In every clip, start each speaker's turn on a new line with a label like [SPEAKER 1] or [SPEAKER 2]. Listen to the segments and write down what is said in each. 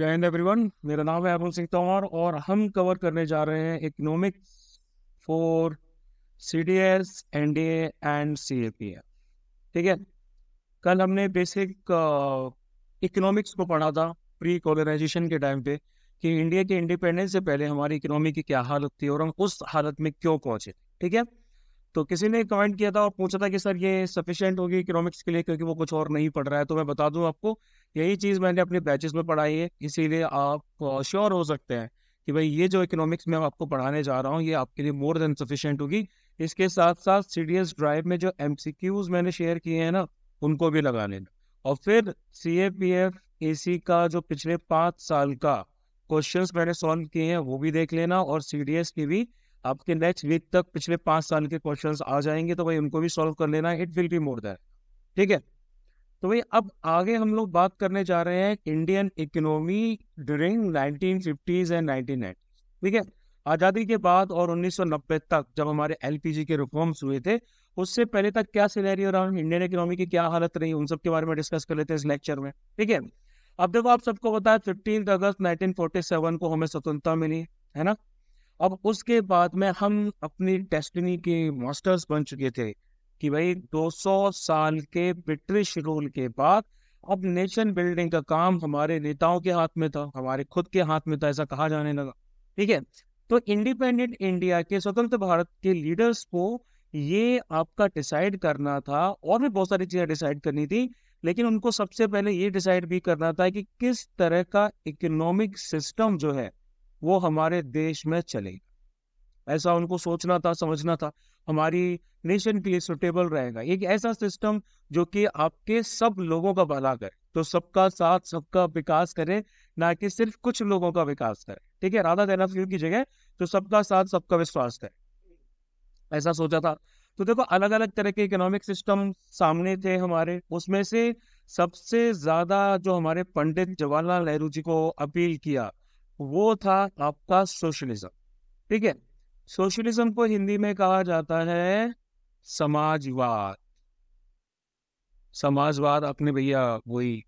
[SPEAKER 1] जय हिंद एवरीवन मेरा नाम है अरुण सिंह तोमर और हम कवर करने जा रहे हैं economics for C D S N D A and C A P F ठीक है कल हमने बेसिक इकोनॉमिक्स uh, को पढ़ा था प्री कॉलोनाइजेशन के टाइम पे कि इंडिया के इंडिपेंडेंस से पहले हमारी इकोनॉमी की क्या हालत थी और हम उस हालत में क्यों पहुंचे ठीक है तो किसी ने कमेंट किया था और पूछा था कि सर ये सफिशेंट होगी इकोनॉमिक्स के लिए क्योंकि वो कुछ और नहीं पढ़ रहा है तो मैं बता दूं आपको यही चीज़ मैंने अपने बैचेस में पढ़ाई है इसीलिए आप श्योर हो सकते हैं कि भाई ये जो इकोनॉमिक्स मैं आपको पढ़ाने जा रहा हूँ ये आपके लिए मोर देन सफिशेंट होगी इसके साथ साथ सी ड्राइव में जो एम मैंने शेयर किए हैं ना उनको भी लगा लेना और फिर सी ए पी एफ ए सी का जो पिछले पाँच साल का क्वेश्चन मैंने सॉल्व किए हैं वो भी देख लेना और सी डी एस की भी आपके नेक्स्ट वीक तक पिछले पांच साल के क्वेश्चन आ जाएंगे तो भाई उनको भी सॉल्व कर लेना it will be more than ठीक है तो भाई अब आगे हम लोग बात करने जा रहे हैं Indian economy during nineteen fifties and 1990s ठीक है आज़ादी के बाद और 1990 तक जब हमारे एलपीजी के रिफॉर्म्स हुए थे उससे पहले तक क्या सिलेरी और इंडियन इकोनॉमी की क्या हालत रही उन सब के बारे में डिस्कस कर लेते हैं इस लेक्चर में ठीक है अब देखो आप सबको बताया फिफ्टीन अगस्त 1947 को हमें स्वतंत्रता मिली है ना अब उसके बाद में हम अपनी डेस्टिनी के मास्टर्स बन चुके थे कि भाई 200 साल के ब्रिटिश रूल के बाद अब नेशन बिल्डिंग का काम हमारे नेताओं के हाथ में था हमारे खुद के हाथ में था ऐसा कहा जाने लगा ठीक है तो इंडिपेंडेंट इंडिया के स्वतंत्र भारत के लीडर्स को ये आपका डिसाइड करना था और भी बहुत सारी चीज़ें डिसाइड करनी थी लेकिन उनको सबसे पहले ये डिसाइड भी करना था कि किस तरह का इकोनॉमिक सिस्टम जो है वो हमारे देश में चलेगा ऐसा उनको सोचना था समझना था हमारी नेशन के लिए सुटेबल रहेगा एक ऐसा सिस्टम जो कि आपके सब लोगों का भला करे तो सबका साथ सबका विकास करे ना कि सिर्फ कुछ लोगों का विकास करे ठीक है राधा दैना की जगह तो सबका साथ सबका विश्वास करे ऐसा सोचा था तो देखो अलग अलग तरह के इकोनॉमिक सिस्टम सामने थे हमारे उसमें से सबसे ज्यादा जो हमारे पंडित जवाहरलाल नेहरू जी को अपील किया वो था आपका सोशलिज्म ठीक है सोशलिज्म को हिंदी में कहा जाता है समाजवाद समाजवाद अपने भैया वही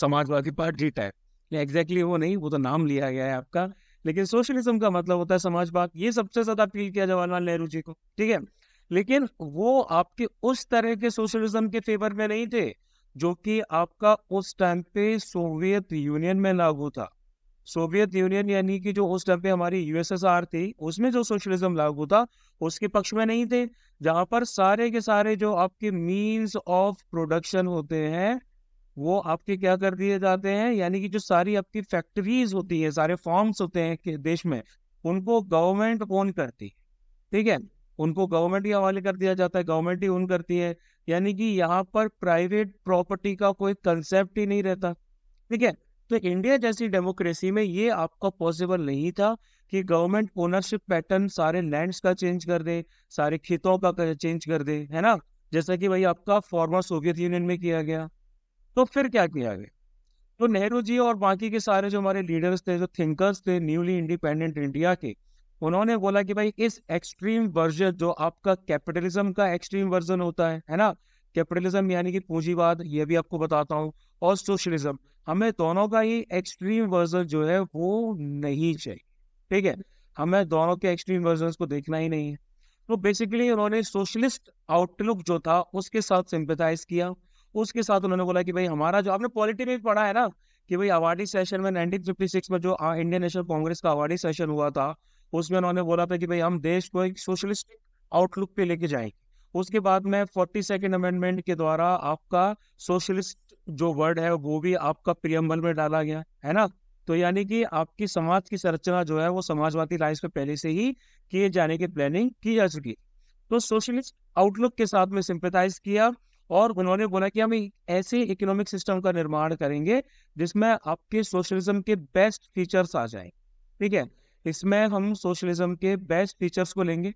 [SPEAKER 1] समाजवादी पार्टी टाइप एग्जैक्टली वो नहीं वो तो नाम लिया गया है आपका लेकिन सोशलिज्म का मतलब होता है समाजवाद ये सबसे ज्यादा अपील किया जवाहरलाल नेहरू जी को ठीक है लेकिन वो आपके उस तरह के सोशलिज्म के फेवर में नहीं थे जो कि आपका उस टाइम पे सोवियत यूनियन में लागू था सोवियत यूनियन यानी कि जो उस टाइम पे हमारी यूएसएसआर थी उसमें जो सोशलिज्म लागू था उसके पक्ष में नहीं थे जहाँ पर सारे के सारे जो आपके मीन्स ऑफ प्रोडक्शन होते हैं वो आपके क्या कर दिए जाते हैं यानी कि जो सारी आपकी फैक्ट्रीज होती है सारे फॉर्म्स होते हैं देश में उनको गवर्नमेंट ओन करती ठीक है उनको गवर्नमेंट के हवाले कर दिया जाता है गवर्नमेंट ही ओन करती है यानी कि यहाँ पर प्राइवेट प्रॉपर्टी का कोई कंसेप्ट ही नहीं रहता ठीक है तो इंडिया जैसी डेमोक्रेसी में ये आपका पॉसिबल नहीं था कि गवर्नमेंट ओनरशिप पैटर्न सारे लैंड्स का चेंज कर दे सारे खेतों का चेंज कर दे है ना जैसा कि भाई आपका फॉर्मर सोवियत यूनियन में किया गया तो फिर क्या किया गया तो नेहरू जी और बाकी के सारे जो हमारे लीडर्स थे जो थिंकर्स थे न्यूली इंडिपेंडेंट इंडिया के उन्होंने बोला कि भाई इस एक्सट्रीम वर्जन जो आपका कैपिटलिज्म का एक्सट्रीम वर्जन होता है है ना कैपिटलिज्म यानी कि पूंजीवाद ये भी आपको बताता हूँ और सोशलिज्म हमें दोनों का ही एक्सट्रीम वर्जन जो है वो नहीं चाहिए ठीक है हमें दोनों के एक्सट्रीम वर्जन को देखना ही नहीं है तो बेसिकली उन्होंने सोशलिस्ट आउटलुक जो था उसके साथ सिंपथाइज किया उसके साथ उन्होंने बोला कि भाई हमारा जो आपने पॉलिटी में पढ़ा है ना कि भाई अवार्डी सेशन में 1956 में जो इंडियन नेशनल कांग्रेस का अवार्डी सेशन हुआ था उसमें उन्होंने बोला था कि भाई हम देश को एक सोशलिस्ट आउटलुक पे लेके जाएंगे उसके बाद में फोर्टी सेकेंड अमेंडमेंट के द्वारा आपका सोशलिस्ट जो वर्ड है वो भी आपका प्रियम्बल में डाला गया है ना तो यानी कि आपकी समाज की संरचना जो है वो समाजवादी राइज पे पहले से ही किए जाने की प्लानिंग की जा चुकी तो सोशलिस्ट आउटलुक के साथ में सिंपथाइज किया और उन्होंने बोला कि हम ऐसे इकोनॉमिक सिस्टम का निर्माण करेंगे जिसमें आपके सोशलिज्म के बेस्ट फीचर्स आ जाए ठीक है इसमें हम सोशलिज्म के बेस्ट फीचर्स को लेंगे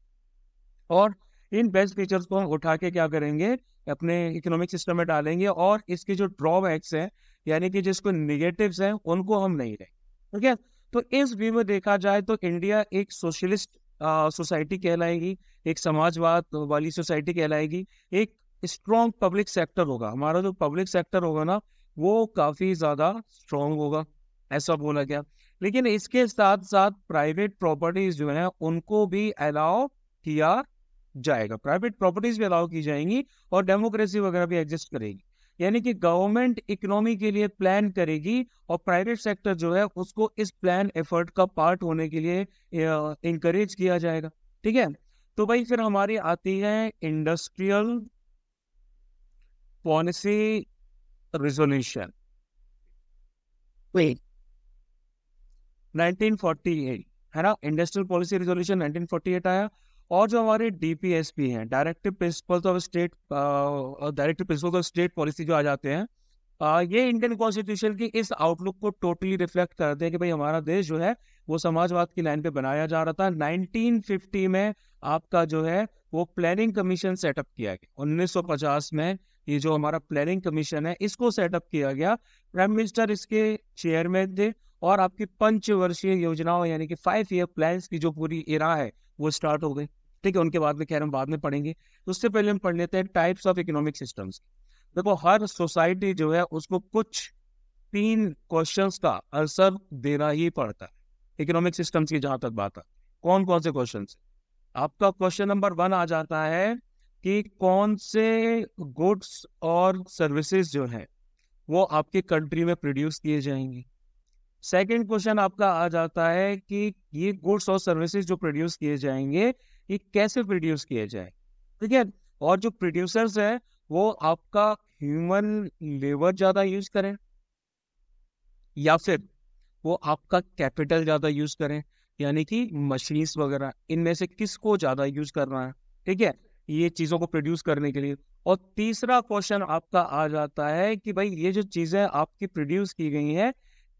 [SPEAKER 1] और इन बेस्ट फीचर्स को हम उठा के क्या करेंगे अपने इकोनॉमिक सिस्टम में डालेंगे और इसके जो ड्रॉबैक्स हैं यानी कि जिसको निगेटिव्स हैं उनको हम नहीं रहे ठीक है तो इस व्यू में देखा जाए तो इंडिया एक सोशलिस्ट सोसाइटी कहलाएगी एक समाजवाद वाली सोसाइटी कहलाएगी एक स्ट्रॉन्ग पब्लिक सेक्टर होगा हमारा जो पब्लिक सेक्टर होगा ना वो काफ़ी ज़्यादा स्ट्रॉन्ग होगा ऐसा बोला गया लेकिन इसके साथ साथ प्राइवेट प्रॉपर्टीज जो है उनको भी अलाउ किया जाएगा प्राइवेट प्रॉपर्टीज भी अलाउ की जाएंगी और डेमोक्रेसी वगैरह भी एग्जिस्ट करेगी यानी कि गवर्नमेंट इकोनॉमी के लिए प्लान करेगी और प्राइवेट सेक्टर जो है उसको इस प्लान एफर्ट का पार्ट होने के लिए इंकरेज किया जाएगा ठीक है तो भाई फिर हमारी आती है इंडस्ट्रियल पॉलिसी रिजोल्यूशन 1948 है ना इंडस्ट्रियल पॉलिसी रिजोल्यूशन 1948 आया और जो हमारे डीपीएसपी हैं directive principle of state directive principle of state policy जो आ जाते हैं आ, ये इंडियन कॉन्स्टिट्यूशन की इस आउटलुक को टोटली रिफ्लेक्ट करते हैं कि भाई हमारा देश जो है वो समाजवाद की लाइन पे बनाया जा रहा था 1950 में आपका जो है वो प्लानिंग कमीशन सेटअप किया गया 1950 में ये जो हमारा प्लानिंग कमीशन है इसको सेटअप किया गया प्राइम मिनिस्टर इसके चेयरमैन थे और आपकी पंचवर्षीय योजनाओं यानी कि फाइव ईयर प्लान की जो पूरी एरा है वो स्टार्ट हो गई ठीक है उनके बाद में खैर हम बाद में पढ़ेंगे उससे पहले हम पढ़ लेते हैं टाइप्स ऑफ इकोनॉमिक सिस्टम्स देखो हर सोसाइटी जो है उसको कुछ तीन क्वेश्चन का आंसर देना ही पड़ता है इकोनॉमिक सिस्टम्स की जहां तक बात है कौन कौन से क्वेश्चन आपका क्वेश्चन नंबर वन आ जाता है कि कौन से गुड्स और सर्विसेज जो हैं वो आपके कंट्री में प्रोड्यूस किए जाएंगे सेकंड क्वेश्चन आपका आ जाता है कि ये गुड्स और सर्विसेज जो प्रोड्यूस किए जाएंगे ये कैसे प्रोड्यूस किए जाए ठीक है और जो प्रोड्यूसर्स है वो आपका ह्यूमन लेबर ज़्यादा यूज करें या फिर वो आपका कैपिटल ज़्यादा यूज करें यानी कि मशीन्स वगैरह इनमें से किसको ज़्यादा यूज करना है ठीक है ये चीज़ों को प्रोड्यूस करने के लिए और तीसरा क्वेश्चन आपका आ जाता है कि भाई ये जो चीज़ें आपकी प्रोड्यूस की गई हैं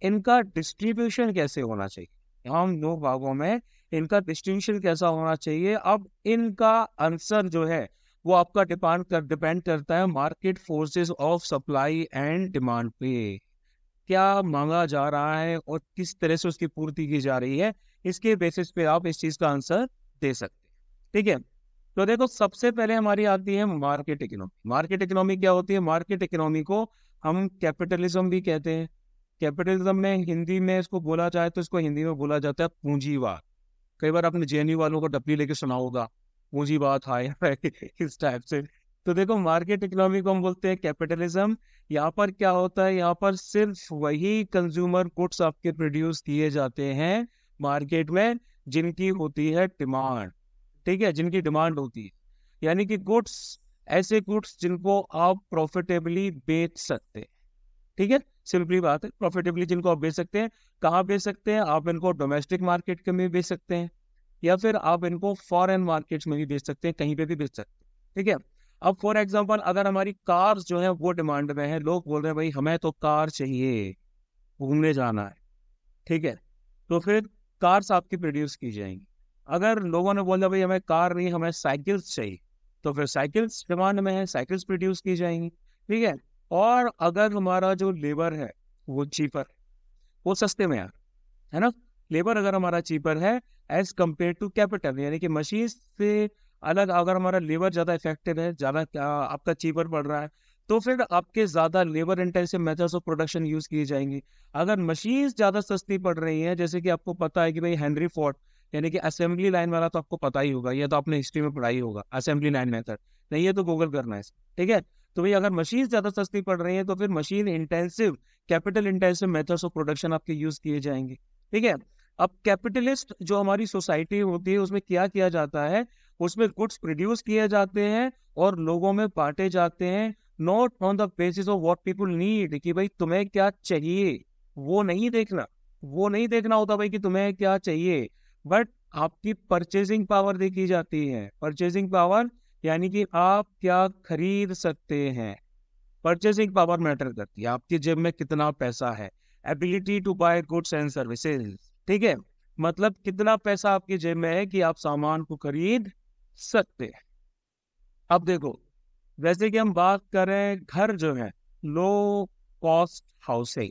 [SPEAKER 1] इनका डिस्ट्रीब्यूशन कैसे होना चाहिए हम दो भागों में इनका डिस्ट्रीब्यूशन कैसा होना चाहिए अब इनका आंसर जो है वो आपका डिपेंड कर डिपेंड करता है market forces of supply and demand पे क्या मांगा जा रहा है और किस तरह से उसकी पूर्ति की जा रही है इसके बेसिस पे आप इस चीज का आंसर दे सकते हैं ठीक है तो देखो सबसे पहले हमारी आती है मार्केट इकोनॉमी मार्केट इकोनॉमी क्या होती है मार्केट इकोनॉमी को हम कैपिटलिज्म भी कहते हैं कैपिटलिज्म में हिंदी में इसको बोला जाए तो इसको हिंदी में बोला जाता है पूंजीवाद कई बार आपने जे वालों को डपली लेके सुना होगा पूंजीवाद इस टाइप से तो देखो मार्केट इकोनॉमी को हम बोलते हैं कैपिटलिज्म यहाँ पर क्या होता है यहाँ पर सिर्फ वही कंज्यूमर गुड्स आपके प्रोड्यूस किए जाते हैं मार्केट में जिनकी होती है डिमांड ठीक है जिनकी डिमांड होती है यानी कि गुड्स ऐसे गुड्स जिनको आप प्रॉफिटेबली बेच सकते हैं ठीक है सिंपली बात है प्रॉफिटेबली जिनको आप बेच सकते हैं कहाँ बेच सकते हैं आप इनको डोमेस्टिक मार्केट में भी बेच सकते हैं या फिर आप इनको फॉरेन मार्केट्स में भी बेच सकते हैं कहीं पे भी बेच सकते हैं ठीक है अब फॉर एग्जाम्पल अगर हमारी कार्स जो है वो डिमांड में है लोग बोल रहे हैं भाई हमें तो कार चाहिए घूमने जाना है ठीक है तो फिर कार्स आपकी प्रोड्यूस की जाएंगी अगर लोगों ने दिया भाई हमें कार नहीं हमें साइकिल्स चाहिए तो फिर साइकिल्स डिमांड में है साइकिल्स प्रोड्यूस की जाएंगी ठीक है और अगर हमारा जो लेबर है वो चीपर है वो सस्ते में यार है ना लेबर अगर हमारा चीपर है एज कम्पेयर टू कैपिटल यानी कि मशीन से अलग अगर हमारा लेबर ज़्यादा इफेक्टिव है ज़्यादा आपका चीपर पड़ रहा है तो फिर आपके ज़्यादा labour intensive methods of production use किए जाएंगे अगर मशीन ज़्यादा सस्ती पड़ रही हैं जैसे कि आपको पता है कि भाई हेनरी फोर्ट यानी कि असेंबली लाइन वाला तो आपको पता ही होगा या तो आपने हिस्ट्री में पढ़ाई होगा असेंबली लाइन मेथड नहीं है तो गूगल करना है ठीक है तो भाई अगर मशीन ज़्यादा सस्ती पड़ रही है तो फिर machine intensive capital intensive methods of production आपके यूज़ किए जाएंगे ठीक है अब कैपिटलिस्ट जो हमारी सोसाइटी होती है उसमें क्या किया जाता है उसमें गुड्स प्रोड्यूस किए जाते हैं और लोगों में बांटे जाते हैं not on the basis of what people need कि भाई तुम्हें क्या चाहिए वो नहीं देखना वो नहीं देखना होता भाई कि तुम्हें क्या चाहिए बट आपकी परचेजिंग पावर देखी जाती है परचेजिंग पावर यानी कि आप क्या खरीद सकते हैं परचेसिंग पावर मैटर करती है आपकी जेब में कितना पैसा है ability to buy goods and services ठीक है मतलब कितना पैसा आपकी जेब में है कि आप सामान को खरीद सकते हैं अब देखो वैसे कि हम बात करें घर जो है लो कॉस्ट हाउसिंग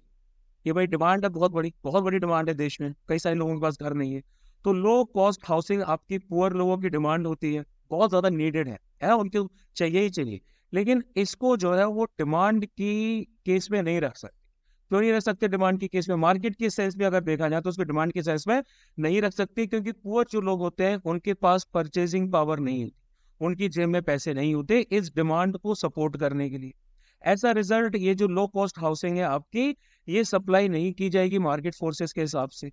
[SPEAKER 1] ये भाई डिमांड है बहुत बड़ी बहुत बड़ी डिमांड है देश में कई सारे लोगों के पास घर नहीं है तो लो कॉस्ट हाउसिंग आपकी पुअर लोगों की डिमांड होती है बहुत ज़्यादा नीडेड है है ना उनके चाहिए ही चाहिए लेकिन इसको जो है वो डिमांड की केस में नहीं रख सकते क्यों नहीं रख सकते डिमांड की केस में मार्केट की सेंस में अगर देखा जाए तो उसको डिमांड की सेंस में नहीं रख सकते क्योंकि पुअर जो लोग होते हैं उनके पास परचेजिंग पावर नहीं होती उनकी जेब में पैसे नहीं होते इस डिमांड को सपोर्ट करने के लिए ऐसा रिजल्ट ये जो लो कॉस्ट हाउसिंग है आपकी ये सप्लाई नहीं की जाएगी मार्केट फोर्सेस के हिसाब से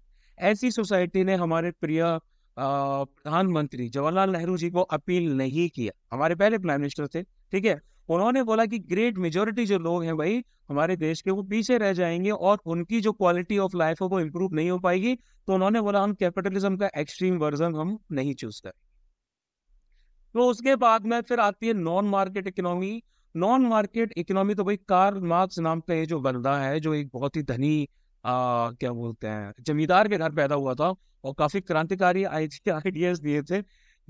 [SPEAKER 1] ऐसी सोसाइटी ने हमारे प्रिया प्रधानमंत्री जवाहरलाल नेहरू जी को अपील नहीं किया हमारे पहले प्राइम मिनिस्टर थे ठीक है उन्होंने बोला कि ग्रेट मेजोरिटी जो लोग हैं भाई हमारे देश के वो पीछे रह जाएंगे और उनकी जो क्वालिटी ऑफ लाइफ है वो इम्प्रूव नहीं हो पाएगी तो उन्होंने बोला हम कैपिटलिज्म का एक्सट्रीम वर्जन हम नहीं चूज करें तो उसके बाद में फिर आती है non market economy non market economy तो भाई कार्ल मार्क्स नाम का ये जो बंदा है जो एक बहुत ही धनी आ, क्या बोलते हैं जमींदार के घर पैदा हुआ था और काफी क्रांतिकारी आइडियाज दिए थे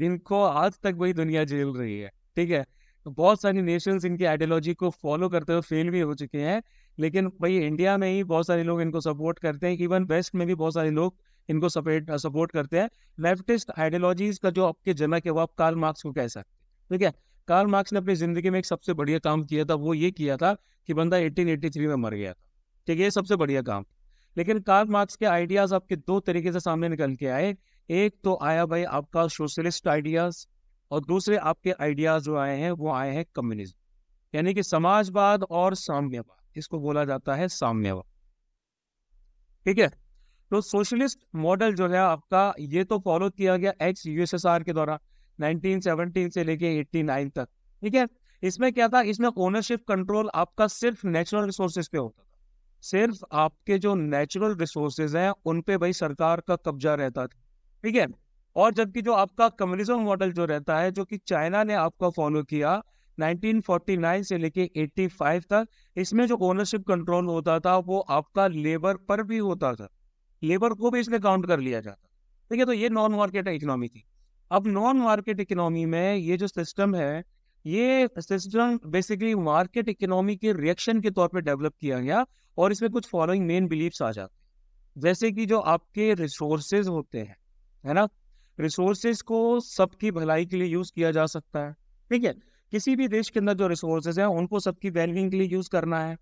[SPEAKER 1] जिनको आज तक वही दुनिया झेल रही है ठीक है तो बहुत सारी नेशंस इनकी आइडियोलॉजी को फॉलो करते हुए फेल भी हो चुके हैं लेकिन भाई इंडिया में ही बहुत सारे लोग इनको सपोर्ट करते हैं इवन वेस्ट में भी बहुत सारे लोग इनको सपोर्ट सपोर्ट करते हैं लेफ्टिस्ट आइडियोलॉजीज का जो आपके जनक है वो आप कार्ल मार्क्स को कह सकते हैं ठीक है कार्ल मार्क्स ने अपनी जिंदगी में एक सबसे बढ़िया काम किया था वो ये किया था कि बंदा 1883 में मर गया था ठीक है ये सबसे बढ़िया काम लेकिन कार्ल मार्क्स के आइडियाज आपके दो तरीके से सामने निकल के आए एक तो आया भाई आपका सोशलिस्ट आइडियाज और दूसरे आपके आइडियाज जो आए हैं वो आए हैं कम्युनिज्म यानी कि समाजवाद और साम्यवाद इसको बोला जाता है साम्यवाद ठीक है तो सोशलिस्ट मॉडल जो है आपका ये तो फॉलो किया गया एक्स यूएसएसआर के द्वारा 1917 से लेके 89 तक ठीक है इसमें क्या था इसमें ओनरशिप कंट्रोल आपका सिर्फ नेचुरल रिसोर्सेज पे होता था सिर्फ आपके जो नेचुरल रिसोर्सेज हैं उन पे भाई सरकार का कब्जा रहता था ठीक है और जबकि जो आपका कम्युनिज्म मॉडल जो रहता है जो कि चाइना ने आपका फॉलो किया 1949 से लेके 85 तक इसमें जो ओनरशिप कंट्रोल होता था वो आपका लेबर पर भी होता था लेबर को भी इसमें काउंट कर लिया जाता ठीक है तो ये नॉन मार्केट इकोनॉमी थी अब नॉन मार्केट इकोनॉमी में ये जो सिस्टम है ये सिस्टम बेसिकली मार्केट इकोनॉमी के रिएक्शन के तौर पे डेवलप किया गया और इसमें कुछ फॉलोइंग मेन बिलीव्स आ जाते हैं जैसे कि जो आपके रिसोर्सेज होते हैं है ना रिसोर्सेज को सबकी भलाई के लिए यूज किया जा सकता है ठीक है किसी भी देश के अंदर जो रिसोर्सेज हैं उनको सबकी वेलविंग के लिए यूज करना है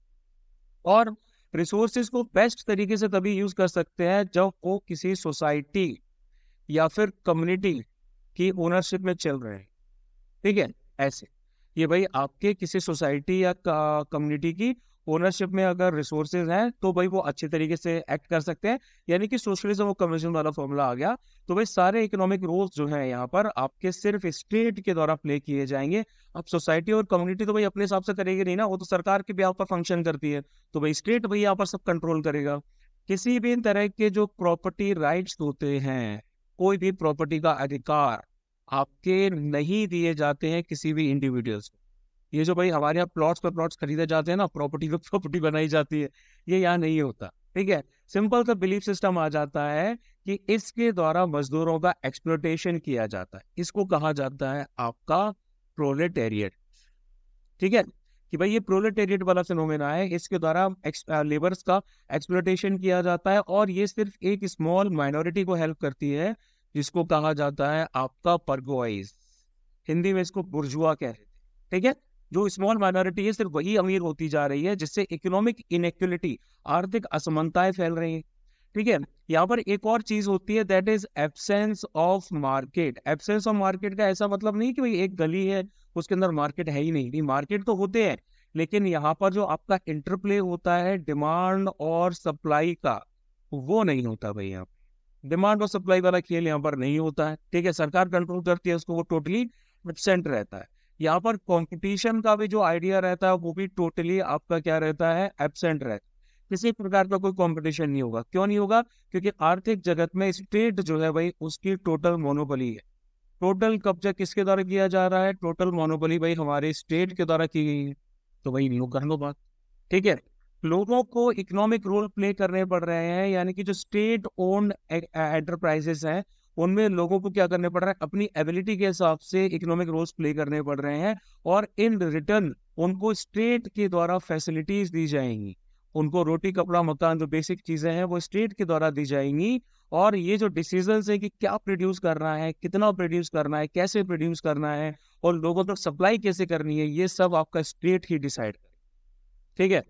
[SPEAKER 1] और रिसोर्सेज को बेस्ट तरीके से तभी यूज कर सकते हैं जब वो किसी सोसाइटी या फिर कम्युनिटी की ओनरशिप में चल रहे हैं ठीक है ऐसे ये भाई आपके किसी सोसाइटी या कम्युनिटी की ओनरशिप में अगर रिसोर्सेज हैं तो भाई वो अच्छे तरीके से एक्ट कर सकते हैं यानी कि सोशलिज्म और कम्युनिज्म वाला फॉर्मूला आ गया तो भाई सारे इकोनॉमिक रोल्स जो हैं यहाँ पर आपके सिर्फ स्टेट के द्वारा प्ले किए जाएंगे अब सोसाइटी और कम्युनिटी तो भाई अपने हिसाब से करेगी नहीं ना वो तो सरकार के भी यहाँ पर फंक्शन करती है तो भाई स्टेट भाई यहाँ पर सब कंट्रोल करेगा किसी भी तरह के जो प्रॉपर्टी राइट्स होते हैं कोई भी प्रॉपर्टी का अधिकार आपके नहीं दिए जाते हैं किसी भी इंडिविजुअल्स को ये जो भाई हमारे यहाँ प्लॉट्स पर प्लॉट्स खरीदे जाते हैं ना प्रॉपर्टी पर प्रॉपर्टी बनाई जाती है ये यहाँ नहीं होता ठीक है सिंपल सा बिलीफ सिस्टम आ जाता है कि इसके द्वारा मजदूरों का एक्सप्लोटेशन किया जाता है इसको कहा जाता है आपका प्रोलेटेरियट ठीक है कि भाई ये प्रोलेटेरियट वाला फिनोमेना है इसके द्वारा लेबर्स का एक्सप्लोटेशन किया जाता है और ये सिर्फ एक स्मॉल माइनॉरिटी को हेल्प करती है इसको कहा जाता है आपका परगोइज हिंदी में इसको बुर्जुआ कह रहे थे ठीक है जो स्मॉल माइनॉरिटी है सिर्फ वही अमीर होती जा रही है जिससे इकोनॉमिक इनक्यूलिटी आर्थिक असमानताएं फैल रही है ठीक है यहाँ पर एक और चीज होती है that is absence of market absence of market का ऐसा मतलब नहीं कि भाई एक गली है उसके अंदर मार्केट है ही नहीं मार्केट तो होते हैं लेकिन यहाँ पर जो आपका इंटरप्ले होता है डिमांड और सप्लाई का वो नहीं होता भाई यहाँ डिमांड और सप्लाई वाला खेल यहाँ पर नहीं होता है ठीक है सरकार कंट्रोल करती है उसको वो टोटली एबसेंट रहता है यहाँ पर कंपटीशन का भी जो आइडिया रहता है वो भी टोटली आपका क्या रहता है एबसेंट रहता है किसी प्रकार का कोई कंपटीशन नहीं होगा क्यों नहीं होगा क्योंकि आर्थिक जगत में स्टेट जो है भाई उसकी टोटल मोनोबली है टोटल कब्जा किसके द्वारा किया जा रहा है टोटल मोनोबली भाई हमारे स्टेट के द्वारा की गई है तो भाई नहीं कर लो बात ठीक है लोगों को इकोनॉमिक रोल प्ले करने पड़ रहे हैं यानी कि जो स्टेट ओन्ड एंटरप्राइजेस हैं उनमें लोगों को क्या करने पड़ रहा है अपनी एबिलिटी के हिसाब से इकोनॉमिक रोल्स प्ले करने पड़ रहे हैं और इन रिटर्न उनको स्टेट के द्वारा फैसिलिटीज दी जाएंगी उनको रोटी कपड़ा मकान जो बेसिक चीजें हैं वो स्टेट के द्वारा दी जाएंगी और ये जो डिसीजन है कि क्या प्रोड्यूस करना है कितना प्रोड्यूस करना है कैसे प्रोड्यूस करना है और लोगों तक तो सप्लाई कैसे करनी है ये सब आपका स्टेट ही डिसाइड करे ठीक है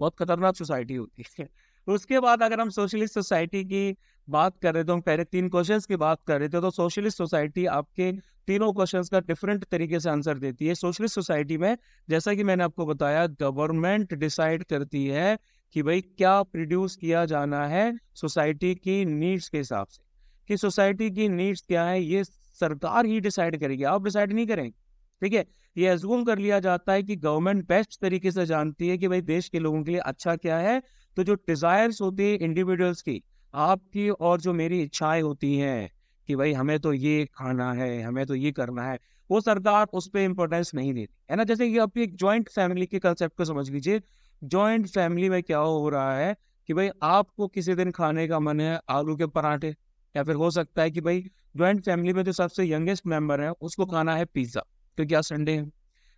[SPEAKER 1] बहुत खतरनाक सोसाइटी होती है तो उसके बाद अगर हम सोशलिस्ट सोसाइटी की बात कर रहे थे हम पहले तीन क्वेश्चंस की बात कर रहे थे तो सोशलिस्ट सोसाइटी आपके तीनों क्वेश्चंस का डिफरेंट तरीके से आंसर देती है सोशलिस्ट सोसाइटी में जैसा कि मैंने आपको बताया गवर्नमेंट डिसाइड करती है कि भाई क्या प्रोड्यूस किया जाना है सोसाइटी की नीड्स के हिसाब से कि सोसाइटी की नीड्स क्या है ये सरकार ही डिसाइड करेगी आप डिसाइड नहीं करेंगे ठीक है ये एज्यूम कर लिया जाता है कि गवर्नमेंट बेस्ट तरीके से जानती है कि भाई देश के लोगों के लिए अच्छा क्या है तो जो डिजायर्स होती है इंडिविजुअल्स की आपकी और जो मेरी इच्छाएं होती हैं कि भाई हमें तो ये खाना है हमें तो ये करना है वो सरकार उस पर इम्पोर्टेंस नहीं देती है ना जैसे कि आप एक ज्वाइंट फैमिली के कंसेप्ट को समझ लीजिए ज्वाइंट फैमिली में क्या हो रहा है कि भाई आपको किसी दिन खाने का मन है आलू के पराठे या फिर हो सकता है कि भाई ज्वाइंट फैमिली में जो सबसे यंगेस्ट मेंबर है उसको खाना है पिज्ज़ा तो क्या संडे है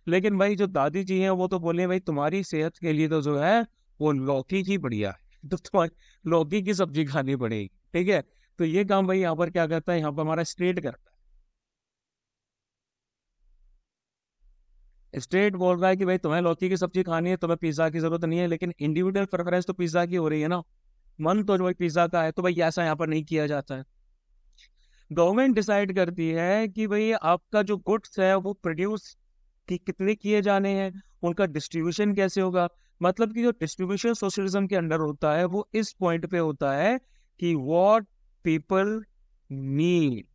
[SPEAKER 1] लेकिन भाई जो दादी जी हैं वो तो बोले भाई तुम्हारी सेहत के लिए तो जो है वो लौकी ही बढ़िया है तो तुम्हारी लौकी की सब्जी खानी पड़ेगी ठीक है तो ये काम भाई यहाँ पर क्या करता है यहाँ पर हमारा स्ट्रेट करता है स्ट्रेट बोल रहा है कि भाई तुम्हें लौकी की सब्जी खानी है तुम्हें पिज्जा की जरूरत नहीं है लेकिन इंडिविजुअल प्रेफरेंस तो पिज्जा की हो रही है ना मन तो जो पिज्जा का है तो भाई ऐसा यहाँ पर नहीं किया जाता है गवर्नमेंट डिसाइड करती है कि भाई आपका जो गुड्स है वो प्रोड्यूस कि कितने किए जाने हैं उनका डिस्ट्रीब्यूशन कैसे होगा मतलब कि जो डिस्ट्रीब्यूशन सोशलिज्म के अंडर होता है वो इस पॉइंट पे होता है कि वॉट पीपल नीड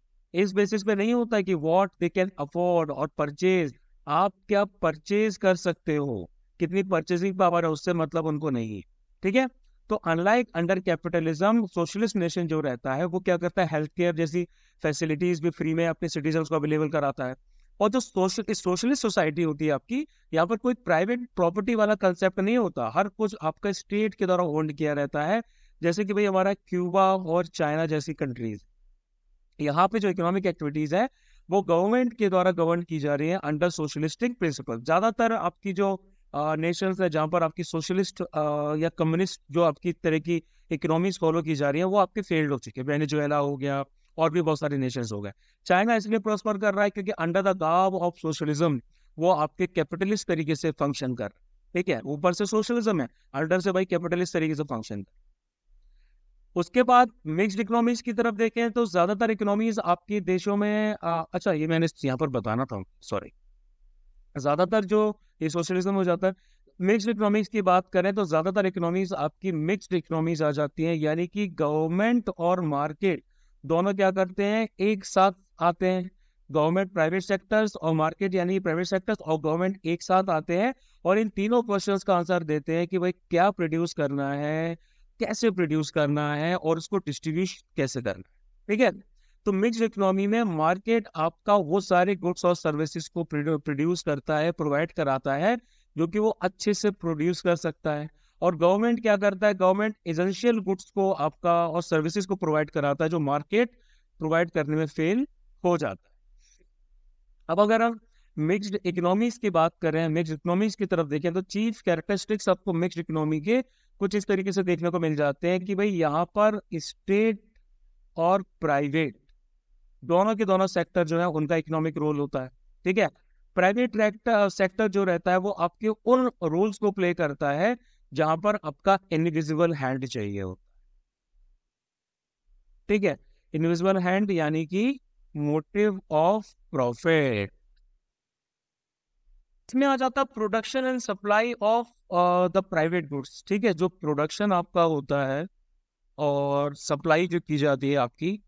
[SPEAKER 1] इस बेसिस पे नहीं होता कि वॉट दे कैन अफोर्ड और परचेज आप क्या परचेज कर सकते हो कितनी परचेजिंग पावर है उससे मतलब उनको नहीं ठीक है तो unlike under capitalism socialist nation जो रहता है वो क्या करता है हेल्थ केयर जैसी फैसिलिटीज भी फ्री में अपने सिटीजन को अवेलेबल कराता है और जो सोशल सोशलिस्ट सोसाइटी होती है आपकी यहाँ पर कोई प्राइवेट प्रॉपर्टी वाला कंसेप्ट नहीं होता हर कुछ आपका स्टेट के द्वारा होल्ड किया रहता है जैसे कि भाई हमारा क्यूबा और चाइना जैसी कंट्रीज यहाँ पे जो इकोनॉमिक एक्टिविटीज है वो गवर्नमेंट के द्वारा गवर्न की जा रही है अंडर सोशलिस्टिक प्रिंसिपल ज्यादातर आपकी जो नेशंस है जहाँ पर आपकी सोशलिस्ट या कम्युनिस्ट जो आपकी तरह की इकोनॉमीज फॉलो की जा रही है वो आपके फेल्ड हो चुके हैं वेनेजुएला हो गया और भी बहुत सारे नेशंस हो गए चाइना इसलिए प्रॉस्पर कर रहा है क्योंकि अंडर द गाव ऑफ सोशलिज्म वो आपके कैपिटलिस्ट तरीके से फंक्शन कर ठीक है ऊपर से सोशलिज्म है अंडर से भाई कैपिटलिस्ट तरीके से फंक्शन कर उसके बाद मिक्सड इकोनॉमीज की तरफ देखें तो ज्यादातर इकोनॉमीज आपके देशों में आ, अच्छा ये मैंने यहाँ पर बताना था सॉरी ज़्यादातर जो ये सोशलिज्म हो जाता है मिक्सड इकोनॉमिक्स की बात करें तो ज़्यादातर इकोनॉमीज आपकी मिक्सड इकोनॉमीज आ जाती हैं यानी कि गवर्नमेंट और मार्केट दोनों क्या करते हैं एक साथ आते हैं गवर्नमेंट प्राइवेट सेक्टर्स और मार्केट यानी प्राइवेट सेक्टर्स और गवर्नमेंट एक साथ आते हैं और इन तीनों क्वेश्चन का आंसर देते हैं कि भाई क्या प्रोड्यूस करना है कैसे प्रोड्यूस करना है और उसको डिस्ट्रीब्यूट कैसे करना है ठीक है तो मिक्स इकोनॉमी में मार्केट आपका वो सारे गुड्स और सर्विसेज को प्रोड्यूस करता है प्रोवाइड कराता है जो कि वो अच्छे से प्रोड्यूस कर सकता है और गवर्नमेंट क्या करता है गवर्नमेंट एजेंशियल गुड्स को आपका और सर्विसेज को प्रोवाइड कराता है जो मार्केट प्रोवाइड करने में फेल हो जाता है अब अगर हम मिक्स्ड इकोनॉमीज की बात करें मिक्स्ड इकोनॉमीज की तरफ देखें तो चीफ कैरेक्टरिस्टिक्स आपको मिक्स्ड इकोनॉमी के कुछ इस तरीके से देखने को मिल जाते हैं कि भाई यहाँ पर स्टेट और प्राइवेट दोनों के दोनों सेक्टर जो है उनका इकोनॉमिक रोल होता है ठीक है प्राइवेट सेक्टर जो रहता है वो आपके उन रोल्स को प्ले करता है जहां पर आपका इनविजिबल हैंड चाहिए हो ठीक है इनविजिबल हैंड यानी कि मोटिव ऑफ प्रॉफिट इसमें आ जाता है production and supply of the private goods ठीक है जो प्रोडक्शन आपका होता है और सप्लाई जो की जाती है आपकी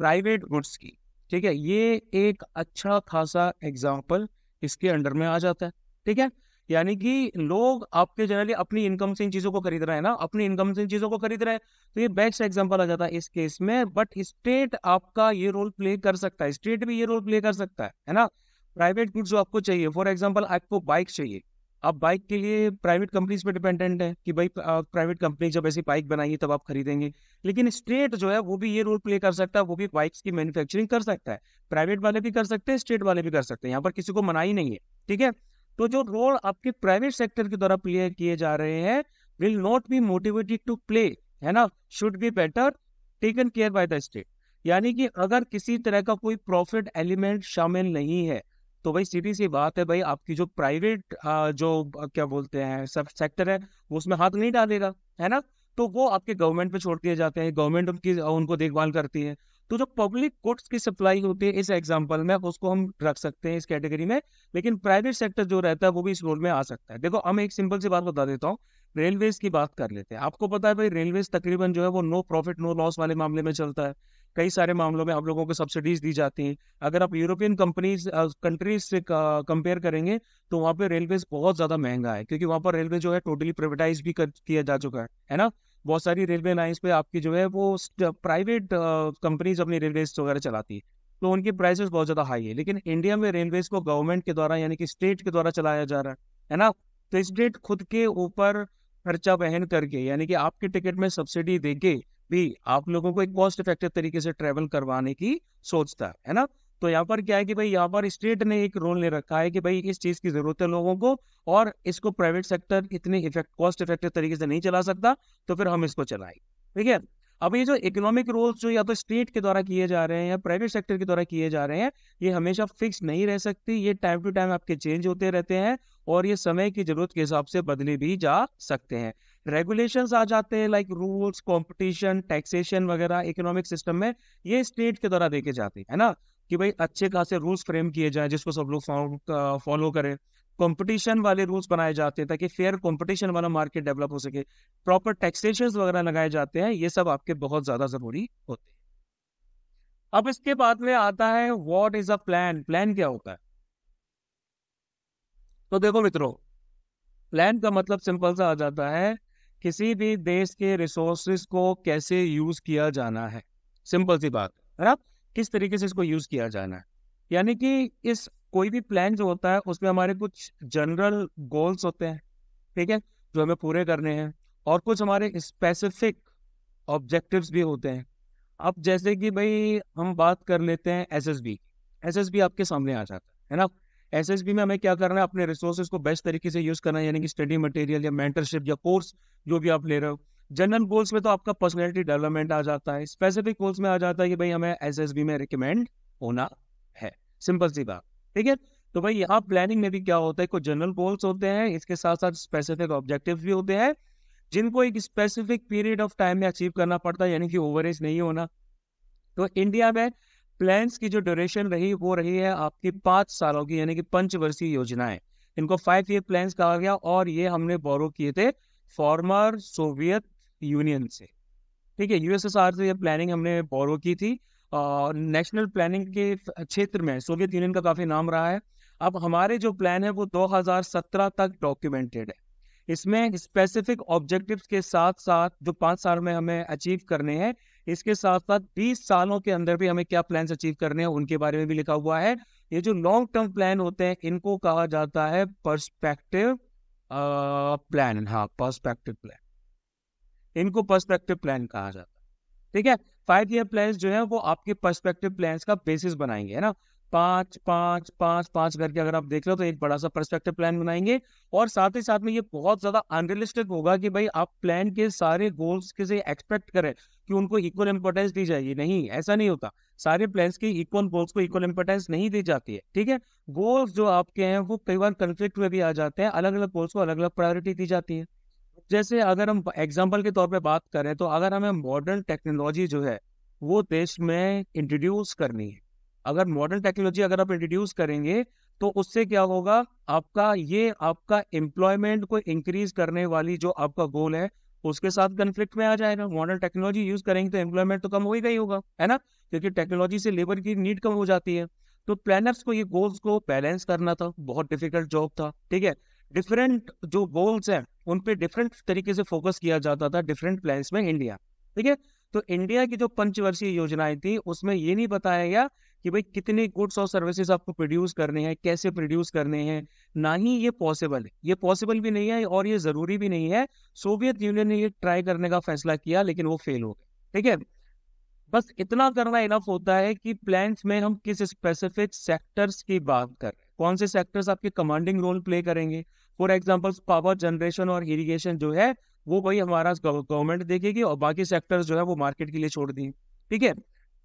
[SPEAKER 1] प्राइवेट गुड्स की ठीक है ये एक अच्छा खासा एग्जाम्पल इसके अंडर में आ जाता है ठीक है यानी कि लोग आपके जनरली अपनी इनकम से इन चीज़ों को खरीद रहे हैं ना अपनी इनकम से इन चीज़ों को खरीद रहे हैं तो ये बेस्ट एग्जांपल आ जाता है इस केस में बट स्टेट आपका ये रोल प्ले कर सकता है स्टेट भी ये रोल प्ले कर सकता है है ना प्राइवेट गुड्स जो आपको चाहिए फॉर एग्जाम्पल आपको बाइक चाहिए आप बाइक के लिए प्राइवेट कंपनीज पे डिपेंडेंट है कि भाई प्राइवेट कंपनी जब ऐसी बाइक बनाएगी तब आप खरीदेंगे लेकिन स्टेट जो है वो भी ये रोल प्ले कर सकता है वो भी बाइक्स की मैन्युफैक्चरिंग कर सकता है प्राइवेट वाले भी कर सकते हैं स्टेट वाले भी कर सकते हैं यहाँ पर किसी को मना ही नहीं है ठीक है तो जो रोल आपके प्राइवेट सेक्टर के द्वारा प्ले किए जा रहे हैं will not be motivated to play है ना should be better taken care by the state यानी कि अगर किसी तरह का कोई प्रॉफिट एलिमेंट शामिल नहीं है तो भाई सीधी सी बात है भाई आपकी जो प्राइवेट जो क्या बोलते हैं सब सेक्टर है वो उसमें हाथ नहीं डालेगा है ना तो वो आपके गवर्नमेंट पे छोड़ दिए जाते हैं गवर्नमेंट उनकी उनको देखभाल करती है तो जो पब्लिक गुड्स की सप्लाई होती है इस एग्जाम्पल में उसको हम रख सकते हैं इस कैटेगरी में लेकिन प्राइवेट सेक्टर जो रहता है वो भी इस रोल में आ सकता है देखो हम एक सिंपल सी बात बता देता हूँ रेलवेज की बात कर लेते हैं आपको पता है भाई रेलवेज तकरीबन जो है वो नो प्रॉफिट नो लॉस वाले मामले में चलता है कई सारे मामलों में आप लोगों को सब्सिडीज दी जाती हैं अगर आप यूरोपियन कंपनीज कंट्रीज से कंपेयर करेंगे तो वहाँ पे रेलवे बहुत ज़्यादा महंगा है क्योंकि वहाँ पर रेलवे जो है टोटली प्राइवेटाइज भी कर किया जा चुका है है ना बहुत सारी रेलवे लाइन्स पे आपकी जो है वो प्राइवेट कंपनीज अपनी रेलवे वगैरह चलाती है तो उनकी प्राइसेस बहुत ज़्यादा हाई है लेकिन इंडिया में रेलवेज को गवर्नमेंट के द्वारा यानी कि स्टेट के द्वारा चलाया जा रहा है है ना तो स्टेट खुद के ऊपर खर्चा वहन करके यानी कि आपके टिकट में सब्सिडी देके भी आप लोगों को एक कॉस्ट इफेक्टिव तरीके से ट्रेवल करवाने की सोचता है ना तो यहाँ पर क्या है कि भाई यहाँ पर स्टेट ने एक रोल ले रखा है कि भाई इस चीज़ की जरूरत है लोगों को और इसको प्राइवेट सेक्टर इतने इफेक्ट कॉस्ट इफेक्टिव तरीके से नहीं चला सकता तो फिर हम इसको चलाएं ठीक है अब ये जो इकोनॉमिक रोल्स जो या तो स्टेट के द्वारा किए जा रहे हैं या प्राइवेट सेक्टर के द्वारा किए जा रहे हैं ये हमेशा फिक्स नहीं रह सकती ये टाइम टू टाइम आपके चेंज होते रहते हैं और ये समय की जरूरत के हिसाब से बदले भी जा सकते हैं रेगुलेशन आ जाते हैं लाइक रूल्स कॉम्पिटिशन टैक्सेशन वगैरह इकोनॉमिक सिस्टम में ये स्टेट के द्वारा देखे जाते हैं ना कि भाई अच्छे खासे रूल्स फ्रेम किए जाए जिसको सब लोग फॉलो uh, करें कंपटीशन वाले रूल्स बनाए जाते हैं ताकि फेयर कंपटीशन वाला मार्केट डेवलप हो सके प्रॉपर टैक्सेशन वगैरह लगाए जाते हैं ये सब आपके बहुत ज़्यादा ज़रूरी होते हैं अब इसके बाद में आता है what is a plan plan क्या होता है तो देखो मित्रों प्लान का मतलब सिंपल सा आ जाता है किसी भी देश के रिसोर्सेज को कैसे यूज किया जाना है सिंपल सी बात है ना किस तरीके से इसको यूज किया जाना है यानी कि इस कोई भी प्लान जो होता है उसमें हमारे कुछ जनरल गोल्स होते हैं ठीक है जो हमें पूरे करने हैं और कुछ हमारे स्पेसिफिक ऑब्जेक्टिव्स भी होते हैं अब जैसे कि भाई हम बात कर लेते हैं S S B S S B आपके सामने आ जाता है ना बी में हमें क्या करना है अपने रिसोर्सेज को बेस्ट तरीके से यूज करना है यानी कि स्टडी मटेरियल या मेंटरशिप या कोर्स जो भी आप ले रहे हो जनरल गोल्स में तो आपका पर्सनैलिटी डेवलपमेंट आ जाता है स्पेसिफिक गोल्स में आ जाता है कि भाई हमें एस में रिकमेंड होना है सिंपल सी बात ठीक है तो भाई यहाँ प्लानिंग में भी क्या होता है कुछ जनरल गोल्स होते हैं इसके साथ साथ स्पेसिफिक ऑब्जेक्टिव भी होते हैं जिनको एक स्पेसिफिक पीरियड ऑफ टाइम में अचीव करना पड़ता है यानी कि ओवरेज नहीं होना तो इंडिया में प्लान्स की जो ड्यूरेशन रही वो रही है आपकी पाँच सालों की यानी कि पंचवर्षीय योजनाएं इनको फाइव ईयर प्लान कहा गया और ये हमने बोरो किए थे फॉर्मर सोवियत यूनियन से ठीक है यूएसएसआर से ये प्लानिंग हमने बोरो की थी नेशनल प्लानिंग के क्षेत्र में सोवियत यूनियन का काफ़ी नाम रहा है अब हमारे जो प्लान है वो 2017 तक डॉक्यूमेंटेड है इसमें स्पेसिफिक ऑब्जेक्टिव्स के साथ साथ जो पाँच साल में हमें अचीव करने हैं इसके साथ साथ बीस सालों के अंदर भी हमें क्या प्लान अचीव करने हैं उनके बारे में भी लिखा हुआ है ये जो लॉन्ग टर्म प्लान होते हैं इनको कहा जाता है परस्पेक्टिव प्लान हाँ परस्पेक्टिव प्लान इनको परस्पेक्टिव प्लान कहा जाता है ठीक है फाइव ईयर प्लान जो है वो आपके परस्पेक्टिव प्लान का बेसिस बनाएंगे है ना पाँच पाँच पांच पांच करके अगर आप देख रहे हो तो एक बड़ा सा परस्पेक्टिव प्लान बनाएंगे और साथ ही साथ में ये बहुत ज्यादा अनरियलिस्टिक होगा कि भाई आप प्लान के सारे गोल्स के से एक्सपेक्ट करें कि उनको इक्वल इंपॉर्टेंस दी जाएगी नहीं ऐसा नहीं होता सारे प्लान के इक्वल गोल्स को इक्वल इंपॉर्टेंस नहीं दी जाती है ठीक है गोल्स जो आपके हैं वो कई बार कंफ्लिक्ट में भी आ जाते हैं अलग अलग गोल्स को अलग अलग प्रायोरिटी दी जाती है जैसे अगर हम एग्जाम्पल के तौर पर बात करें तो अगर हमें मॉडर्न टेक्नोलॉजी जो है वो देश में इंट्रोड्यूस करनी है अगर मॉडर्न टेक्नोलॉजी अगर आप इंट्रोड्यूस करेंगे तो उससे क्या होगा आपका ये आपका एम्प्लॉयमेंट को इंक्रीज करने वाली जो आपका गोल है उसके साथ कंफ्लिक्ट में आ जाएगा मॉडर्न टेक्नोलॉजी यूज करेंगे तो एम्प्लॉयमेंट तो कम हो ही गई होगा है ना क्योंकि टेक्नोलॉजी से लेबर की नीड कम हो जाती है तो प्लानर्स को ये गोल्स को बैलेंस करना था बहुत डिफिकल्ट जॉब था ठीक है डिफरेंट जो गोल्स हैं उन पे डिफरेंट तरीके से फोकस किया जाता था डिफरेंट प्लान्स में इंडिया ठीक है तो इंडिया की जो पंचवर्षीय योजनाएं थी उसमें ये नहीं बताया गया कि भाई कितने गुड्स और सर्विसेज आपको प्रोड्यूस करने हैं कैसे प्रोड्यूस करने हैं ना ही ये पॉसिबल है ये पॉसिबल भी नहीं है और ये ज़रूरी भी नहीं है सोवियत यूनियन ने ये ट्राई करने का फैसला किया लेकिन वो फेल हो गया ठीक है बस इतना करना इनफ होता है कि प्लान्स में हम किस स्पेसिफिक सेक्टर्स की बात कर रहे हैं कौन से सेक्टर्स आपके कमांडिंग रोल प्ले करेंगे फॉर एग्जाम्पल पावर जनरेशन और इरीगेशन जो है वो भाई हमारा गवर्नमेंट देखेगी और बाकी सेक्टर्स जो है वो मार्केट के लिए छोड़ दिए ठीक है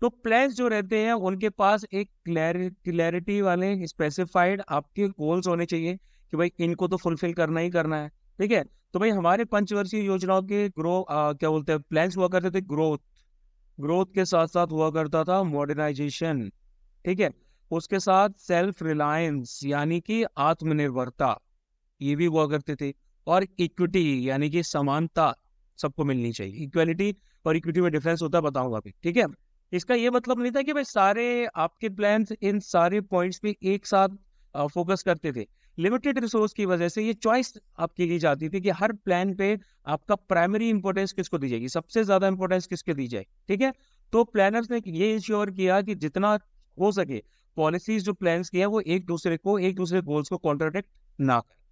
[SPEAKER 1] तो प्लेस जो रहते हैं उनके पास एक क्लैरिटी वाले स्पेसिफाइड आपके गोल्स होने चाहिए कि भाई इनको तो फुलफिल करना ही करना है ठीक है तो भाई हमारे पंचवर्षीय योजनाओं के ग्रो आ, क्या बोलते हैं प्लान हुआ करते थे ग्रोथ ग्रोथ के साथ साथ हुआ करता था मॉडर्नाइजेशन ठीक है उसके साथ सेल्फ रिलायंस यानी कि आत्मनिर्भरता ये भी हुआ करते थे और इक्विटी यानी कि समानता सबको मिलनी चाहिए इक्वालिटी और इक्विटी में डिफरेंस होता है बताऊंगा अभी ठीक है इसका ये मतलब नहीं था कि भाई सारे आपके प्लान इन सारे पॉइंट्स पे एक साथ फोकस करते थे लिमिटेड रिसोर्स की वजह से ये चॉइस आपकी ली जाती थी कि हर प्लान पे आपका प्राइमरी इंपॉर्टेंस किसको दी जाएगी सबसे ज्यादा इंपॉर्टेंस किसके दी जाए ठीक है तो प्लानर्स ने ये इंश्योर किया कि जितना हो सके पॉलिसीज जो प्लान की है वो एक दूसरे को एक दूसरे गोल्स को कॉन्ट्राडिक्ट ना करें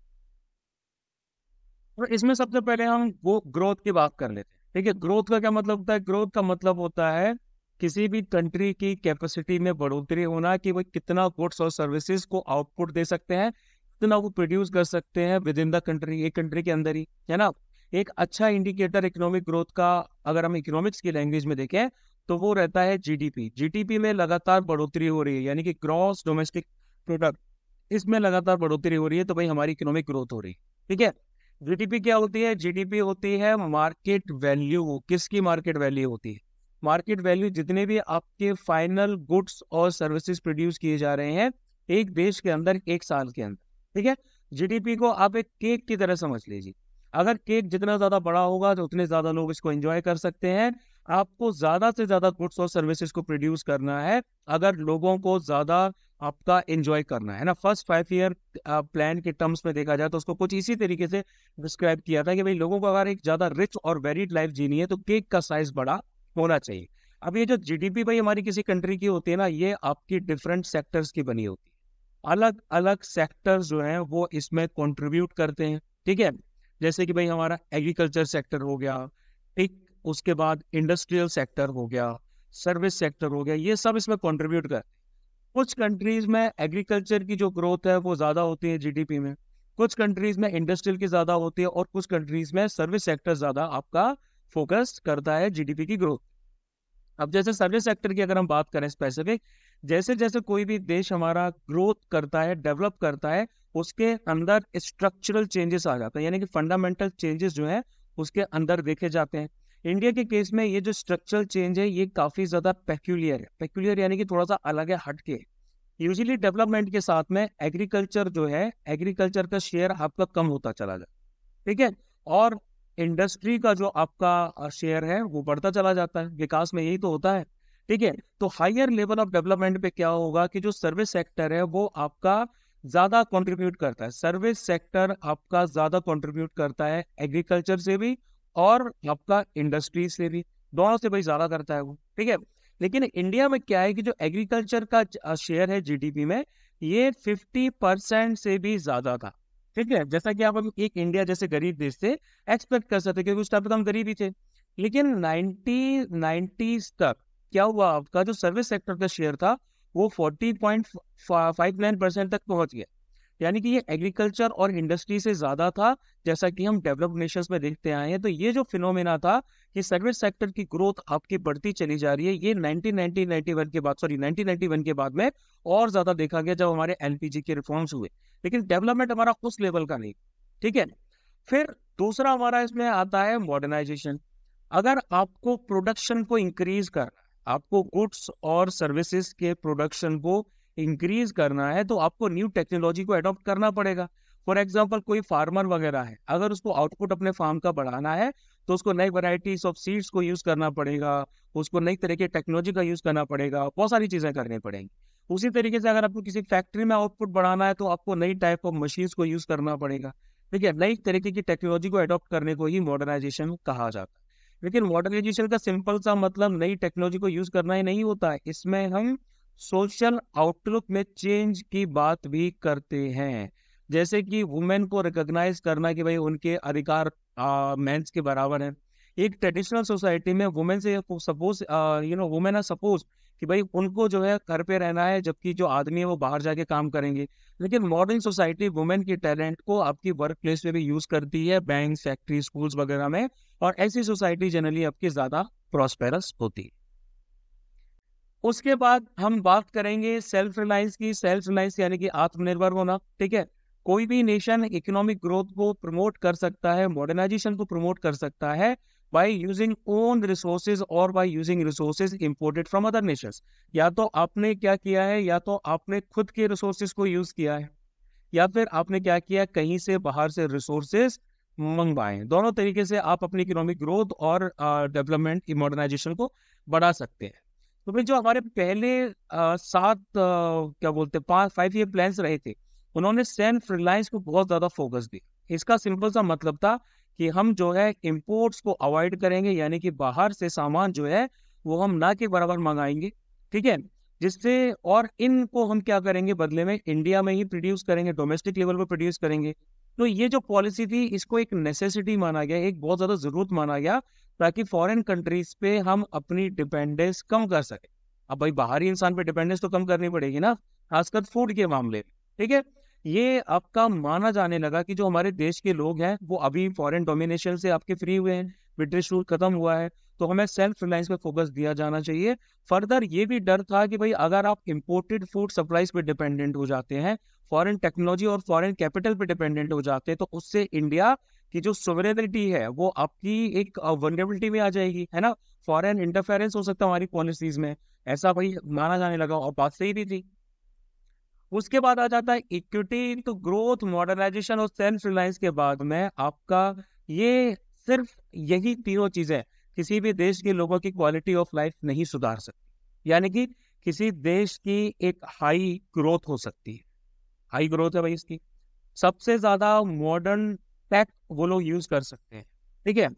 [SPEAKER 1] और तो इसमें सबसे पहले हम वो ग्रोथ की बात कर लेते हैं ठीक है ग्रोथ का क्या मतलब होता है ग्रोथ का मतलब होता है किसी भी कंट्री की कैपेसिटी में बढ़ोतरी होना कि वो कितना गुड्स और सर्विसेज को आउटपुट दे सकते हैं कितना वो प्रोड्यूस कर सकते हैं विद इन द कंट्री एक कंट्री के अंदर ही है ना एक अच्छा इंडिकेटर इकोनॉमिक ग्रोथ का अगर हम इकोनॉमिक्स की लैंग्वेज में देखें तो वो रहता है जीडीपी जीडीपी में लगातार बढ़ोतरी हो रही है यानी कि ग्रॉस डोमेस्टिक प्रोडक्ट इसमें लगातार बढ़ोतरी हो रही है तो भाई हमारी इकोनॉमिक ग्रोथ हो रही है ठीक है जीडीपी क्या होती है जीडीपी होती है मार्केट वैल्यू किसकी मार्केट वैल्यू होती है मार्केट वैल्यू जितने भी आपके फाइनल गुड्स और सर्विसेज प्रोड्यूस किए जा रहे हैं एक देश के अंदर एक साल के अंदर ठीक है जीडीपी को आप एक केक की तरह समझ लीजिए अगर केक जितना ज्यादा बड़ा होगा तो उतने ज्यादा लोग इसको एंजॉय कर सकते हैं आपको ज्यादा से ज्यादा गुड्स और सर्विसेज को प्रोड्यूस करना है अगर लोगों को ज्यादा आपका एंजॉय करना है ना फर्स्ट फाइव ईयर प्लान के टर्म्स में देखा जाए तो उसको कुछ इसी तरीके से डिस्क्राइब किया था कि भाई लोगों को अगर एक ज्यादा रिच और वेरिड लाइफ जीनी है तो केक का साइज बड़ा होना चाहिए अब ये जो जीडीपी भाई हमारी किसी कंट्री की होती है ना ये आपकी डिफरेंट सेक्टर्स की बनी होती है अलग अलग सेक्टर जो हैं वो इसमें कंट्रीब्यूट करते हैं ठीक है जैसे कि भाई हमारा एग्रीकल्चर सेक्टर हो गया ठीक उसके बाद इंडस्ट्रियल सेक्टर हो गया सर्विस सेक्टर हो गया ये सब इसमें कॉन्ट्रीब्यूट करते हैं कुछ कंट्रीज में एग्रीकल्चर की जो ग्रोथ है वो ज़्यादा होती है जीडीपी में कुछ कंट्रीज में इंडस्ट्रियल की ज़्यादा होती है और कुछ कंट्रीज में सर्विस सेक्टर ज़्यादा आपका फोकस करता है जीडीपी की ग्रोथ अब जैसे सर्विस सेक्टर की अगर हम बात करें स्पेसिफिक जैसे जैसे कोई भी देश हमारा ग्रोथ करता है डेवलप करता है उसके अंदर स्ट्रक्चरल चेंजेस आ जाते हैं यानी कि फंडामेंटल चेंजेस जो है उसके अंदर देखे जाते हैं इंडिया के केस में ये जो स्ट्रक्चरल चेंज है ये काफ़ी ज़्यादा पेक्यूलियर है पेक्यूलियर यानी कि थोड़ा सा अलग है हटके यूजली डेवलपमेंट के साथ में एग्रीकल्चर जो है एग्रीकल्चर का शेयर आपका कम होता चला जाए ठीक है और इंडस्ट्री का जो आपका शेयर है वो बढ़ता चला जाता है विकास में यही तो होता है ठीक है तो हायर लेवल ऑफ डेवलपमेंट पे क्या होगा कि जो सर्विस सेक्टर है वो आपका ज्यादा कंट्रीब्यूट करता है सर्विस सेक्टर आपका ज्यादा कंट्रीब्यूट करता है एग्रीकल्चर से भी और आपका इंडस्ट्री से भी दोनों से भाई ज्यादा करता है वो ठीक है लेकिन इंडिया में क्या है कि जो एग्रीकल्चर का शेयर है जीडीपी में ये फिफ्टी परसेंट से भी ज्यादा था ठीक है जैसा कि आप एक इंडिया जैसे गरीब देश से एक्सपेक्ट कर सकते क्योंकि उस टाइम तो हम गरीब ही थे लेकिन नाइनटी नाइनटीज तक क्या हुआ आपका जो सर्विस सेक्टर का शेयर था वो forty point five nine percent तक पहुंच गया यानी कि ये एग्रीकल्चर और इंडस्ट्री से ज्यादा था जैसा कि हम डेवलप नेशंस में देखते आए हैं तो ये जो फिनोमेना था ये सर्विस सेक्टर की ग्रोथ आपकी बढ़ती चली जा रही है ये नाइनटी वन के बाद सॉरी 1991 के बाद में और ज्यादा देखा गया जब हमारे एलपीजी के रिफॉर्म्स हुए लेकिन डेवलपमेंट हमारा उस लेवल का नहीं ठीक है फिर दूसरा हमारा इसमें आता है मॉडर्नाइजेशन अगर आपको प्रोडक्शन को इंक्रीज कर आपको गुड्स और सर्विसेज के प्रोडक्शन को इंक्रीज करना है तो आपको न्यू टेक्नोलॉजी को अडॉप्ट करना पड़ेगा फॉर एग्जाम्पल कोई फार्मर वगैरह है अगर उसको आउटपुट अपने फार्म का बढ़ाना है तो उसको नई वराइटीज ऑफ सीड्स को यूज करना पड़ेगा उसको नई तरह की टेक्नोलॉजी का यूज करना पड़ेगा बहुत सारी चीजें करनी पड़ेंगी उसी तरीके से अगर आपको किसी फैक्ट्री में आउटपुट बढ़ाना है तो आपको नई टाइप ऑफ मशीन को यूज करना पड़ेगा ठीक है नई तरीके की टेक्नोलॉजी को अडॉप्ट करने को ही मॉडर्नाइजेशन कहा जाता है लेकिन मॉडर्नाइजेशन का सिंपल सा मतलब नई टेक्नोलॉजी को यूज करना ही नहीं होता है इसमें हम सोशल आउटलुक में चेंज की बात भी करते हैं जैसे कि वुमेन को रिकॉग्नाइज करना कि भाई उनके अधिकार मेंस के बराबर है एक ट्रेडिशनल सोसाइटी में वुमेन से suppose you know women are suppose कि भाई उनको जो है घर पे रहना है जबकि जो आदमी है वो बाहर जाके काम करेंगे लेकिन मॉडर्न सोसाइटी वुमेन के टैलेंट को आपकी वर्क प्लेस में भी यूज करती है बैंक फैक्ट्री स्कूल्स वगैरह में और ऐसी सोसाइटी जनरली आपकी ज्यादा प्रॉस्पेरस होती है उसके बाद हम बात करेंगे सेल्फ रिलायंस की सेल्फ रिलायंस यानी कि आत्मनिर्भर होना ठीक है कोई भी नेशन इकोनॉमिक ग्रोथ को प्रमोट कर सकता है मॉडर्नाइजेशन को प्रमोट कर सकता है by using own resources or by using resources imported from other nations या तो आपने क्या किया है या तो आपने खुद के resources को use किया है या फिर आपने क्या किया कहीं से बाहर से resources मंगवाए दोनों तरीके से आप अपनी इकोनॉमिक ग्रोथ और डेवलपमेंट की मॉडर्नाइजेशन को बढ़ा सकते हैं तो फिर जो हमारे पहले सात क्या बोलते हैं पाँच फाइव ईयर प्लान्स रहे थे उन्होंने सेल्फ रिलायंस को बहुत ज़्यादा फोकस दी इसका सिंपल सा मतलब था कि हम जो है इम्पोर्ट्स को अवॉइड करेंगे यानी कि बाहर से सामान जो है वो हम ना के बराबर मंगाएंगे ठीक है जिससे और इनको हम क्या करेंगे बदले में इंडिया में ही प्रोड्यूस करेंगे डोमेस्टिक लेवल पर प्रोड्यूस करेंगे तो ये जो पॉलिसी थी इसको एक नेसेसिटी माना गया एक बहुत ज़्यादा ज़रूरत माना गया ताकि फॉरेन कंट्रीज पे हम अपनी डिपेंडेंस कम कर सके अब भाई बाहरी इंसान पे डिपेंडेंस तो कम करनी पड़ेगी ना खासकर फूड के मामले में ठीक है ये आपका माना जाने लगा कि जो हमारे देश के लोग हैं वो अभी फॉरेन डोमिनेशन से आपके फ्री हुए हैं ब्रिटिश रूल खत्म हुआ है तो हमें सेल्फ रिलायंस पे फोकस दिया जाना चाहिए फर्दर ये भी डर था कि भाई अगर आप इम्पोर्टेड फूड सप्लाईज पे डिपेंडेंट हो जाते हैं फॉरेन टेक्नोलॉजी और फॉरेन कैपिटल पे डिपेंडेंट हो जाते हैं तो उससे इंडिया की जो सोवरेबिलिटी है वो आपकी एक वनरेबिलिटी में आ जाएगी है ना फॉरेन इंटरफेरेंस हो सकता है हमारी पॉलिसीज में ऐसा भाई माना जाने लगा और बात सही भी थी उसके बाद आ जाता है इक्विटी इन तो ग्रोथ मॉडर्नाइजेशन और सेल्फ रिलायंस के बाद में आपका ये सिर्फ यही तीनों चीजें किसी भी देश के लोगों की क्वालिटी ऑफ लाइफ नहीं सुधार सकती यानी कि किसी देश की एक हाई ग्रोथ हो सकती है हाई ग्रोथ है भाई इसकी सबसे ज्यादा मॉडर्न टेक वो लोग यूज कर सकते हैं ठीक है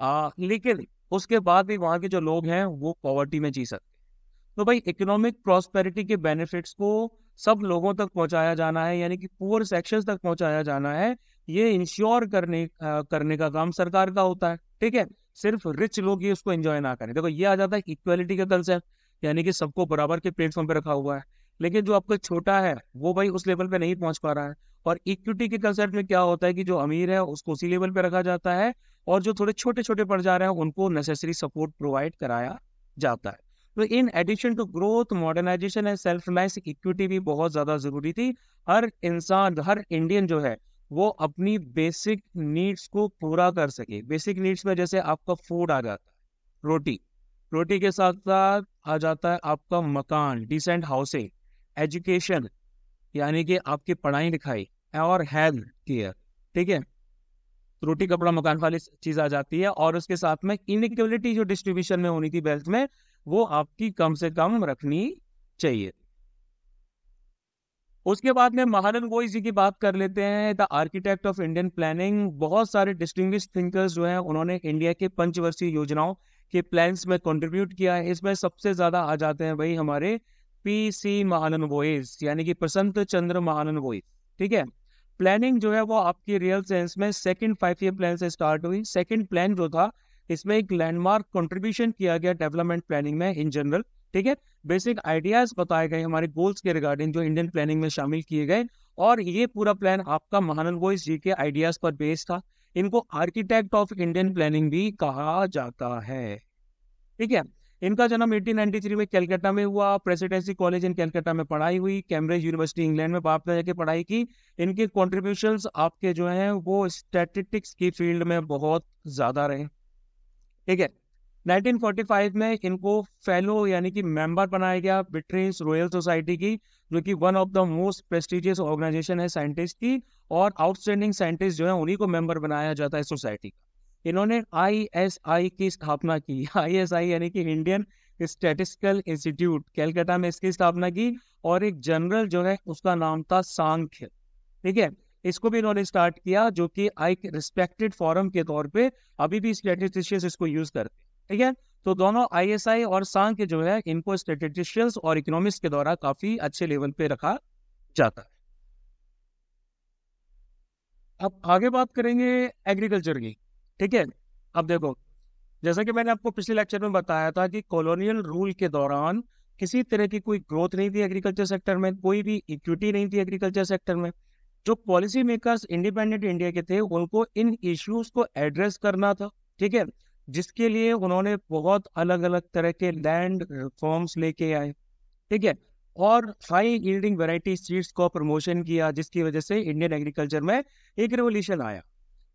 [SPEAKER 1] आ, लेकिन उसके बाद भी वहाँ के जो लोग हैं वो पॉवर्टी में जी सकते हैं तो भाई इकोनॉमिक प्रॉस्पेरिटी के बेनिफिट्स को सब लोगों तक पहुंचाया जाना है यानी कि पुअर सेक्शंस तक पहुंचाया जाना है ये इंश्योर करने आ, करने का काम सरकार का होता है ठीक है सिर्फ रिच लोग ही उसको एंजॉय ना करें देखो ये आ जाता है इक्वलिटी का कंसेप्ट यानी कि सबको बराबर के प्लेटफॉर्म पे रखा हुआ है लेकिन जो आपका छोटा है वो भाई उस लेवल पे नहीं पहुंच पा रहा है और इक्विटी के कंसेप्ट में क्या होता है कि जो अमीर है उसको उसी लेवल पे रखा जाता है और जो थोड़े छोटे छोटे पड़ जा रहे हैं उनको नेसेसरी सपोर्ट प्रोवाइड कराया जाता है तो in addition to growth modernization and self reliance equity भी बहुत ज़्यादा ज़रूरी थी हर इंसान हर इंडियन जो है वो अपनी बेसिक नीड्स को पूरा कर सके बेसिक नीड्स में जैसे आपका फूड आ जाता है रोटी रोटी के साथ साथ आ जाता है आपका मकान डिसेंट हाउसिंग एजुकेशन यानी कि आपकी पढ़ाई लिखाई और हेल्थ केयर ठीक है रोटी कपड़ा मकान वाली चीज आ जाती है और उसके साथ में इनिक्वलिटी जो डिस्ट्रीब्यूशन में होनी थी वेल्थ में वो आपकी कम से कम रखनी चाहिए उसके बाद में महानंद गोई जी की बात कर लेते हैं the architect of Indian planning बहुत सारे डिस्टिंग्विश थिंकर्स जो हैं उन्होंने इंडिया के पंचवर्षीय योजनाओं के प्लान्स में कंट्रीब्यूट किया है इसमें सबसे ज्यादा आ जाते हैं भाई हमारे पी सी महानंद गोइस यानी कि प्रसंत चंद्र महानंद गोइस ठीक है प्लानिंग जो है वो आपकी रियल सेंस में सेकंड फाइव ईयर प्लान से स्टार्ट हुई सेकंड प्लान जो था इसमें एक लैंडमार्क कंट्रीब्यूशन किया गया डेवलपमेंट प्लानिंग में इन जनरल ठीक है बेसिक आइडियाज बताए गए हमारे गोल्स के रिगार्डिंग जो इंडियन प्लानिंग में शामिल किए गए और ये पूरा प्लान आपका महानंद वॉइस जी के आइडियाज पर बेस्ड था इनको आर्किटेक्ट ऑफ इंडियन प्लानिंग भी कहा जाता है ठीक है इनका जन्म 1893 में कलकत्ता में हुआ प्रेसिडेंसी कॉलेज इन कलकत्ता में पढ़ाई हुई कैम्ब्रिज यूनिवर्सिटी इंग्लैंड में बाप जाके पढ़ाई की इनके कॉन्ट्रीब्यूशन आपके जो हैं वो स्टैटिस्टिक्स की फील्ड में बहुत ज़्यादा रहे ठीक है 1945 में इनको फेलो यानी कि मेंबर बनाया गया ब्रिटिश रॉयल सोसाइटी की जो कि one of the most prestigious organization है साइंटिस्ट की और आउटस्टैंडिंग साइंटिस्ट जो है उन्हीं को मेंबर बनाया जाता है सोसाइटी का इन्होंने आईएसआई की स्थापना की आईएसआई यानी कि इंडियन स्टेटिस्टिकल इंस्टीट्यूट कैलकाटा में इसकी स्थापना की और एक जनरल जो है उसका नाम था सांख्य ठीक है इसको भी इन्होंने स्टार्ट किया जो कि आई रिस्पेक्टेड फॉरम के तौर पे अभी भी स्टेटिस्टिशियंस इसको यूज करते हैं ठीक है तो दोनों आईएसआई और सांग के जो है इनको स्टेटिस्टिशियंस और इकोनॉमिक्स के द्वारा काफी अच्छे लेवल पे रखा जाता है अब आगे बात करेंगे एग्रीकल्चर की ठीक है अब देखो जैसा कि मैंने आपको पिछले लेक्चर में बताया था कि कॉलोनियल रूल के दौरान किसी तरह की कोई ग्रोथ नहीं थी एग्रीकल्चर सेक्टर में कोई भी इक्विटी नहीं थी एग्रीकल्चर सेक्टर में जो पॉलिसी मेकर्स इंडिपेंडेंट इंडिया के थे उनको इन इश्यूज को एड्रेस करना था ठीक है जिसके लिए उन्होंने बहुत अलग अलग तरह के लैंड फॉर्म्स लेके आए ठीक है और हाई यील्डिंग वेराइटी सीड्स को प्रमोशन किया जिसकी वजह से इंडियन एग्रीकल्चर में एक रिवोल्यूशन आया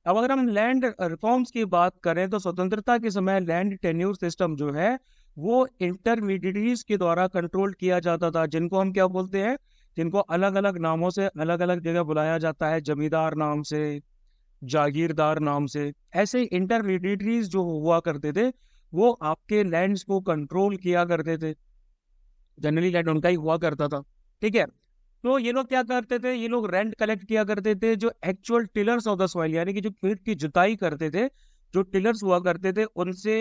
[SPEAKER 1] अब अगर हम लैंड रिफॉर्म्स की बात करें तो स्वतंत्रता के समय लैंड टेन्यूर सिस्टम जो है वो इंटरमीडिएट्स के द्वारा कंट्रोल किया जाता था जिनको हम क्या बोलते हैं जिनको अलग अलग नामों से अलग अलग जगह बुलाया जाता है जमींदार नाम से जागीरदार नाम से ऐसे इंटरमीडिएटरीज जो हुआ करते थे वो आपके लैंड्स को कंट्रोल किया करते थे जनरली लैंड उनका ही हुआ करता था ठीक है तो ये लोग क्या करते थे ये लोग रेंट कलेक्ट किया करते थे जो actual tillers of the soil यानी कि जो खेत की जुताई करते थे जो टिलर्स हुआ करते थे उनसे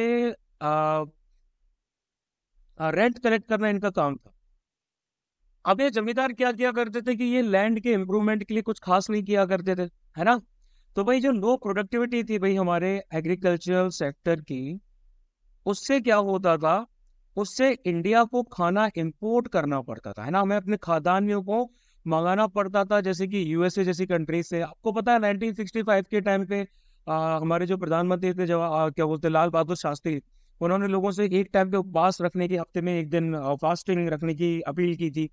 [SPEAKER 1] आ, रेंट कलेक्ट करना इनका काम था अब ये जमींदार क्या किया करते थे कि ये लैंड के इम्प्रूवमेंट के लिए कुछ खास नहीं किया करते थे है ना तो भाई जो लो प्रोडक्टिविटी थी भाई हमारे एग्रीकल्चरल सेक्टर की उससे क्या होता था उससे इंडिया को खाना इंपोर्ट करना पड़ता था है ना हमें अपने खादानियों को मंगाना पड़ता था जैसे कि यूएसए जैसी कंट्रीज से आपको पता है 1965 के टाइम पे आ, हमारे जो प्रधानमंत्री थे जब क्या बोलते लाल बहादुर शास्त्री उन्होंने लोगों से एक टाइम पे उपवास रखने की हफ्ते में एक दिन फास्टिंग रखने की अपील की थी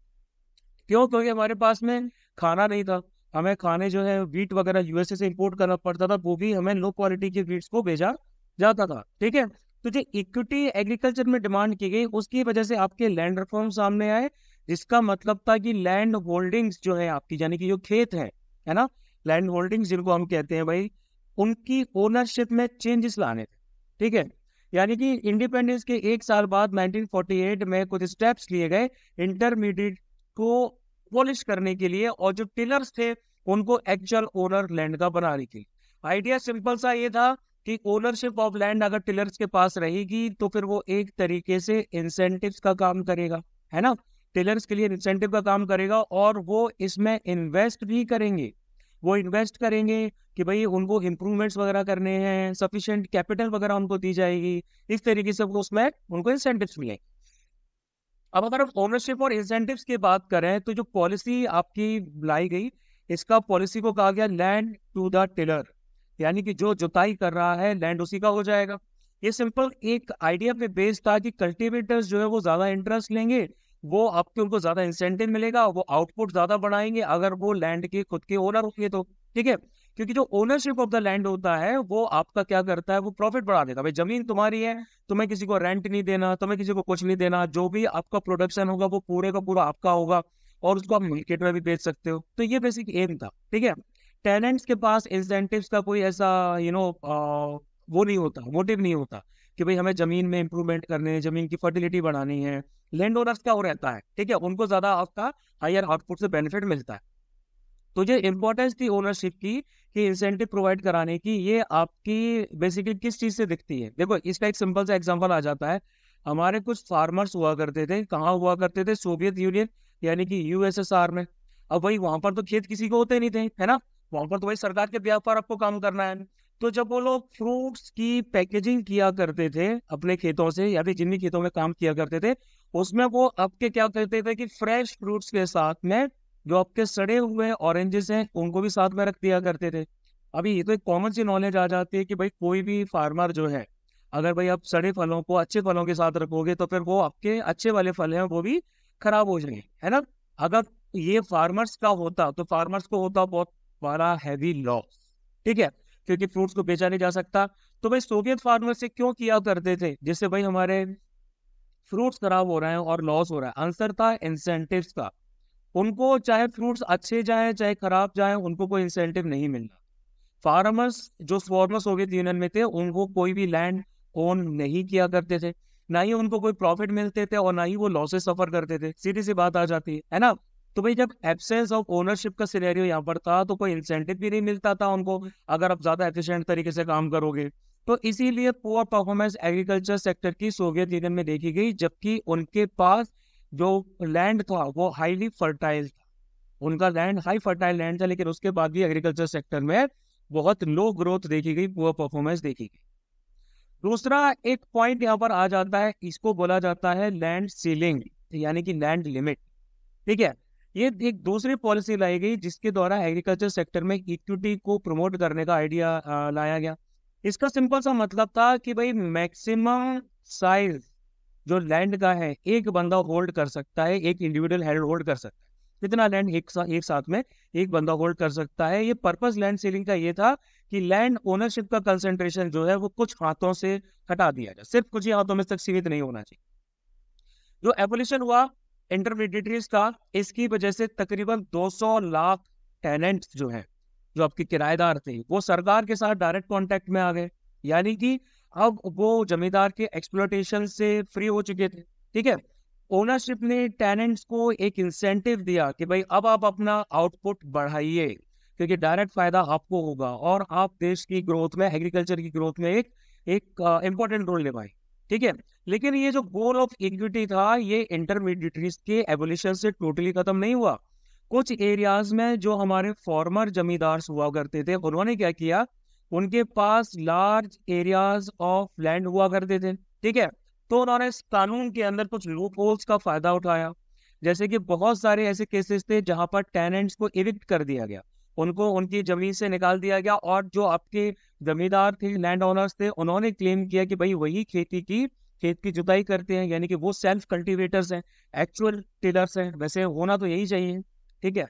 [SPEAKER 1] क्यों क्योंकि हमारे पास में खाना नहीं था हमें खाने जो है वीट वगैरह यूएसए से इम्पोर्ट करना पड़ता था वो भी हमें लो क्वालिटी के वीट्स को भेजा जाता था ठीक है तो जो इक्विटी एग्रीकल्चर में डिमांड की गई उसकी वजह से आपके लैंड रिफॉर्म सामने आए जिसका मतलब था कि लैंड होल्डिंग्स जो है आपकी यानी कि जो खेत है है ना लैंड होल्डिंग्स जिनको हम कहते हैं भाई उनकी ओनरशिप में चेंजेस लाने थे ठीक है यानी कि इंडिपेंडेंस के एक साल बाद 1948 में कुछ स्टेप्स लिए गए इंटरमीडिएट को पॉलिश करने के लिए और जो टिलर्स थे उनको एक्चुअल ओनर लैंड का बनाने के लिए आइडिया सिंपल सा ये था कि ओनरशिप ऑफ लैंड अगर टिलर्स के पास रहेगी तो फिर वो एक तरीके से इंसेंटिव्स का काम करेगा है ना टिलर्स के लिए इंसेंटिव का काम करेगा और वो इसमें इन्वेस्ट भी करेंगे वो इन्वेस्ट करेंगे कि भाई उनको इम्प्रूवमेंट्स वगैरह करने हैं सफिशिएंट कैपिटल वगैरह उनको दी जाएगी इस तरीके से वो उसमें उनको इंसेंटिव मिलेंगे अब अगर आप ओनरशिप और इंसेंटिव की बात करें तो जो पॉलिसी आपकी लाई गई इसका पॉलिसी को कहा गया लैंड टू द टिलर यानी कि जो जुताई कर रहा है लैंड उसी का हो जाएगा ये सिंपल एक आइडिया पे बेस्ड था कि कल्टीवेटर्स जो है वो ज्यादा इंटरेस्ट लेंगे वो आपके उनको ज्यादा इंसेंटिव मिलेगा वो आउटपुट ज्यादा बढ़ाएंगे अगर वो लैंड के खुद के ओनर होंगे तो ठीक है क्योंकि जो ओनरशिप ऑफ द लैंड होता है वो आपका क्या करता है वो प्रॉफिट बढ़ा देता है भाई जमीन तुम्हारी है तुम्हें किसी को रेंट नहीं देना तुम्हें किसी को कुछ नहीं देना जो भी आपका प्रोडक्शन होगा वो पूरे का पूरा आपका होगा और उसको आप मार्केट में भी बेच सकते हो तो ये बेसिक एम था ठीक है टैलेंट्स के पास इंसेंटिव का कोई ऐसा यू you नो know, वो नहीं होता मोटिव नहीं होता कि भाई हमें जमीन में इंप्रूवमेंट करने है जमीन की फर्टिलिटी बढ़ानी है लैंड ओनर्स का वो रहता है ठीक है उनको ज्यादा आपका हायर आउटपुट से बेनिफिट मिलता है तो ये इम्पोर्टेंस हम्म। थी ओनरशिप की कि इंसेंटिव प्रोवाइड कराने की ये आपकी बेसिकली किस चीज़ से दिखती है देखो इसका एक सिंपल सा एग्जाम्पल आ जाता है हमारे कुछ फार्मर्स हुआ करते थे कहाँ हुआ करते थे सोवियत यूनियन यानी कि यूएसएसआर में अब वही वहाँ पर तो खेत किसी को होते नहीं थे है ना वहाँ पर तो वही सरकार के ब्याह पर आपको काम करना है तो जब वो लोग फ्रूट्स की पैकेजिंग किया करते थे अपने खेतों से या फिर जिन खेतों में काम किया करते थे उसमें वो आपके क्या करते थे कि फ्रेश फ्रूट्स के साथ में जो आपके सड़े हुए ऑरेंजेस हैं उनको भी साथ में रख दिया करते थे अभी ये तो एक कॉमन सी नॉलेज आ जाती है कि भाई कोई भी फार्मर जो है अगर भाई आप सड़े फलों को अच्छे फलों के साथ रखोगे तो फिर वो आपके अच्छे वाले फल हैं वो भी खराब हो जाएंगे है ना अगर ये फार्मर्स का होता तो फार्मर्स को होता बहुत बड़ा हैवी लॉस ठीक है क्योंकि फ्रूट्स को बेचा नहीं जा सकता तो भाई सोवियत फार्मर से क्यों किया करते थे जिससे भाई हमारे फ्रूट्स खराब हो रहे हैं और लॉस हो रहा है आंसर था इंसेंटिव का उनको चाहे फ्रूट्स अच्छे जाए चाहे खराब जाए उनको कोई इंसेंटिव नहीं मिलना फार्मर्स जो फॉर्मर सोवियत यूनियन में थे उनको कोई भी लैंड ओन नहीं किया करते थे ना ही उनको कोई प्रॉफिट मिलते थे और ना ही वो लॉसेस सफर करते थे सीधी सी बात आ जाती है ना तो भाई जब एबसेंस ऑफ ओनरशिप का सिनेरियो यहाँ पर था तो कोई इंसेंटिव भी नहीं मिलता था उनको अगर आप ज्यादा एफिशिएंट तरीके से काम करोगे तो इसीलिए पुअर परफॉर्मेंस एग्रीकल्चर सेक्टर की सोवियत यूनियन में देखी गई जबकि उनके पास जो लैंड था वो हाईली फर्टाइल था उनका लैंड हाई फर्टाइल लैंड था लेकिन उसके बाद भी एग्रीकल्चर सेक्टर में बहुत लो ग्रोथ देखी गई पुअर परफॉर्मेंस देखी गई दूसरा एक पॉइंट यहाँ पर आ जाता है इसको बोला जाता है लैंड सीलिंग यानी कि लैंड लिमिट ठीक है ये एक दूसरी पॉलिसी लाई गई जिसके द्वारा एग्रीकल्चर सेक्टर में इक्विटी को प्रमोट करने का आइडिया लाया गया इसका सिंपल सा मतलब था कि भाई मैक्सिमम साइज जो लैंड का है एक बंदा होल्ड कर सकता है एक इंडिविजुअल हैंड होल्ड कर सकता है कितना लैंड एक, सा, एक साथ में एक बंदा होल्ड कर सकता है ये पर्पज लैंड सेलिंग का ये था कि लैंड ओनरशिप का कंसेंट्रेशन जो है वो कुछ हाथों से हटा दिया जाए सिर्फ कुछ ही हाथों में तक सीमित नहीं होना चाहिए जो एवोल्यूशन हुआ इंटरमीडिएटरीज का इसकी वजह से तकरीबन 200 लाख टेनेंट जो है जो आपके किराएदार थे वो सरकार के साथ डायरेक्ट कॉन्टेक्ट में आ गए यानी कि अब वो जमींदार के एक्सप्लोटेशन से फ्री हो चुके थे ठीक है ओनरशिप ने टेनेंट्स को एक इंसेंटिव दिया कि भाई अब आप अपना आउटपुट बढ़ाइए क्योंकि डायरेक्ट फायदा आपको होगा और आप देश की ग्रोथ में एग्रीकल्चर की ग्रोथ में एक एक इम्पोर्टेंट रोल निभाए ठीक है लेकिन ये जो गोल ऑफ इक्विटी था ये इंटरमीडिएटरीज के एवोल्यूशन से टोटली खत्म नहीं हुआ कुछ एरियाज में जो हमारे फॉर्मर जमींदार हुआ करते थे उन्होंने क्या किया उनके पास लार्ज एरियाज ऑफ लैंड हुआ करते थे ठीक है तो उन्होंने इस कानून के अंदर कुछ लूप होल्स का फायदा उठाया जैसे कि बहुत सारे ऐसे केसेस थे जहां पर टेनेंट्स को इविक्ट कर दिया गया उनको उनकी जमीन से निकाल दिया गया और जो आपके जमींदार थे लैंड ओनर्स थे उन्होंने क्लेम किया कि भाई वही खेती की खेत की जुताई करते हैं यानी कि वो सेल्फ कल्टीवेटर्स हैं एक्चुअल टेलर्स हैं वैसे होना तो यही चाहिए ठीक है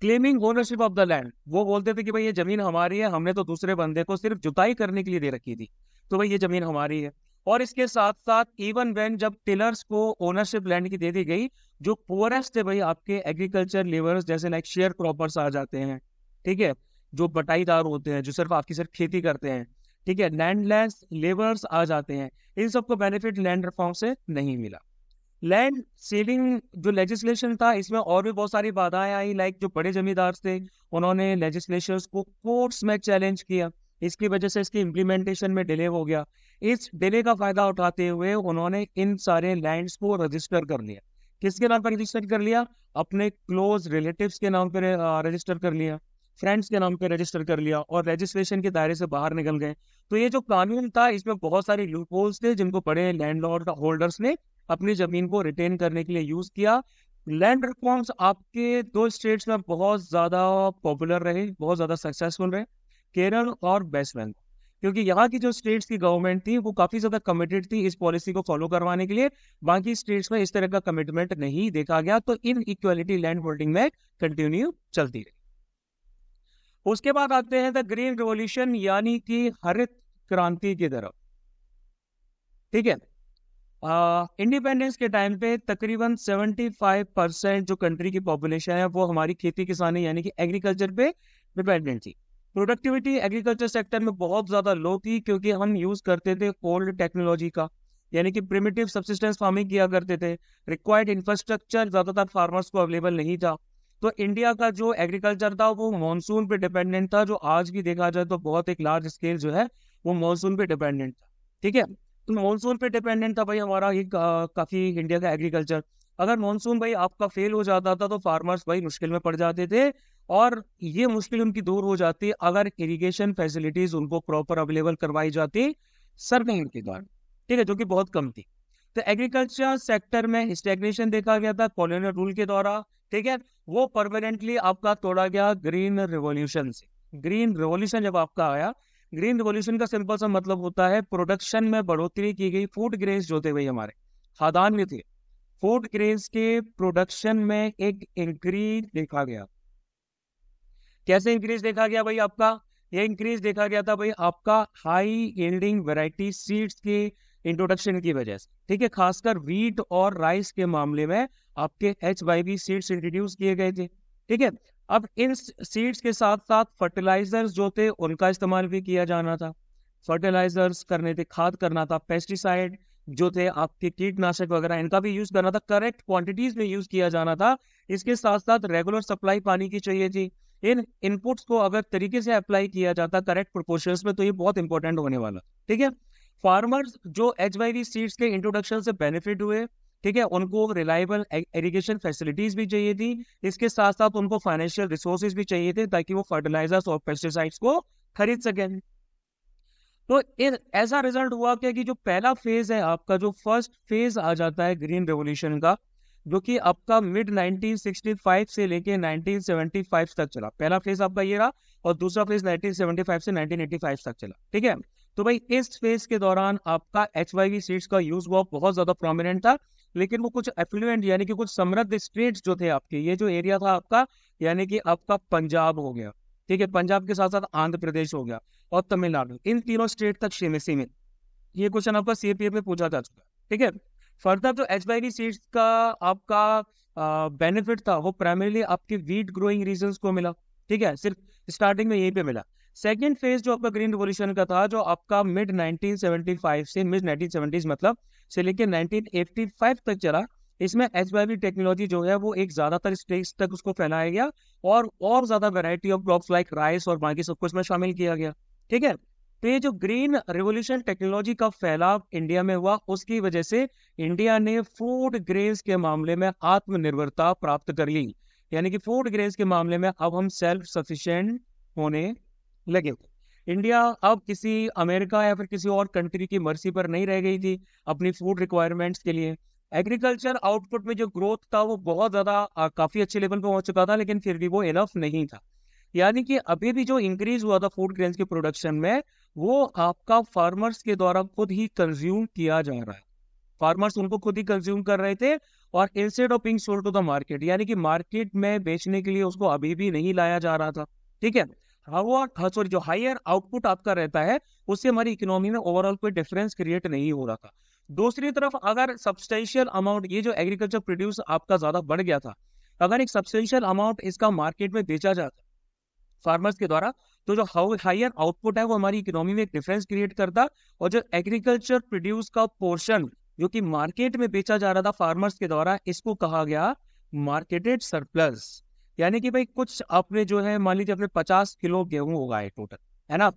[SPEAKER 1] claiming ownership of the land वो बोलते थे कि भाई ये जमीन हमारी है हमने तो दूसरे बंदे को सिर्फ जुताई करने के लिए दे रखी थी तो भाई ये जमीन हमारी है और इसके साथ साथ इवन वेन जब टिलर्स को ओनरशिप लैंड की दे दी गई जो पुअरेस्ट थे भाई आपके एग्रीकल्चर लेबर्स जैसे लाइक शेयर क्रॉपर्स आ जाते हैं ठीक है जो बटाईदार होते हैं जो सिर्फ आपकी सिर्फ खेती करते हैं ठीक है लैंडलेस लेबर्स आ जाते हैं इन सबको बेनिफिट लैंड रिफॉर्म से नहीं मिला लैंड सेलिंग जो लेजिस्लेशन था इसमें और भी बहुत सारी बाधाएं आई लाइक जो बड़े जमींदार थे उन्होंने लेजिस्लेशन को कोर्ट्स में चैलेंज किया इसकी वजह से इसकी इम्प्लीमेंटेशन में डिले हो गया इस डिले का फायदा उठाते हुए उन्होंने इन सारे लैंड्स को रजिस्टर कर लिया किसके नाम पर रजिस्टर कर लिया अपने क्लोज रिलेटिव के नाम पर रजिस्टर कर लिया फ्रेंड्स के नाम पर रजिस्टर कर लिया और रजिस्ट्रेशन के दायरे से बाहर निकल गए तो ये जो कानून था इसमें बहुत सारे लूपोल्स थे जिनको पड़े लैंड होल्डर्स ने अपनी जमीन को रिटेन करने के लिए यूज किया लैंड रिफॉर्म्स आपके दो स्टेट्स में बहुत ज्यादा पॉपुलर रहे बहुत ज्यादा सक्सेसफुल रहे केरल और वेस्ट बंगाल क्योंकि यहाँ की जो स्टेट्स की गवर्नमेंट थी वो काफी ज्यादा कमिटेड थी इस पॉलिसी को फॉलो करवाने के लिए बाकी स्टेट्स में इस तरह का कमिटमेंट नहीं देखा गया तो इन इक्वालिटी लैंड होल्डिंग में कंटिन्यू चलती रही उसके बाद आते हैं द ग्रीन रिवोल्यूशन यानी कि हरित क्रांति की तरफ ठीक है इंडिपेंडेंस के टाइम पे तकरीबन 75 परसेंट जो कंट्री की पॉपुलेशन है वो हमारी खेती किसानी यानी कि एग्रीकल्चर पे डिपेंडेंट थी प्रोडक्टिविटी एग्रीकल्चर सेक्टर में बहुत ज़्यादा लो थी क्योंकि हम यूज़ करते थे ओल्ड टेक्नोलॉजी का यानी कि प्रिमेटिव सब्सिस्टेंस फार्मिंग किया करते थे रिक्वायर्ड इंफ्रास्ट्रक्चर ज़्यादातर फार्मर्स को अवेलेबल नहीं था तो इंडिया का जो एग्रीकल्चर था वो मानसून पे डिपेंडेंट था जो आज भी देखा जाए तो बहुत एक लार्ज स्केल जो है वो मानसून पे डिपेंडेंट था ठीक है मानसून पे डिपेंडेंट था भाई हमारा ये काफ़ी इंडिया का एग्रीकल्चर अगर मानसून भाई आपका फेल हो जाता था तो फार्मर्स भाई मुश्किल में पड़ जाते थे और ये मुश्किल उनकी दूर हो जाती अगर इरिगेशन फैसिलिटीज उनको प्रॉपर अवेलेबल करवाई जाती सरकार के द्वारा ठीक है जो कि बहुत कम थी तो एग्रीकल्चर सेक्टर में स्टेग्नेशन देखा गया था कॉलोनियल रूल के द्वारा ठीक है वो परमानेंटली आपका तोड़ा गया ग्रीन रेवोल्यूशन से ग्रीन रेवोल्यूशन जब आपका आया ग्रीन रिवोल्यूशन का सिंपल सा मतलब होता है प्रोडक्शन में बढ़ोतरी की गई फूड ग्रेन्स जो थे भाई हमारे खादान में थे फूड ग्रेन्स के प्रोडक्शन में एक इंक्रीज देखा गया कैसे इंक्रीज देखा गया भाई आपका ये इंक्रीज देखा गया था भाई आपका हाई यील्डिंग वैरायटी सीड्स के इंट्रोडक्शन की वजह से ठीक है खासकर वीट और राइस के मामले में आपके एच वाई सीड्स इंट्रोड्यूस किए गए थे ठीक है अब इन सीड्स के साथ साथ फर्टिलाइजर्स जो थे उनका इस्तेमाल भी किया जाना था फर्टिलाइजर्स करने थे खाद करना था पेस्टिसाइड जो थे आपके कीटनाशक वगैरह इनका भी यूज करना था करेक्ट क्वांटिटीज में यूज किया जाना था इसके साथ साथ रेगुलर सप्लाई पानी की चाहिए थी इन इनपुट्स को अगर तरीके से अप्लाई किया जाता करेक्ट प्रोपोर्शन में तो ये बहुत इंपॉर्टेंट होने वाला ठीक है फार्मर्स जो एच सीड्स के इंट्रोडक्शन से बेनिफिट हुए ठीक है उनको रिलायबल इरीगेशन फैसिलिटीज भी चाहिए थी इसके साथ साथ उनको फाइनेंशियल रिसोर्सेज भी चाहिए थे ताकि वो फर्टिलाइजर्स और पेस्टिसाइड्स को खरीद सकें तो ऐसा रिजल्ट हुआ क्या कि जो पहला फेज है आपका जो फर्स्ट फेज आ जाता है ग्रीन रेवोल्यूशन का जो कि आपका मिड 1965 से लेके 1975 तक चला पहला फेज आपका ये रहा और दूसरा फेज 1975 से 1985 तक चला ठीक है तो भाई इस फेज के दौरान आपका एच वाई सीड्स का यूज हुआ बहुत ज्यादा प्रोमिनेंट था लेकिन वो कुछ एफ्लुएंट यानी कि कुछ समृद्ध स्टेट जो थे आपके ये जो एरिया था आपका यानी कि आपका पंजाब हो गया ठीक है पंजाब के साथ साथ आंध्र प्रदेश हो गया और तमिलनाडु इन तीनों स्टेट तक सीमित सीमित ये क्वेश्चन आपका सी में पूछा जा चुका है ठीक है फर्दर जो एच वाई सीट का आपका बेनिफिट था वो प्राइमरीली आपके वीट ग्रोइंग रीजन को मिला ठीक है सिर्फ स्टार्टिंग में यहीं पे मिला सेकेंड फेज जो आपका ग्रीन रिवोल्यूशन का था जो आपका मिड 1975 से मिड 1970s मतलब से लेकर 1985 तक चला इसमें एच टेक्नोलॉजी जो है वो एक ज्यादातर स्टेज तक उसको फैलाया गया और और ज्यादा variety of crops like rice और बाकी सब कुछ में शामिल किया गया ठीक है तो ये जो ग्रीन रेवोल्यूशन टेक्नोलॉजी का फैलाव इंडिया में हुआ उसकी वजह से इंडिया ने फूड ग्रेन्स के मामले में आत्मनिर्भरता प्राप्त कर ली यानी कि फूड ग्रेन्स के मामले में अब हम सेल्फ सफिशियंट होने लगे इंडिया अब किसी अमेरिका या फिर किसी और कंट्री की मर्सी पर नहीं रह गई थी अपनी फूड रिक्वायरमेंट्स के लिए एग्रीकल्चर आउटपुट में जो ग्रोथ था वो बहुत ज़्यादा काफ़ी अच्छे लेवल पर पहुंच चुका था लेकिन फिर भी वो इनफ नहीं था यानी कि अभी भी जो इंक्रीज हुआ था फूड ग्रेन के प्रोडक्शन में वो आपका फार्मर्स के द्वारा खुद ही कंज्यूम किया जा रहा है फार्मर्स उनको खुद ही कंज्यूम कर रहे थे और instead of being sold to the market यानी कि मार्केट में बेचने के लिए उसको अभी भी नहीं लाया जा रहा था ठीक है थर्ड सॉरी जो हायर आउटपुट आपका रहता है उससे हमारी इकोनॉमी में ओवरऑल कोई डिफरेंस क्रिएट नहीं हो रहा था दूसरी तरफ अगर सब्सटेंशियल अमाउंट ये जो एग्रीकल्चर प्रोड्यूस आपका ज्यादा बढ़ गया था अगर एक सब्सटेंशियल अमाउंट इसका मार्केट में बेचा जाता फार्मर्स के द्वारा तो जो हायर आउटपुट है वो हमारी इकोनॉमी में एक डिफरेंस क्रिएट करता और जो एग्रीकल्चर प्रोड्यूस का पोर्शन जो कि मार्केट में बेचा जा रहा था फार्मर्स के द्वारा इसको कहा गया मार्केटेड सरप्लस यानी कि भाई कुछ आपने जो है मान लीजिए आपने पचास किलो गेहूं उगाए टोटल है ना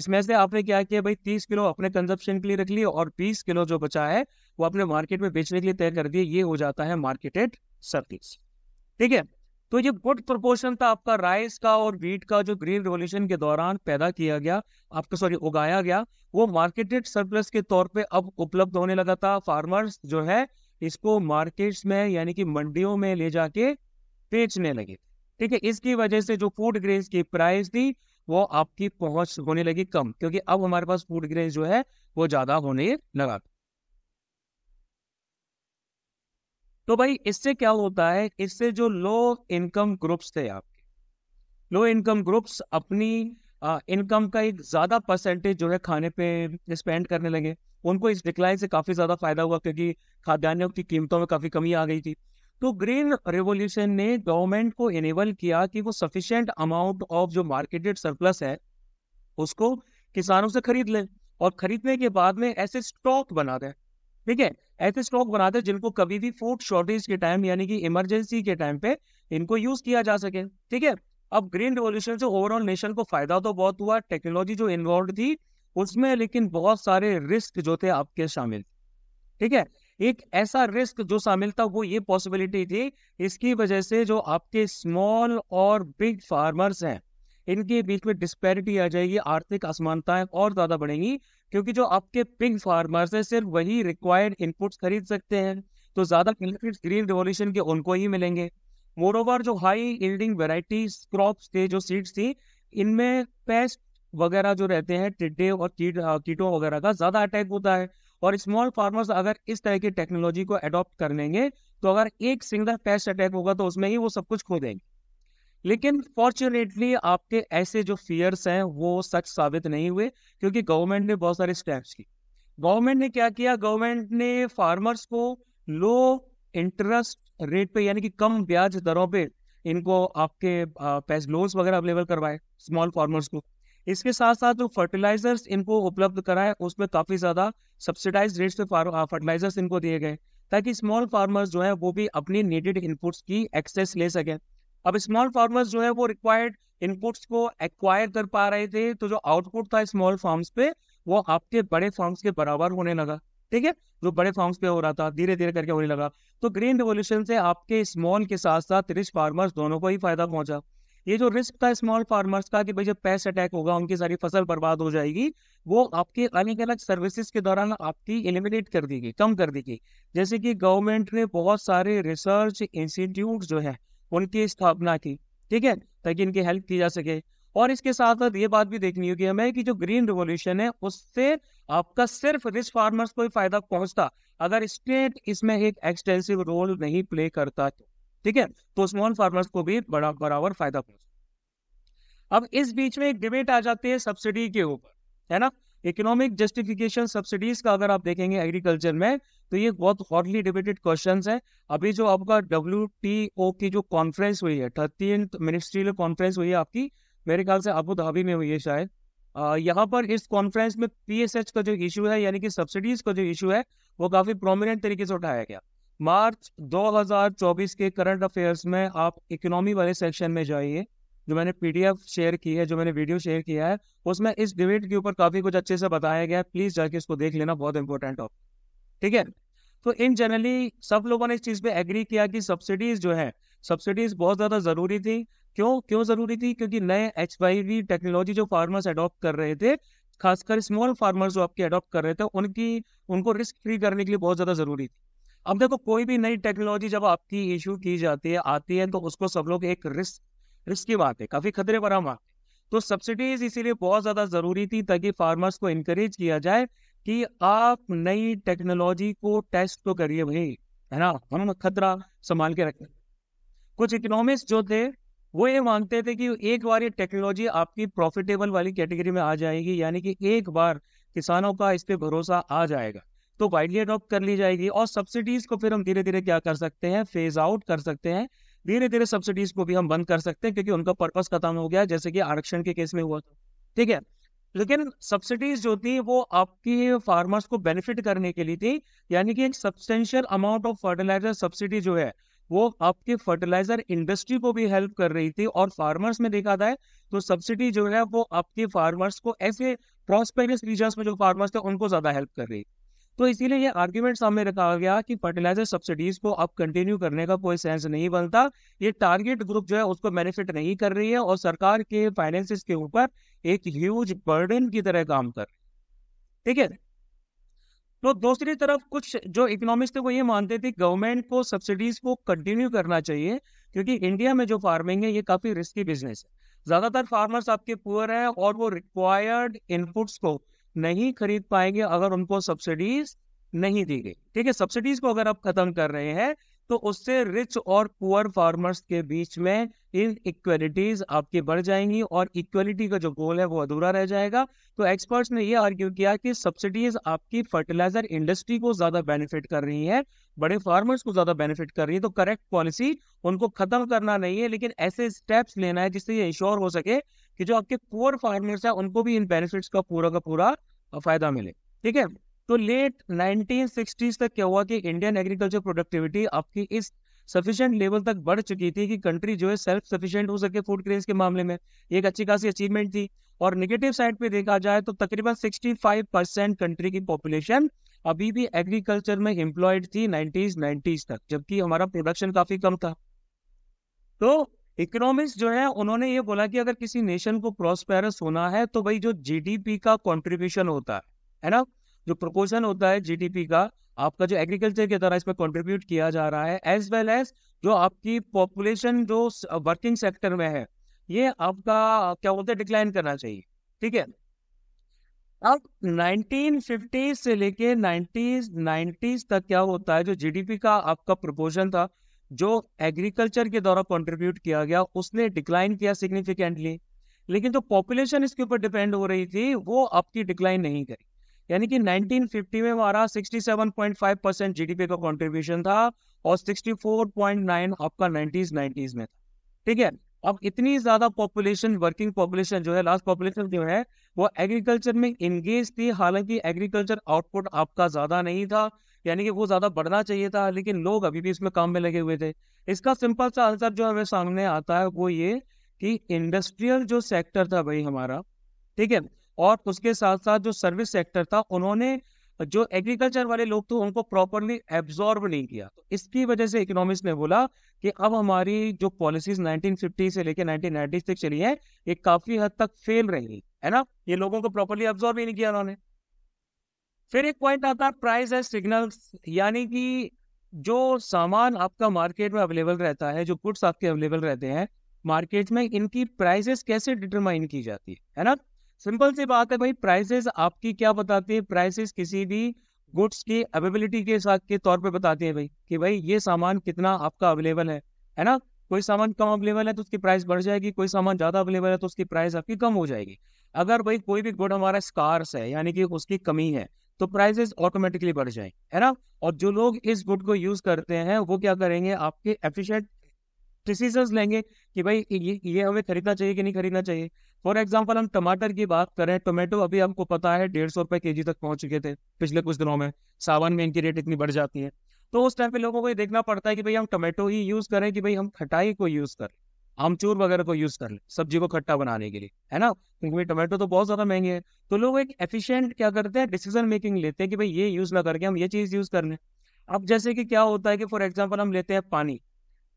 [SPEAKER 1] इसमें से आपने क्या किया भाई तीस किलो अपने कंजप्शन के लिए रख लिए और बीस किलो जो बचा है वो अपने मार्केट में बेचने के लिए तय कर दिए ये हो जाता है मार्केटेड सर्विस ठीक है तो ये गुड प्रोपोर्शन था आपका राइस का और वीट का जो ग्रीन रेवोल्यूशन के दौरान पैदा किया गया आपका सॉरी उगाया गया वो मार्केटेड सरप्लस के तौर पे अब उपलब्ध होने लगा था फार्मर्स जो है इसको मार्केट्स में यानी कि मंडियों में ले जाके बेचने लगे ठीक है इसकी वजह से जो फूड ग्रेन की प्राइस थी वो आपकी पहुंच होने लगी कम क्योंकि अब हमारे पास फूड ग्रेन जो है वो ज्यादा होने लगा तो भाई इससे क्या होता है इससे जो लो इनकम ग्रुप्स थे आपके लो इनकम ग्रुप्स अपनी इनकम का एक ज्यादा परसेंटेज जो है खाने पे स्पेंड करने लगे उनको इस डिक्लाइन से काफी ज्यादा फायदा हुआ क्योंकि खाद्यान्नों की कीमतों में काफी कमी आ गई थी तो ग्रीन रेवोल्यूशन ने गवर्नमेंट को इनेबल किया कि वो सफिशियंट अमाउंट ऑफ जो मार्केटेड सरप्लस है उसको किसानों से खरीद ले और खरीदने के बाद में ऐसे स्टॉक बना दें ठीक है ऐसे स्टॉक बना दें जिनको कभी भी फूड शॉर्टेज के टाइम यानी कि इमरजेंसी के टाइम पे इनको यूज किया जा सके ठीक है अब ग्रीन रेवोल्यूशन से ओवरऑल नेशन को फायदा तो बहुत हुआ टेक्नोलॉजी जो इन्वॉल्व थी उसमें लेकिन बहुत सारे रिस्क जो थे आपके शामिल ठीक है एक ऐसा रिस्क जो शामिल था वो ये पॉसिबिलिटी थी इसकी वजह से जो आपके स्मॉल और बिग फार्मर्स हैं इनके बीच में डिस्पैरिटी आ जाएगी आर्थिक असमानताएं और ज़्यादा बढ़ेंगी क्योंकि जो आपके बिग फार्मर्स हैं सिर्फ वही रिक्वायर्ड इनपुट्स खरीद सकते हैं तो ज़्यादा बेनिफिट ग्रीन रिवोल्यूशन के उनको ही मिलेंगे मोर ओवर जो हाई यील्डिंग वेराइटीज क्रॉप्स थे जो सीड्स थी इनमें पेस्ट वगैरह जो रहते हैं टिड्डे और कीट कीटों वगैरह का ज़्यादा अटैक होता है और स्मॉल फार्मर्स अगर इस तरह की टेक्नोलॉजी को अडॉप्ट कर लेंगे तो अगर एक सिंगल पेस्ट अटैक होगा तो उसमें ही वो सब कुछ खो देंगे लेकिन फॉर्चुनेटली आपके ऐसे जो फियर्स हैं वो सच साबित नहीं हुए क्योंकि गवर्नमेंट ने बहुत सारे स्टेप्स की गवर्नमेंट ने क्या किया गवर्नमेंट ने फार्मर्स को लो इंटरेस्ट रेट पे यानी कि कम ब्याज दरों पे इनको आपके पैस लोन्स वगैरह अवेलेबल करवाए स्मॉल फार्मर्स को इसके साथ साथ जो तो फर्टिलाइजर्स इनको उपलब्ध कराए उसमें काफ़ी ज़्यादा सब्सिडाइज रेट्स पे फर्टिलाइजर्स इनको दिए गए ताकि स्मॉल फार्मर्स जो है वो भी अपनी नीडेड इनपुट्स की एक्सेस ले सकें अब स्मॉल फार्मर्स जो है वो रिक्वायर्ड इनपुट्स को एक्वायर कर पा रहे थे तो जो आउटपुट था स्मॉल फार्म्स पे वो आपके बड़े फार्म्स के बराबर होने लगा ठीक है जो बड़े फार्म्स पे हो रहा था धीरे धीरे करके होने लगा तो ग्रीन रेवोल्यूशन से आपके स्मॉल के साथ साथ रिच फार्मर्स दोनों को ही फायदा पहुंचा ये जो रिस्क था स्मॉल फार्मर्स का कि भाई जब पैस अटैक होगा उनकी सारी फसल बर्बाद हो जाएगी वो आपके अलग अलग सर्विसेज के दौरान आपकी एलिमिनेट कर दी गई कम कर दी गई जैसे कि गवर्नमेंट ने बहुत सारे रिसर्च इंस्टीट्यूट जो है उनकी स्थापना की ठीक है ताकि इनकी हेल्प की जा सके और इसके साथ साथ ये बात भी देखनी होगी हमें कि जो ग्रीन रिवोल्यूशन है उससे आपका सिर्फ रिस्क फार्मर्स को ही फायदा पहुंचता अगर स्टेट इसमें एक एक्सटेंसिव रोल नहीं प्ले करता तो ठीक है तो स्मॉल फार्मर्स को भी बड़ा बराबर फायदा पहुंचा अब इस बीच में एक डिबेट आ जाती है सब्सिडी के ऊपर है ना इकोनॉमिक जस्टिफिकेशन सब्सिडीज का अगर आप देखेंगे एग्रीकल्चर में तो ये बहुत हॉटली डिबेटेड क्वेश्चन है अभी जो आपका डब्ल्यू की जो कॉन्फ्रेंस हुई है थर्टीन मिनिस्ट्रियल कॉन्फ्रेंस हुई है आपकी मेरे ख्याल से अबू धाबी में हुई है शायद यहाँ पर इस कॉन्फ्रेंस में पी का जो इशू है यानी कि सब्सिडीज का जो इशू है वो काफी प्रोमिनेंट तरीके से उठाया गया मार्च 2024 के करंट अफेयर्स में आप इकोनॉमी वाले सेक्शन में जाइए जो मैंने पीडीएफ शेयर की है जो मैंने वीडियो शेयर किया है उसमें इस डिबेट के ऊपर काफी कुछ अच्छे से बताया गया है प्लीज जाके इसको देख लेना बहुत इंपॉर्टेंट हो ठीक है तो इन जनरली सब लोगों ने इस चीज पे एग्री किया कि सब्सिडीज जो है सब्सिडीज बहुत ज्यादा जरूरी थी क्यों क्यों जरूरी थी क्योंकि नए एच टेक्नोलॉजी जो फार्मर्स अडॉप्ट कर रहे थे खासकर स्मॉल फार्मर्स जो आपके अडॉप्ट कर रहे थे उनकी उनको रिस्क फ्री करने के लिए बहुत ज्यादा जरूरी थी अब देखो कोई भी नई टेक्नोलॉजी जब आपकी इशू की जाती है आती है तो उसको सब लोग एक रिस्क रिस्क की बात है काफ़ी खतरे भरा मानते तो सब्सिडीज इसीलिए बहुत ज़्यादा ज़रूरी थी ताकि फार्मर्स को इनक्रेज किया जाए कि आप नई टेक्नोलॉजी को टेस्ट तो करिए भाई है ना हम खतरा संभाल के रखें कुछ इकोनॉमिस्ट जो थे वो ये मांगते थे कि एक बार ये टेक्नोलॉजी आपकी प्रॉफिटेबल वाली कैटेगरी में आ जाएगी यानी कि एक बार किसानों का इस पर भरोसा आ जाएगा तो वाइडली अडॉप्ट कर ली जाएगी और सब्सिडीज को फिर हम धीरे धीरे क्या कर सकते हैं फेज आउट कर सकते हैं धीरे धीरे सब्सिडीज को भी हम बंद कर सकते हैं क्योंकि उनका पर्पज खत्म हो गया जैसे कि आरक्षण के केस में हुआ था ठीक है लेकिन सब्सिडीज जो थी वो आपकी फार्मर्स को बेनिफिट करने के लिए थी यानी कि एक substantial amount of fertiliser subsidy जो है वो आपके फर्टिलाइजर इंडस्ट्री को भी हेल्प कर रही थी और फार्मर्स में देखा जाए तो सब्सिडी जो है वो आपके फार्मर्स को ऐसे प्रॉस्पेरियस रीजन में जो फार्मर्स थे उनको ज्यादा हेल्प कर रही थी तो इसीलिए ये आर्ग्यूमेंट सामने रखा गया कि फर्टिलाइजर सब्सिडीज को अब कंटिन्यू करने का कोई सेंस नहीं बनता ये टारगेट ग्रुप जो है उसको बेनिफिट नहीं कर रही है और सरकार के फाइनेंसिस के ऊपर एक ह्यूज बर्डन की तरह काम कर रही ठीक है तो दूसरी तरफ कुछ जो इकोनॉमिस्ट थे वो ये मानते थे गवर्नमेंट को सब्सिडीज को कंटिन्यू करना चाहिए क्योंकि इंडिया में जो फार्मिंग है ये काफी रिस्की बिजनेस है ज्यादातर फार्मर्स आपके पुअर हैं और वो रिक्वायर्ड इनपुट्स को नहीं खरीद पाएंगे अगर उनको सब्सिडीज नहीं दी गई ठीक है सब्सिडीज को अगर आप खत्म कर रहे हैं तो उससे रिच और पुअर फार्मर्स के बीच में इन इक्वेलिटीज आपकी बढ़ जाएंगी और इक्वेलिटी का जो गोल है वो अधूरा रह जाएगा तो एक्सपर्ट्स ने ये आर्ग्यू किया कि सब्सिडीज आपकी फर्टिलाइजर इंडस्ट्री को ज्यादा बेनिफिट कर रही है बड़े फार्मर्स को ज्यादा बेनिफिट कर रही है तो करेक्ट पॉलिसी उनको खत्म करना नहीं है लेकिन ऐसे स्टेप्स लेना है जिससे ये इंश्योर हो सके कि जो आपके पुअर फार्मर्स है उनको भी इन बेनिफिट्स का पूरा का पूरा फायदा मिले ठीक है तो लेट नाइनटीन तक क्या हुआ कि इंडियन एग्रीकल्चर प्रोडक्टिविटी आपकी इस सफिशियंट लेवल तक बढ़ चुकी थी कि कंट्री जो है सेल्फ सफिशियंट हो सके फूड क्रेज के मामले में एक अच्छी खासी अचीवमेंट थी और निगेटिव साइड पे देखा जाए तो तकरीबन 65 परसेंट कंट्री की पॉपुलेशन अभी भी एग्रीकल्चर में एम्प्लॉयड थी नाइनटीज नाइनटीज तक जबकि हमारा प्रोडक्शन काफी कम था तो इकोनॉमिक्स जो है उन्होंने ये बोला कि अगर किसी नेशन को प्रॉस्पेरस होना है तो भाई जो जीडीपी का कंट्रीब्यूशन होता है है ना जो प्रोपोर्शन होता है जीडीपी का आपका जो एग्रीकल्चर के द्वारा इसमें कंट्रीब्यूट किया जा रहा है एज वेल एज जो आपकी पॉपुलेशन जो वर्किंग सेक्टर में है ये आपका क्या बोलते हैं डिक्लाइन करना चाहिए ठीक है अब 1950 से लेके 90s तक क्या होता है जो जीडीपी का आपका प्रपोजन था जो एग्रीकल्चर के द्वारा कंट्रीब्यूट किया गया उसने डिक्लाइन किया सिग्निफिकेंटली लेकिन जो तो पॉपुलेशन इसके ऊपर डिपेंड हो रही थी वो अब की डिक्लाइन नहीं करी यानी कि 1950 में हमारा 67.5 परसेंट जीडीपी का कंट्रीब्यूशन था और 64.9 आपका 90s 90s में था ठीक है अब इतनी ज्यादा पॉपुलेशन वर्किंग पॉपुलेशन जो है लास्ट पॉपुलेशन जो है वो एग्रीकल्चर में इंगेज थी हालांकि एग्रीकल्चर आउटपुट आपका ज्यादा नहीं था यानी कि वो ज़्यादा बढ़ना चाहिए था लेकिन लोग अभी भी इसमें काम में लगे हुए थे इसका सिंपल सा आंसर जो हमें सामने आता है वो ये कि इंडस्ट्रियल जो सेक्टर था भाई हमारा ठीक है और उसके साथ साथ जो सर्विस सेक्टर था उन्होंने जो एग्रीकल्चर वाले लोग थे उनको प्रॉपरली एब्जॉर्ब नहीं किया तो इसकी वजह से इकोनॉमिक्स ने बोला कि अब हमारी जो पॉलिसीज 1950 से लेकर 1990 तक चली है ये काफी हद तक फेल रही है ना ये लोगों को प्रॉपरली एब्जॉर्ब ही नहीं किया उन्होंने फिर एक पॉइंट आता है प्राइस एंड सिग्नल्स यानी कि जो सामान आपका मार्केट में अवेलेबल रहता है जो गुड्स आपके अवेलेबल रहते हैं मार्केट में इनकी प्राइसेस कैसे डिटरमाइन की जाती है है ना सिंपल सी बात है भाई प्राइसेस आपकी क्या बताती है प्राइसेस किसी भी गुड्स की अवेलेबिलिटी के साथ के तौर पे बताते हैं भाई कि भाई ये सामान कितना आपका अवेलेबल है है ना कोई सामान कम अवेलेबल है तो उसकी प्राइस बढ़ जाएगी कोई सामान ज़्यादा अवेलेबल है तो उसकी प्राइस आपकी कम हो जाएगी अगर भाई कोई भी गुड हमारा स्कार्स है यानी कि उसकी कमी है तो प्राइजेस ऑटोमेटिकली बढ़ जाए है ना और जो लोग इस गुड को यूज करते हैं वो क्या करेंगे आपके एफिशिएंट डिसीजन लेंगे कि भाई ये ये हमें खरीदना चाहिए कि नहीं खरीदना चाहिए फॉर एग्जाम्पल हम टमाटर की बात करें टोमेटो अभी हमको पता है डेढ़ सौ रुपए के जी तक पहुंच चुके थे पिछले कुछ दिनों में सावन में इनकी रेट इतनी बढ़ जाती है तो उस टाइम पे लोगों को ये देखना पड़ता है कि भाई हम टोमेटो ही यूज करें कि भाई हम खटाई को यूज करें आमचूर वगैरह को यूज कर ले सब्जी को खट्टा बनाने के लिए है ना क्योंकि टमाटो तो बहुत ज्यादा महंगे हैं तो लोग एक एफिशिएंट क्या करते हैं डिसीजन मेकिंग लेते हैं कि भाई ये यूज ना करके हम ये चीज यूज कर लें अब जैसे कि क्या होता है कि फॉर एग्जाम्पल हम लेते हैं पानी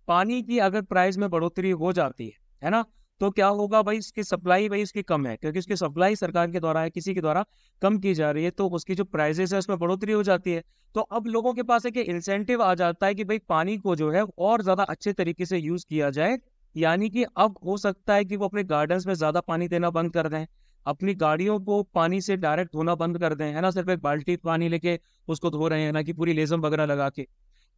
[SPEAKER 1] पानी की अगर प्राइस में बढ़ोतरी हो जाती है है ना तो क्या होगा भाई इसकी सप्लाई भाई इसकी कम है क्योंकि उसकी सप्लाई सरकार के द्वारा है किसी के द्वारा कम की जा रही है तो उसकी जो प्राइजेस है उसमें बढ़ोतरी हो जाती है तो अब लोगों के पास एक इंसेंटिव आ जाता है कि भाई पानी को जो है और ज्यादा अच्छे तरीके से यूज किया जाए यानी कि अब हो सकता है कि वो अपने गार्डन्स में ज़्यादा पानी देना बंद कर दें अपनी गाड़ियों को पानी से डायरेक्ट धोना बंद कर दें है ना सिर्फ एक बाल्टी पानी लेके उसको धो रहे हैं ना कि पूरी लेजम वगैरह लगा के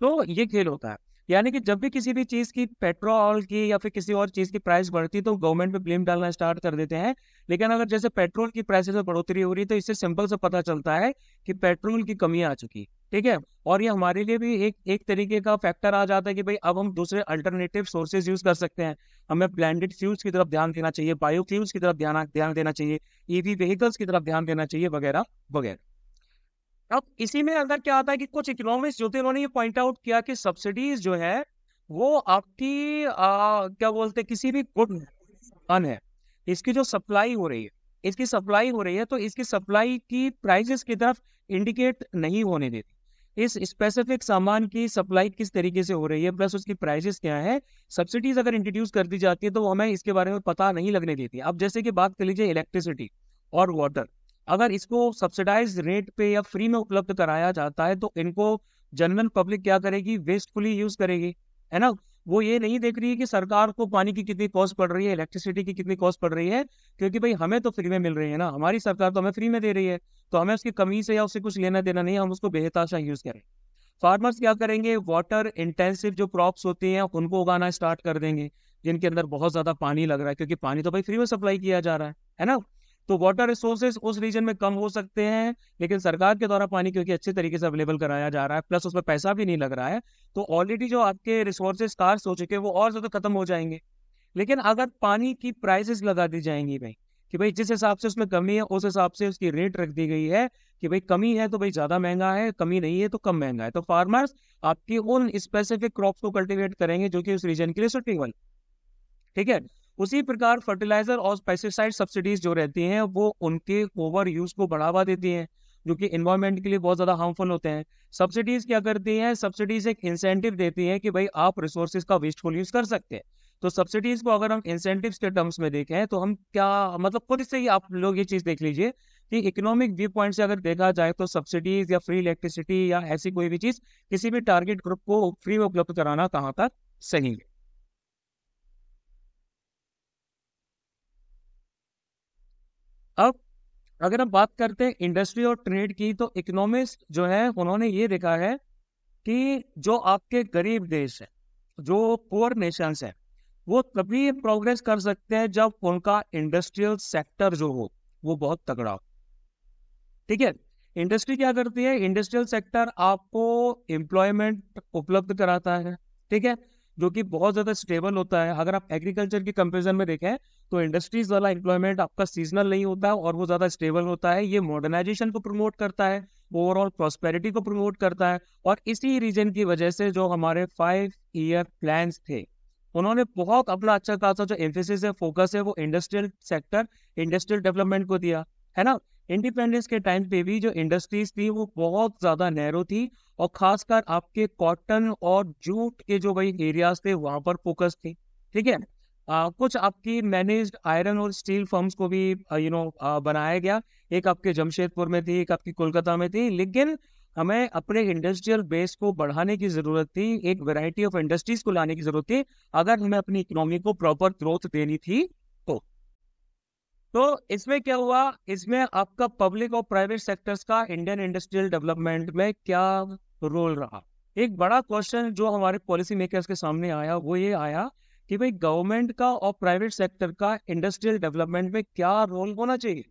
[SPEAKER 1] तो ये खेल होता है यानी कि जब भी किसी भी चीज़ की पेट्रोल की या फिर किसी और चीज़ की प्राइस बढ़ती है तो गवर्नमेंट पे ब्लेम डालना स्टार्ट कर देते हैं लेकिन अगर जैसे पेट्रोल की प्राइसेस में बढ़ोतरी हो रही है तो इससे सिंपल से पता चलता है कि पेट्रोल की कमी आ चुकी है ठीक है और ये हमारे लिए भी एक एक तरीके का फैक्टर आ जाता है कि भाई अब हम दूसरे अल्टरनेटिव सोर्सेज यूज कर सकते हैं हमें ब्लेंडेड फ्यूल्स की तरफ ध्यान देना चाहिए बायो फ्यूल्स की तरफ ध्यान ध्यान देना चाहिए ईवी व्हीकल्स की तरफ ध्यान देना चाहिए वगैरह वगैरह अब इसी में अगर क्या आता है कि कुछ इकोनॉमिक्स जो थे उन्होंने ये पॉइंट आउट किया कि सब्सिडीज जो है वो आपकी आ, क्या बोलते किसी भी गुड अन है इसकी जो सप्लाई हो रही है इसकी सप्लाई हो रही है तो इसकी सप्लाई की प्राइसेस की तरफ इंडिकेट नहीं होने देती इस स्पेसिफिक सामान की सप्लाई किस तरीके से हो रही है प्लस उसकी प्राइसेस क्या है सब्सिडीज अगर इंट्रोड्यूस कर दी जाती है तो हमें इसके बारे में पता नहीं लगने देती अब जैसे कि बात कर लीजिए इलेक्ट्रिसिटी और वाटर अगर इसको सब्सिडाइज रेट पे या फ्री में उपलब्ध कराया जाता है तो इनको जनरल पब्लिक क्या करेगी वेस्टफुली यूज करेगी है ना वो ये नहीं देख रही है कि सरकार को पानी की कितनी कॉस्ट पड़ रही है इलेक्ट्रिसिटी की कितनी कॉस्ट पड़ रही है क्योंकि भाई हमें तो फ्री में मिल रही है ना हमारी सरकार तो हमें फ्री में दे रही है तो हमें उसकी कमी से या उससे कुछ लेना देना नहीं हम उसको बेहताशा यूज करें फार्मर्स क्या करेंगे वाटर इंटेंसिव जो क्रॉप्स होते हैं उनको उगाना स्टार्ट कर देंगे जिनके अंदर बहुत ज्यादा पानी लग रहा है क्योंकि पानी तो भाई फ्री में सप्लाई किया जा रहा है है ना तो वाटर रिसोर्सेज उस रीजन में कम हो सकते हैं लेकिन सरकार के द्वारा पानी क्योंकि अच्छे तरीके से अवेलेबल कराया जा रहा है प्लस उसमें पैसा भी नहीं लग रहा है तो ऑलरेडी जो आपके रिसोर्सेज कार्स हो चुके हैं वो और ज़्यादा खत्म हो जाएंगे लेकिन अगर पानी की प्राइसेस लगा दी जाएंगी भाई कि भाई जिस हिसाब से उसमें कमी है उस हिसाब से उसकी रेट रख दी गई है कि भाई कमी है तो भाई ज़्यादा महंगा है कमी नहीं है तो कम महंगा है तो फार्मर्स आपकी उन स्पेसिफिक क्रॉप को कल्टिवेट करेंगे जो कि उस रीजन के लिए सुटिंग सुटेबल ठीक है उसी प्रकार फर्टिलाइजर और पेस्टिसाइड सब्सिडीज जो रहती हैं वो उनके ओवर यूज को बढ़ावा देती हैं जो कि इन्वायरमेंट के लिए बहुत ज़्यादा हार्मफुल होते हैं सब्सिडीज़ क्या करती हैं सब्सिडीज़ एक इंसेंटिव देती हैं कि भाई आप रिसोर्सेज का वेस्टफुल यूज़ कर सकते हैं तो सब्सिडीज़ को अगर हम इंसेंटिव के टर्म्स में देखें तो हम क्या मतलब खुद से ही आप लोग ये चीज़ देख लीजिए कि इकोनॉमिक व्यू पॉइंट से अगर देखा जाए तो सब्सिडीज़ या फ्री इलेक्ट्रिसिटी या ऐसी कोई भी चीज़ किसी भी टारगेट ग्रुप को फ्री में उपलब्ध कराना कहाँ तक सही है अब अगर हम बात करते हैं इंडस्ट्री और ट्रेड की तो इकोनॉमिस्ट जो है उन्होंने ये देखा है कि जो आपके गरीब देश है जो पुअर नेशंस है वो तभी प्रोग्रेस कर सकते हैं जब उनका इंडस्ट्रियल सेक्टर जो हो वो बहुत तगड़ा हो ठीक है इंडस्ट्री क्या करती है इंडस्ट्रियल सेक्टर आपको एम्प्लॉयमेंट उपलब्ध कराता है ठीक है जो कि बहुत ज़्यादा स्टेबल होता है अगर आप एग्रीकल्चर के कंपेरिजन में देखें तो इंडस्ट्रीज वाला एम्प्लॉयमेंट आपका सीजनल नहीं होता है और वो ज़्यादा स्टेबल होता है ये मॉडर्नाइजेशन को प्रमोट करता है ओवरऑल प्रॉस्पेरिटी को प्रमोट करता है और इसी रीजन की वजह से जो हमारे फाइव ईयर प्लान थे उन्होंने बहुत अपना अच्छा खासा जो एम्फेसिस है फोकस है वो इंडस्ट्रियल सेक्टर इंडस्ट्रियल डेवलपमेंट को दिया है ना इंडिपेंडेंस के टाइम पे भी जो इंडस्ट्रीज थी वो बहुत ज़्यादा नैरो थी और खासकर आपके कॉटन और जूट के जो भाई एरियाज थे वहां पर फोकस थी ठीक है आ, कुछ आपकी मैनेज आयरन और स्टील फर्म्स को भी यू नो बनाया गया एक आपके जमशेदपुर में थी एक आपकी कोलकाता में थी लेकिन हमें अपने इंडस्ट्रियल बेस को बढ़ाने की ज़रूरत थी एक वैरायटी ऑफ इंडस्ट्रीज को लाने की ज़रूरत थी अगर हमें अपनी इकोनॉमी को प्रॉपर ग्रोथ देनी थी तो इसमें क्या हुआ इसमें आपका पब्लिक और प्राइवेट सेक्टर्स का इंडियन इंडस्ट्रियल डेवलपमेंट में क्या रोल रहा एक बड़ा क्वेश्चन जो हमारे पॉलिसी मेकर्स के सामने आया वो ये आया कि भाई गवर्नमेंट का और प्राइवेट सेक्टर का इंडस्ट्रियल डेवलपमेंट में क्या रोल होना चाहिए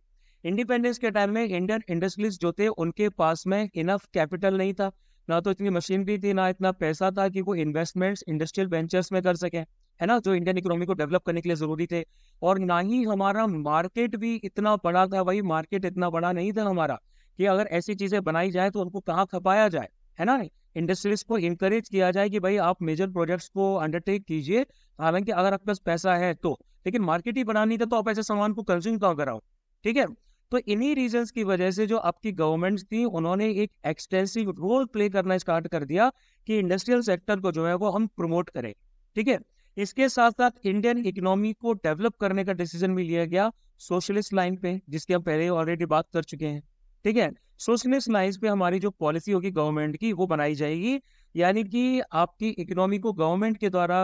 [SPEAKER 1] इंडिपेंडेंस के टाइम में इंडियन इंडस्ट्रीज जो थे उनके पास में इनफ कैपिटल नहीं था ना तो इतनी मशीनरी थी ना इतना पैसा था कि वो इन्वेस्टमेंट्स इंडस्ट्रियल वेंचर्स में कर सकें है ना जो इंडियन इकोनॉमी को डेवलप करने के लिए ज़रूरी थे और ना ही हमारा मार्केट भी इतना बड़ा था भाई मार्केट इतना बड़ा नहीं था हमारा कि अगर ऐसी चीज़ें बनाई जाए तो उनको कहाँ खपाया जाए है ना इंडस्ट्रीज को इंकरेज किया जाए कि भाई आप मेजर प्रोजेक्ट्स को अंडरटेक कीजिए हालांकि अगर आपके पास पैसा है तो लेकिन मार्केट ही बनानी था तो आप ऐसे सामान को कंज्यूम कहाँ कराओ ठीक है तो इन्हीं रीजंस की वजह से जो आपकी गवर्नमेंट थी उन्होंने एक एक्सटेंसिव रोल प्ले करना स्टार्ट कर दिया कि इंडस्ट्रियल सेक्टर को जो है वो हम प्रमोट करें ठीक है इसके साथ साथ इंडियन इकोनॉमी को डेवलप करने का डिसीजन भी लिया गया सोशलिस्ट लाइन पे जिसकी हम पहले ऑलरेडी बात कर चुके हैं ठीक है सोशलिस्ट लाइन पे हमारी जो पॉलिसी होगी गवर्नमेंट की वो बनाई जाएगी यानी कि आपकी इकोनॉमी को गवर्नमेंट के द्वारा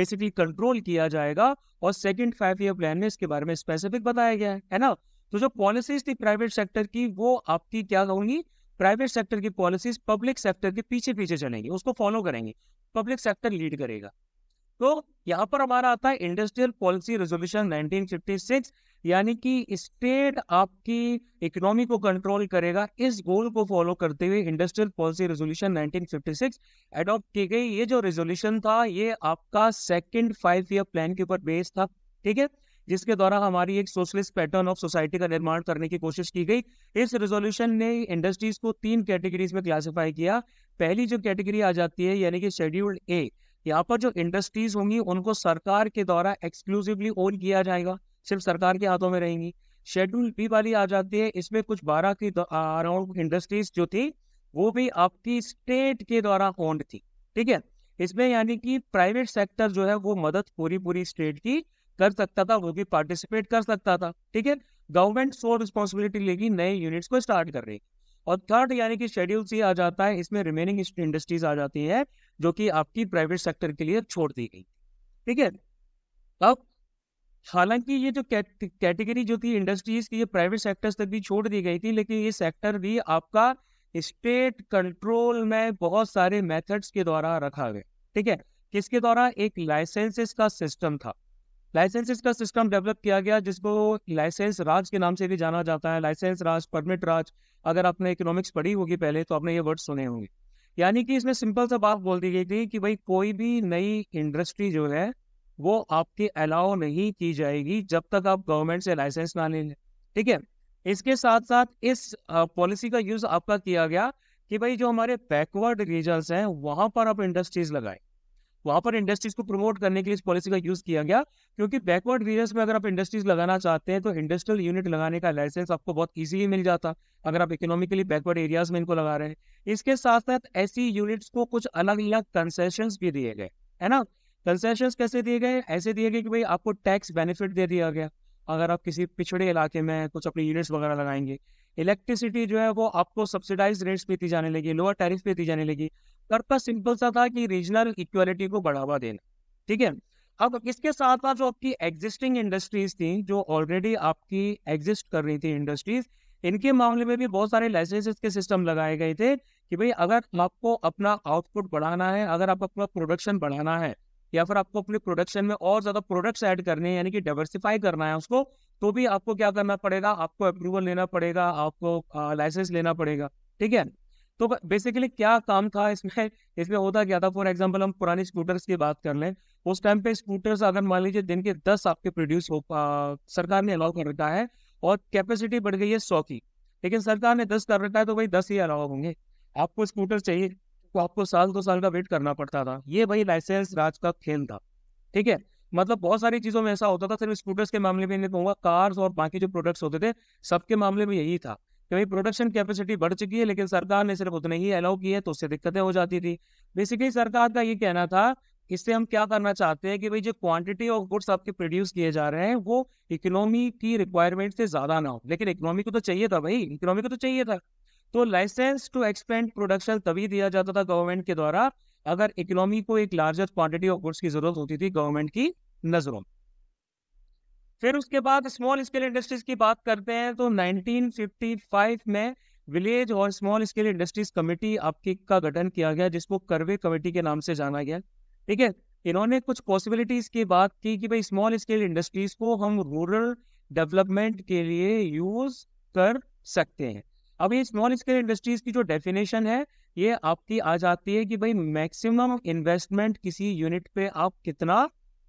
[SPEAKER 1] बेसिकली कंट्रोल किया जाएगा और सेकेंड फाइव ईयर प्लान में इसके बारे में स्पेसिफिक बताया गया है है ना तो जो पॉलिसीज थी प्राइवेट सेक्टर की वो आपकी क्या कहूंगी प्राइवेट सेक्टर की पॉलिसीज पब्लिक सेक्टर के पीछे पीछे चलेंगी उसको फॉलो करेंगे पब्लिक सेक्टर लीड करेगा तो यहाँ पर हमारा आता है इंडस्ट्रियल पॉलिसी रेजोल्यूशन 1956 यानी कि स्टेट आपकी इकोनॉमी को कंट्रोल करेगा इस गोल को फॉलो करते हुए इंडस्ट्रियल पॉलिसी रेजोल्यूशन 1956 एडॉप्ट की गई ये जो रेजोल्यूशन था ये आपका सेकंड फाइव ईयर प्लान के ऊपर बेस्ड था ठीक है जिसके द्वारा हमारी एक सोशलिस्ट पैटर्न ऑफ सोसाइटी का निर्माण करने की कोशिश की गई इस रेजोल्यूशन ने इंडस्ट्रीज को तीन कैटेगरीज में क्लासिफाई किया पहली जो कैटेगरी आ जाती है यानी कि शेड्यूल्ड ए यहाँ पर जो इंडस्ट्रीज होंगी उनको सरकार के द्वारा एक्सक्लूसिवली ओन किया जाएगा सिर्फ सरकार के हाथों में रहेंगी शेड्यूल बी वाली आ जाती है इसमें कुछ बारह की अराउंड इंडस्ट्रीज जो थी वो भी आपकी स्टेट के द्वारा ओन्ड थी ठीक है इसमें यानी कि प्राइवेट सेक्टर जो है वो मदद पूरी पूरी स्टेट की कर सकता था वो भी पार्टिसिपेट कर सकता था ठीक है गवर्नमेंट सो रिस्पॉन्सिबिलिटी लेगी नए यूनिट्स को स्टार्ट कर रही और थर्ड यानी कि शेड्यूल सी आ जाता है इसमें रिमेनिंग इंडस्ट्रीज आ जाती है जो कि आपकी प्राइवेट सेक्टर के लिए छोड़ दी गई ठीक है अब हालांकि ये जो कैटेगरी जो थी इंडस्ट्रीज की ये प्राइवेट सेक्टर्स तक भी छोड़ दी गई थी लेकिन ये सेक्टर भी आपका स्टेट कंट्रोल में बहुत सारे मेथड्स के द्वारा रखा गया ठीक है किसके द्वारा एक लाइसेंसेस का सिस्टम था लाइसेंसेस का सिस्टम डेवलप किया गया जिसको लाइसेंस राज के नाम से भी जाना जाता है लाइसेंस राज परमिट राज अगर आपने इकोनॉमिक्स पढ़ी होगी पहले तो आपने ये वर्ड सुने होंगे यानी कि इसमें सिंपल सा बात बोल दी गई थी कि भाई कोई भी नई इंडस्ट्री जो है वो आपके अलाउ नहीं की जाएगी जब तक आप गवर्नमेंट से लाइसेंस ना ले लें ठीक है इसके साथ साथ इस पॉलिसी का यूज आपका किया गया कि भाई जो हमारे बैकवर्ड रीजन्स हैं वहां पर आप इंडस्ट्रीज लगाएं वहां पर इंडस्ट्रीज को प्रमोट करने के लिए इस पॉलिसी का यूज किया गया क्योंकि बैकवर्ड रीजन में अगर आप इंडस्ट्रीज लगाना चाहते हैं तो इंडस्ट्रियल यूनिट लगाने का लाइसेंस आपको बहुत ईजिली मिल जाता अगर आप इकोनॉमिकली बैकवर्ड एरियाज में इनको लगा रहे हैं इसके साथ साथ ऐसी यूनिट्स को कुछ अलग अलग कंसेशन भी दिए गए है ना कंसेशन कैसे दिए गए ऐसे दिए गए कि भाई आपको टैक्स बेनिफिट दे दिया गया अगर आप किसी पिछड़े इलाके में कुछ अपनी यूनिट्स वगैरह लगाएंगे इलेक्ट्रिसिटी जो है वो आपको सब्सिडाइज रेट्स पे दी जाने लगी लोअर टैरिफ पे दी जाने लगी पर्पज सिंपल सा था कि रीजनल इक्वलिटी को बढ़ावा देना ठीक है अब इसके साथ साथ जो आपकी एग्जिस्टिंग इंडस्ट्रीज थी जो ऑलरेडी आपकी एग्जिस्ट कर रही थी इंडस्ट्रीज इनके मामले में भी बहुत सारे लाइसेंसेस के सिस्टम लगाए गए थे कि भाई अगर आपको अपना आउटपुट बढ़ाना है अगर आप अपना प्रोडक्शन बढ़ाना है या फिर आपको अपने प्रोडक्शन में और ज्यादा प्रोडक्ट्स ऐड करने हैं यानी कि डाइवर्सिफाई करना है उसको तो भी आपको क्या करना पड़ेगा आपको अप्रूवल लेना पड़ेगा आपको लाइसेंस लेना पड़ेगा ठीक है तो बेसिकली क्या काम था इसमें इसमें होता क्या था फॉर एग्जाम्पल हम पुरानी स्कूटर्स की बात कर लें उस टाइम पे स्कूटर्स अगर मान लीजिए दिन के दस आपके प्रोड्यूस हो सरकार ने अलाउ कर रखा है और कैपेसिटी बढ़ गई है सौ की लेकिन सरकार ने दस कर रखा है तो भाई दस ही अलाउ होंगे आपको स्कूटर चाहिए को आपको साल दो साल का वेट करना पड़ता था ये भाई लाइसेंस राज का खेल था ठीक है मतलब बहुत सारी चीज़ों में ऐसा होता था सिर्फ स्कूटर्स के मामले में नहीं कहूँगा कार्स और बाकी जो प्रोडक्ट्स होते थे सबके मामले में यही था कि भाई प्रोडक्शन कैपेसिटी बढ़ चुकी है लेकिन सरकार ने सिर्फ उतने ही अलाउ किए तो उससे दिक्कतें हो जाती थी बेसिकली सरकार का ये कहना था इससे हम क्या करना चाहते हैं कि भाई जो क्वांटिटी ऑफ गुड्स आपके प्रोड्यूस किए जा रहे हैं वो इकोनॉमी की रिक्वायरमेंट से ज़्यादा ना हो लेकिन इकोनॉमी को तो चाहिए था भाई इकोनॉमी को तो चाहिए था तो लाइसेंस टू एक्सपेंड प्रोडक्शन तभी दिया जाता था गवर्नमेंट के द्वारा अगर इकोनॉमी को एक लार्जेस्ट क्वांटिटी ऑफ गुड्स की जरूरत होती थी गवर्नमेंट की नजरों में फिर उसके बाद स्मॉल स्केल इंडस्ट्रीज की बात करते हैं तो 1955 में विलेज और स्मॉल स्केल इंडस्ट्रीज कमेटी आपकी का गठन किया गया जिसको करवे कमेटी के नाम से जाना गया ठीक है इन्होंने कुछ पॉसिबिलिटीज की बात की कि भाई स्मॉल स्केल इंडस्ट्रीज को हम रूरल डेवलपमेंट के लिए यूज कर सकते हैं अब ये स्मॉल स्केल इंडस्ट्रीज की जो डेफिनेशन है ये आपकी आ जाती है कि भाई मैक्सिमम इन्वेस्टमेंट किसी यूनिट पे आप कितना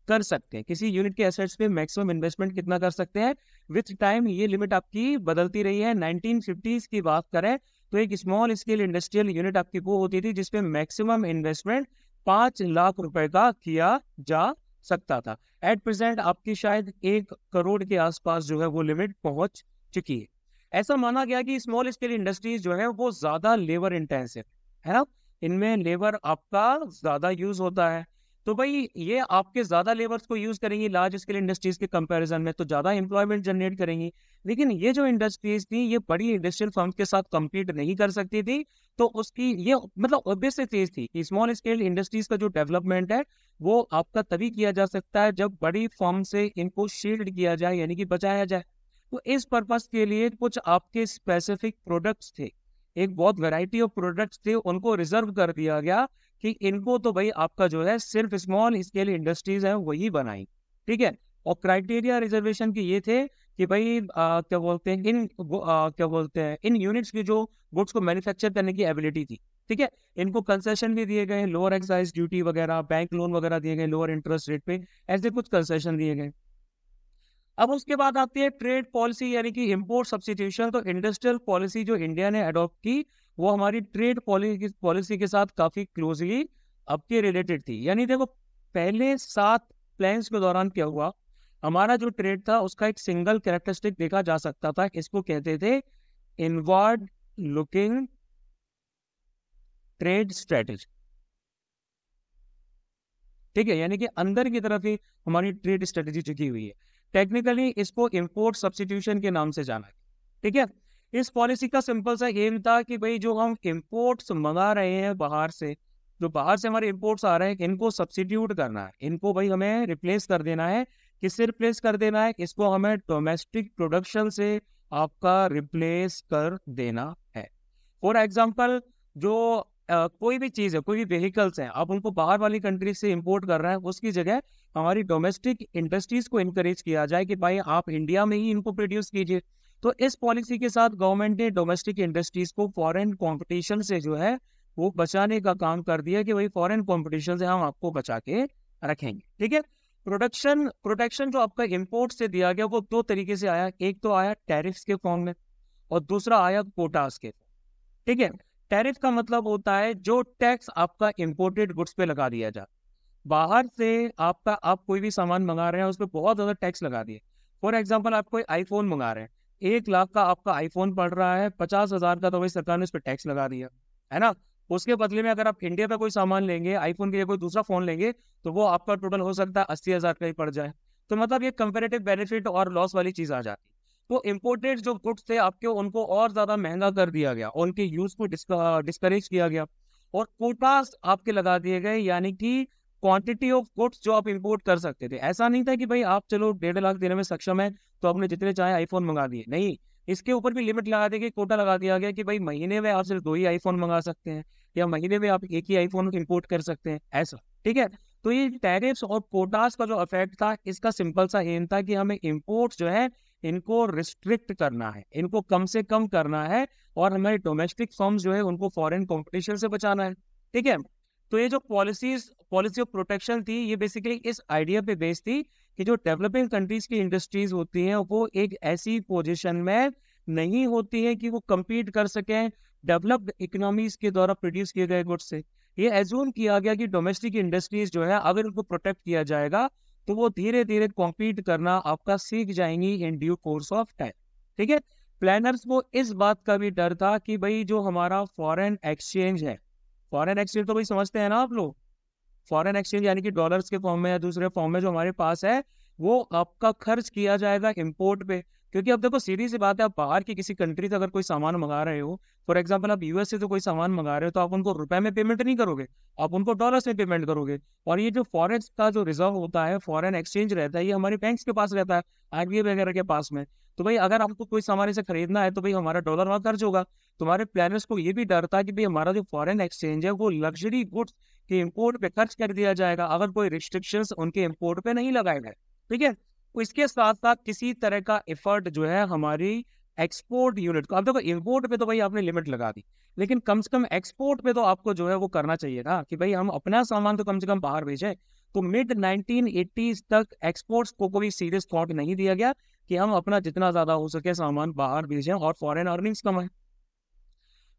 [SPEAKER 1] कर सकते हैं किसी यूनिट के एसेट्स पे मैक्सिमम इन्वेस्टमेंट कितना कर सकते हैं विथ टाइम ये लिमिट आपकी बदलती रही है नाइनटीन की बात करें तो एक स्मॉल स्केल इंडस्ट्रियल यूनिट आपकी वो होती थी जिसपे मैक्सिमम इन्वेस्टमेंट पांच लाख रुपए का किया जा सकता था एट प्रेजेंट आपकी शायद एक करोड़ के आसपास जो है वो लिमिट पहुंच चुकी है ऐसा माना गया कि स्मॉल स्केल इंडस्ट्रीज जो है वो ज़्यादा लेबर इंटेंसिव है ना इनमें लेबर आपका ज़्यादा यूज़ होता है तो भाई ये आपके ज़्यादा लेबर्स को यूज़ करेंगी लार्ज स्केल इंडस्ट्रीज के कंपैरिजन में तो ज़्यादा एम्प्लॉयमेंट जनरेट करेंगी लेकिन ये जो इंडस्ट्रीज थी ये बड़ी इंडस्ट्रियल फर्म्स के साथ कम्पीट नहीं कर सकती थी तो उसकी ये मतलब ऑब्वियस चीज़ थी कि स्मॉल स्केल इंडस्ट्रीज का जो डेवलपमेंट है वो आपका तभी किया जा सकता है जब बड़ी फर्म से इनको शील्ड किया जाए यानी कि बचाया जाए तो इस पर्पज के लिए कुछ आपके स्पेसिफिक प्रोडक्ट्स थे एक बहुत वैरायटी ऑफ प्रोडक्ट्स थे उनको रिजर्व कर दिया गया कि इनको तो भाई आपका जो है सिर्फ स्मॉल स्केल इंडस्ट्रीज है वही बनाई ठीक है और क्राइटेरिया रिजर्वेशन के ये थे कि भाई आ, क्या बोलते हैं इन आ, क्या बोलते हैं इन यूनिट्स की जो गुड्स को मैन्युफैक्चर करने की एबिलिटी थी ठीक है इनको कंसेशन भी दिए गए लोअर एक्साइज ड्यूटी वगैरह बैंक लोन वगैरह दिए गए लोअर इंटरेस्ट रेट पे ऐसे कुछ कंसेशन दिए गए अब उसके बाद आती है ट्रेड पॉलिसी यानी कि इम्पोर्ट सब्सिट्यूशन तो इंडस्ट्रियल पॉलिसी जो इंडिया ने अडॉप्ट की वो हमारी ट्रेड पॉलिसी के साथ काफी क्लोजली अब के रिलेटेड थी यानी देखो पहले सात प्लान्स के दौरान क्या हुआ हमारा जो ट्रेड था उसका एक सिंगल कैरेक्टरिस्टिक देखा जा सकता था इसको कहते थे इनवर्ड लुकिंग ट्रेड स्ट्रेटेजी ठीक है यानी कि अंदर की तरफ ही हमारी ट्रेड स्ट्रेटेजी चुकी हुई है टेक्निकली इसको इम्पोर्ट सब्सटीट्यूशन के नाम से जाना गया ठीक है इस पॉलिसी का सिंपल सा एम था कि भाई जो हम इम्पोर्ट्स मंगा रहे हैं बाहर से जो बाहर से हमारे इम्पोर्ट्स आ रहे हैं इनको सब्सटीट्यूट करना है इनको भाई हमें रिप्लेस कर देना है किससे रिप्लेस कर देना है इसको हमें डोमेस्टिक प्रोडक्शन से आपका रिप्लेस कर देना है फॉर एग्जाम्पल जो कोई भी चीज़ है कोई भी व्हीकल्स हैं आप उनको बाहर वाली कंट्री से इम्पोर्ट कर रहे हैं उसकी जगह हमारी डोमेस्टिक इंडस्ट्रीज को इंकरेज किया जाए कि भाई आप इंडिया में ही इनको प्रोड्यूस कीजिए तो इस पॉलिसी के साथ गवर्नमेंट ने डोमेस्टिक इंडस्ट्रीज को फॉरेन कंपटीशन से जो है वो बचाने का काम कर दिया कि भाई फॉरेन कंपटीशन से हम आपको बचा के रखेंगे ठीक है प्रोडक्शन प्रोटेक्शन जो आपका इम्पोर्ट से दिया गया वो दो तरीके से आया एक तो आया टैरिफ्स के फॉर्म में और दूसरा आया कोटास के ठीक है टैरिफ का मतलब होता है जो टैक्स आपका इम्पोर्टेड गुड्स पे लगा दिया जाए बाहर से आपका आप कोई भी सामान मंगा रहे हैं उस पर बहुत ज़्यादा टैक्स लगा दिए फॉर एग्जाम्पल आप कोई आईफोन मंगा रहे हैं एक लाख का आपका आईफोन पड़ रहा है पचास हज़ार का तो भाई सरकार ने उस पर टैक्स लगा दिया है ना उसके बदले में अगर आप इंडिया का कोई सामान लेंगे आईफोन के लिए कोई दूसरा फ़ोन लेंगे तो वो आपका टोटल हो सकता है अस्सी हज़ार का ही पड़ जाए तो मतलब ये कंपेरेटिव बेनिफिट और लॉस वाली चीज़ आ जाती है तो इम्पोर्टेड जो गुड्स थे आपके उनको और ज्यादा महंगा कर दिया गया उनके यूज को डिस्करेज किया गया और कोटास आपके लगा दिए गए यानी कि क्वांटिटी ऑफ गुड्स जो आप इम्पोर्ट कर सकते थे ऐसा नहीं था कि भाई आप चलो डेढ़ लाख देने में सक्षम है तो आपने जितने चाहे आईफोन मंगा दिए नहीं इसके ऊपर भी लिमिट लगा दी गई कोटा लगा दिया गया कि भाई महीने में आप सिर्फ दो ही आईफोन मंगा सकते हैं या महीने में आप एक ही आईफोन इम्पोर्ट कर सकते हैं ऐसा ठीक है तो ये टैरिफ्स और कोटास का जो अफेक्ट था इसका सिंपल सा एम था कि हमें इम्पोर्ट जो है इनको रिस्ट्रिक्ट करना है इनको कम से कम करना है और हमारे डोमेस्टिक फॉर्म जो है उनको फॉरेन कॉम्पिटिशन से बचाना है ठीक है तो ये जो पॉलिसीज पॉलिसी ऑफ प्रोटेक्शन थी ये बेसिकली इस आइडिया पे बेस्ड थी कि जो डेवलपिंग कंट्रीज की इंडस्ट्रीज होती हैं वो एक ऐसी पोजिशन में नहीं होती है कि वो कम्पीट कर सकें डेवलप्ड इकोनॉमीज के द्वारा प्रोड्यूस किए गए गुड्स से ये एज्यूम किया गया कि डोमेस्टिक इंडस्ट्रीज जो है अगर उनको प्रोटेक्ट किया जाएगा तो वो धीरे धीरे कॉम्पीट करना आपका सीख जाएंगी in due course of time ठीक है प्लानर्स को इस बात का भी डर था कि भाई जो हमारा फॉरेन एक्सचेंज है फॉरेन एक्सचेंज तो भाई समझते हैं ना आप लोग फॉरेन एक्सचेंज यानी कि डॉलर्स के फॉर्म में या दूसरे फॉर्म में जो हमारे पास है वो आपका खर्च किया जाएगा इम्पोर्ट पे क्योंकि अब देखो सीधी सी बात है आप बाहर की किसी कंट्री से अगर कोई सामान मंगा रहे हो फॉर एग्जाम्पल आप यूएस से तो कोई सामान मंगा रहे हो तो आप उनको रुपए में पेमेंट नहीं करोगे आप उनको डॉलर्स में पेमेंट करोगे और ये जो फॉरेन का जो रिजर्व होता है फॉरेन एक्सचेंज रहता है ये हमारे बैंक के पास रहता है आरबीआई वगैरह के पास में तो भाई अगर आपको कोई सामान इसे खरीदना है तो भाई हमारा डॉलर वहाँ खर्च होगा तुम्हारे प्लानर्स को ये भी डर था कि भाई हमारा जो फॉरेन एक्सचेंज है वो लग्जरी गुड्स के इम्पोर्ट पे खर्च कर दिया जाएगा अगर कोई रिस्ट्रिक्शंस उनके इम्पोर्ट पे नहीं लगाए गए ठीक है इसके साथ साथ किसी तरह का एफर्ट जो है हमारी एक्सपोर्ट यूनिट को अब देखो इम्पोर्ट पे तो भाई आपने लिमिट लगा दी लेकिन कम से कम एक्सपोर्ट पे तो आपको जो है वो करना चाहिए था कि भाई हम अपना सामान तो कम से कम बाहर भेजें तो मिड एटीज तक एक्सपोर्ट्स को कोई सीरियस थॉट नहीं दिया गया कि हम अपना जितना ज्यादा हो सके सामान बाहर भेजें और फॉरेन अर्निंग्स है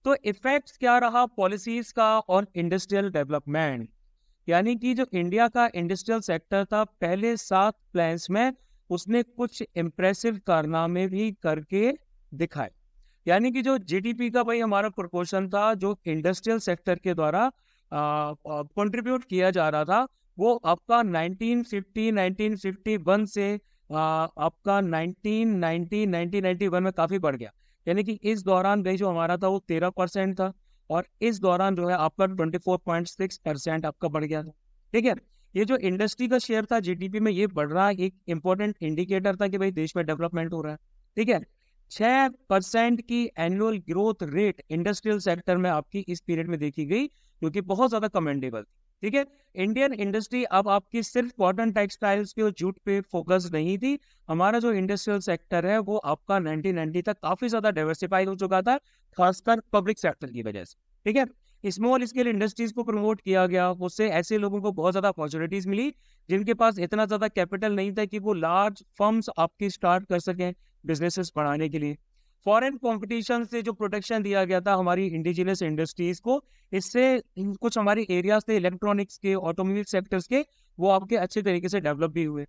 [SPEAKER 1] तो इफेक्ट्स क्या रहा पॉलिसीज का और इंडस्ट्रियल डेवलपमेंट यानी कि जो इंडिया का इंडस्ट्रियल सेक्टर था पहले सात प्लान्स में उसने कुछ इम्प्रेसिव कारनामे भी करके दिखाए यानी कि जो जीडीपी का भाई हमारा प्रपोर्शन था जो इंडस्ट्रियल सेक्टर के द्वारा कंट्रीब्यूट किया जा रहा था वो आपका 1950 1951 से आ, आपका 1990 1991 में काफ़ी बढ़ गया यानी कि इस दौरान भाई जो हमारा था वो 13 परसेंट था और इस दौरान जो है आपका ट्वेंटी सिक्स परसेंट आपका बढ़ गया था ठीक है ये जो इंडस्ट्री का शेयर था जीडीपी में ये बढ़ रहा एक इंपॉर्टेंट इंडिकेटर था कि भाई देश में डेवलपमेंट हो रहा है ठीक है छह परसेंट की annual growth rate industrial sector में आपकी इस पीरियड में देखी गई जो कि बहुत ज़्यादा कमेंडेबल थी ठीक है इंडियन इंडस्ट्री अब आपकी सिर्फ कॉटन टेक्सटाइल्स के और जूट पे फोकस नहीं थी हमारा जो इंडस्ट्रियल सेक्टर है वो आपका 1990 तक काफी ज्यादा डाइवर्सिफाइड हो चुका था खासकर पब्लिक सेक्टर की वजह से ठीक है स्मॉल स्केल इंडस्ट्रीज को प्रमोट किया गया उससे ऐसे लोगों को बहुत ज्यादा अपॉर्चुनिटीज मिली जिनके पास इतना ज्यादा कैपिटल नहीं था कि वो लार्ज फर्म्स आपकी स्टार्ट कर सकें बिजनेसेस बढ़ाने के लिए फॉरेन कंपटीशन से जो प्रोटेक्शन दिया गया था हमारी इंडिजिनियस इंडस्ट्रीज को इससे कुछ हमारी एरिया थे इलेक्ट्रॉनिक्स के ऑटोमोबाइल सेक्टर्स के वो आपके अच्छे तरीके से डेवलप भी हुए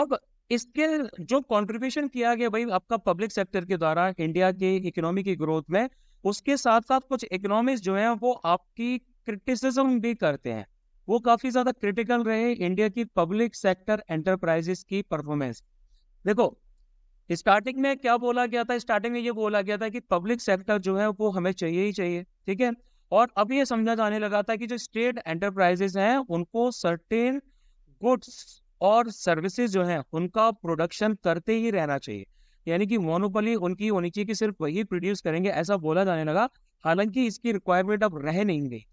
[SPEAKER 1] अब इसके जो कंट्रीब्यूशन किया गया भाई आपका पब्लिक सेक्टर के द्वारा इंडिया के इकोनॉमी की ग्रोथ में उसके साथ साथ कुछ इकोनॉमिस्ट जो है वो आपकी क्रिटिसिज्म भी करते हैं वो काफी ज्यादा क्रिटिकल रहे इंडिया की पब्लिक सेक्टर एंटरप्राइजेस की परफॉर्मेंस देखो स्टार्टिंग में क्या बोला गया था स्टार्टिंग में ये बोला गया था कि पब्लिक सेक्टर जो है वो हमें चाहिए ही चाहिए ठीक है और अब ये समझा जाने लगा था कि जो स्टेट एंटरप्राइजेस हैं उनको सर्टेन गुड्स और सर्विसेज जो हैं उनका प्रोडक्शन करते ही रहना चाहिए यानी कि मोनोपली उनकी होनी चाहिए कि सिर्फ वही प्रोड्यूस करेंगे ऐसा बोला जाने लगा हालांकि इसकी रिक्वायरमेंट अब रह नहीं गई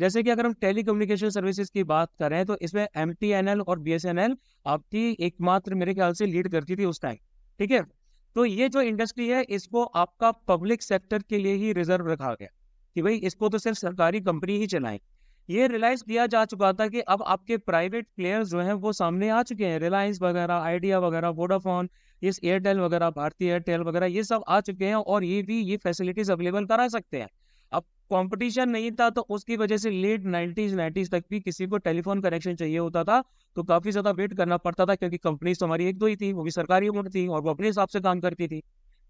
[SPEAKER 1] जैसे कि अगर हम टेली कम्युनिकेशन सर्विसेज की बात करें तो इसमें एम और बी आपकी एकमात्र मेरे ख्याल से लीड करती थी उस टाइम ठीक है तो ये जो इंडस्ट्री है इसको आपका पब्लिक सेक्टर के लिए ही रिजर्व रखा गया कि भाई इसको तो सिर्फ सरकारी कंपनी ही चलाए ये रिलायंस दिया जा चुका था कि अब आपके प्राइवेट प्लेयर्स जो हैं वो सामने आ चुके हैं रिलायंस वगैरह आइडिया वगैरह वोडाफोन ये एयरटेल वगैरह भारतीय एयरटेल वगैरह ये सब आ चुके हैं और ये भी ये फैसिलिटीज अवेलेबल करा सकते हैं कंपटीशन नहीं था तो उसकी वजह से लेट नाइन्टीज नाइन्टीज तक भी किसी को टेलीफोन कनेक्शन चाहिए होता था तो काफी ज्यादा वेट करना पड़ता था क्योंकि कंपनीज तो हमारी एक दो ही थी वो भी सरकारी उम्र थी और वो अपने हिसाब से काम करती थी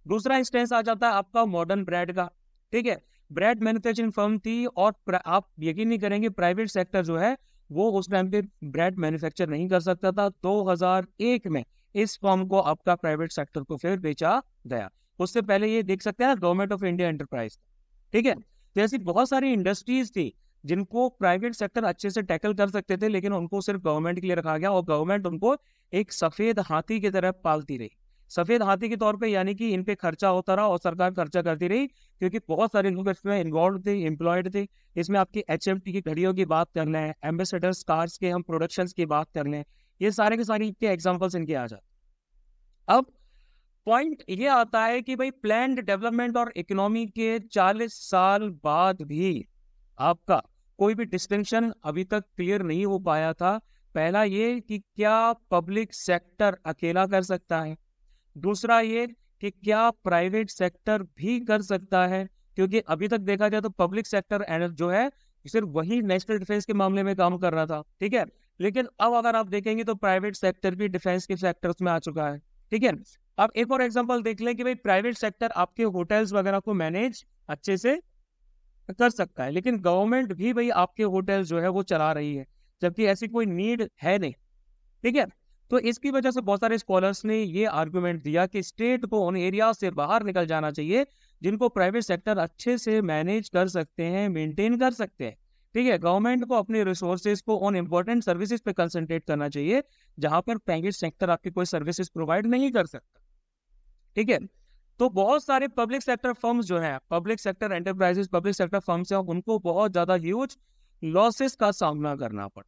[SPEAKER 1] दूसरा इंस्टेंस आ जाता है आपका मॉडर्न ब्रेड का ठीक है ब्रेड मैन्युफैक्चरिंग फर्म थी और आप यकीन नहीं करेंगे प्राइवेट सेक्टर जो है वो उस टाइम पे ब्रेड मैन्युफैक्चर नहीं कर सकता था 2001 में इस फॉर्म को आपका प्राइवेट सेक्टर को फिर बेचा गया उससे पहले ये देख सकते हैं गवर्नमेंट ऑफ इंडिया एंटरप्राइज ठीक है जैसी बहुत सारी इंडस्ट्रीज थी जिनको प्राइवेट सेक्टर अच्छे से टैकल कर सकते थे लेकिन उनको सिर्फ गवर्नमेंट के लिए रखा गया और गवर्नमेंट उनको एक सफेद हाथी की तरह पालती रही सफेद हाथी के तौर पे यानी कि इन पे खर्चा होता रहा और सरकार खर्चा करती रही क्योंकि बहुत सारे लोग इसमें इन्वॉल्व थे एम्प्लॉयड थे इसमें आपकी एच की घड़ियों की बात कर लें एम्बेसडर्स कार्स के हम प्रोडक्शन की बात कर लें ये सारे के सारे के एग्जाम्पल्स इनके आ जाते अब पॉइंट ये आता है कि भाई प्लान डेवलपमेंट और इकोनॉमी के 40 साल बाद भी आपका कोई भी डिस्टिंक्शन अभी तक क्लियर नहीं हो पाया था पहला ये कि क्या पब्लिक सेक्टर अकेला कर सकता है दूसरा ये कि क्या प्राइवेट सेक्टर भी कर सकता है क्योंकि अभी तक देखा जाए तो पब्लिक सेक्टर जो है सिर्फ वही नेशनल डिफेंस के मामले में काम कर रहा था ठीक है लेकिन अब अगर आप देखेंगे तो प्राइवेट सेक्टर भी डिफेंस के सेक्टर्स में आ चुका है ठीक है आप एक और एग्जाम्पल देख लें कि भाई प्राइवेट सेक्टर आपके होटल्स वगैरह को मैनेज अच्छे से कर सकता है लेकिन गवर्नमेंट भी भाई आपके होटल्स जो है वो चला रही है जबकि ऐसी कोई नीड है नहीं ठीक है तो इसकी वजह से बहुत सारे स्कॉलर्स ने ये आर्ग्यूमेंट दिया कि स्टेट को उन एरिया से बाहर निकल जाना चाहिए जिनको प्राइवेट सेक्टर अच्छे से मैनेज कर सकते हैं मेंटेन कर सकते हैं ठीक है गवर्नमेंट को अपने रिसोर्सेज को ऑन इम्पोर्टेंट सर्विसेज पे कंसंट्रेट करना चाहिए जहां पर प्राइवेट सेक्टर आपकी कोई सर्विसेज प्रोवाइड नहीं कर सकता ठीक है तो बहुत सारे पब्लिक सेक्टर फर्म्स जो है public sector enterprises public sector firms हैं उनको बहुत ज्यादा ह्यूज लॉसेस का सामना करना पड़ा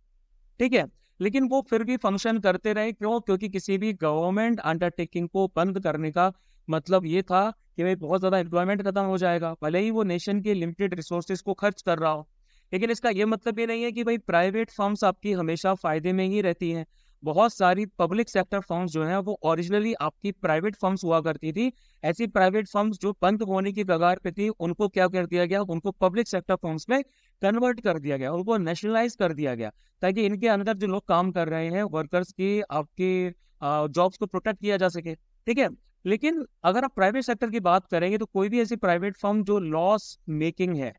[SPEAKER 1] ठीक है लेकिन वो फिर भी फंक्शन करते रहे क्यों क्योंकि किसी भी गवर्नमेंट अंडरटेकिंग को बंद करने का मतलब ये था कि भाई बहुत ज़्यादा एम्प्लॉयमेंट खत्म हो जाएगा भले ही वो नेशन के लिमिटेड रिसोर्सेज को खर्च कर रहा हो लेकिन इसका ये मतलब ये नहीं है कि भाई प्राइवेट फर्म्स आपकी हमेशा फायदे में ही रहती हैं बहुत सारी पब्लिक सेक्टर फर्म्स जो है वो ओरिजिनली आपकी प्राइवेट फर्म्स हुआ करती थी ऐसी प्राइवेट फर्म्स जो बंद होने की कगार पे थी उनको क्या कर दिया गया उनको पब्लिक सेक्टर फर्म्स में कन्वर्ट कर दिया गया उनको नेशनलाइज कर दिया गया ताकि इनके अंदर जो लोग काम कर रहे हैं वर्कर्स की आपके जॉब्स को प्रोटेक्ट किया जा सके ठीक है लेकिन अगर आप प्राइवेट सेक्टर की बात करेंगे तो कोई भी ऐसी प्राइवेट फर्म जो लॉस मेकिंग है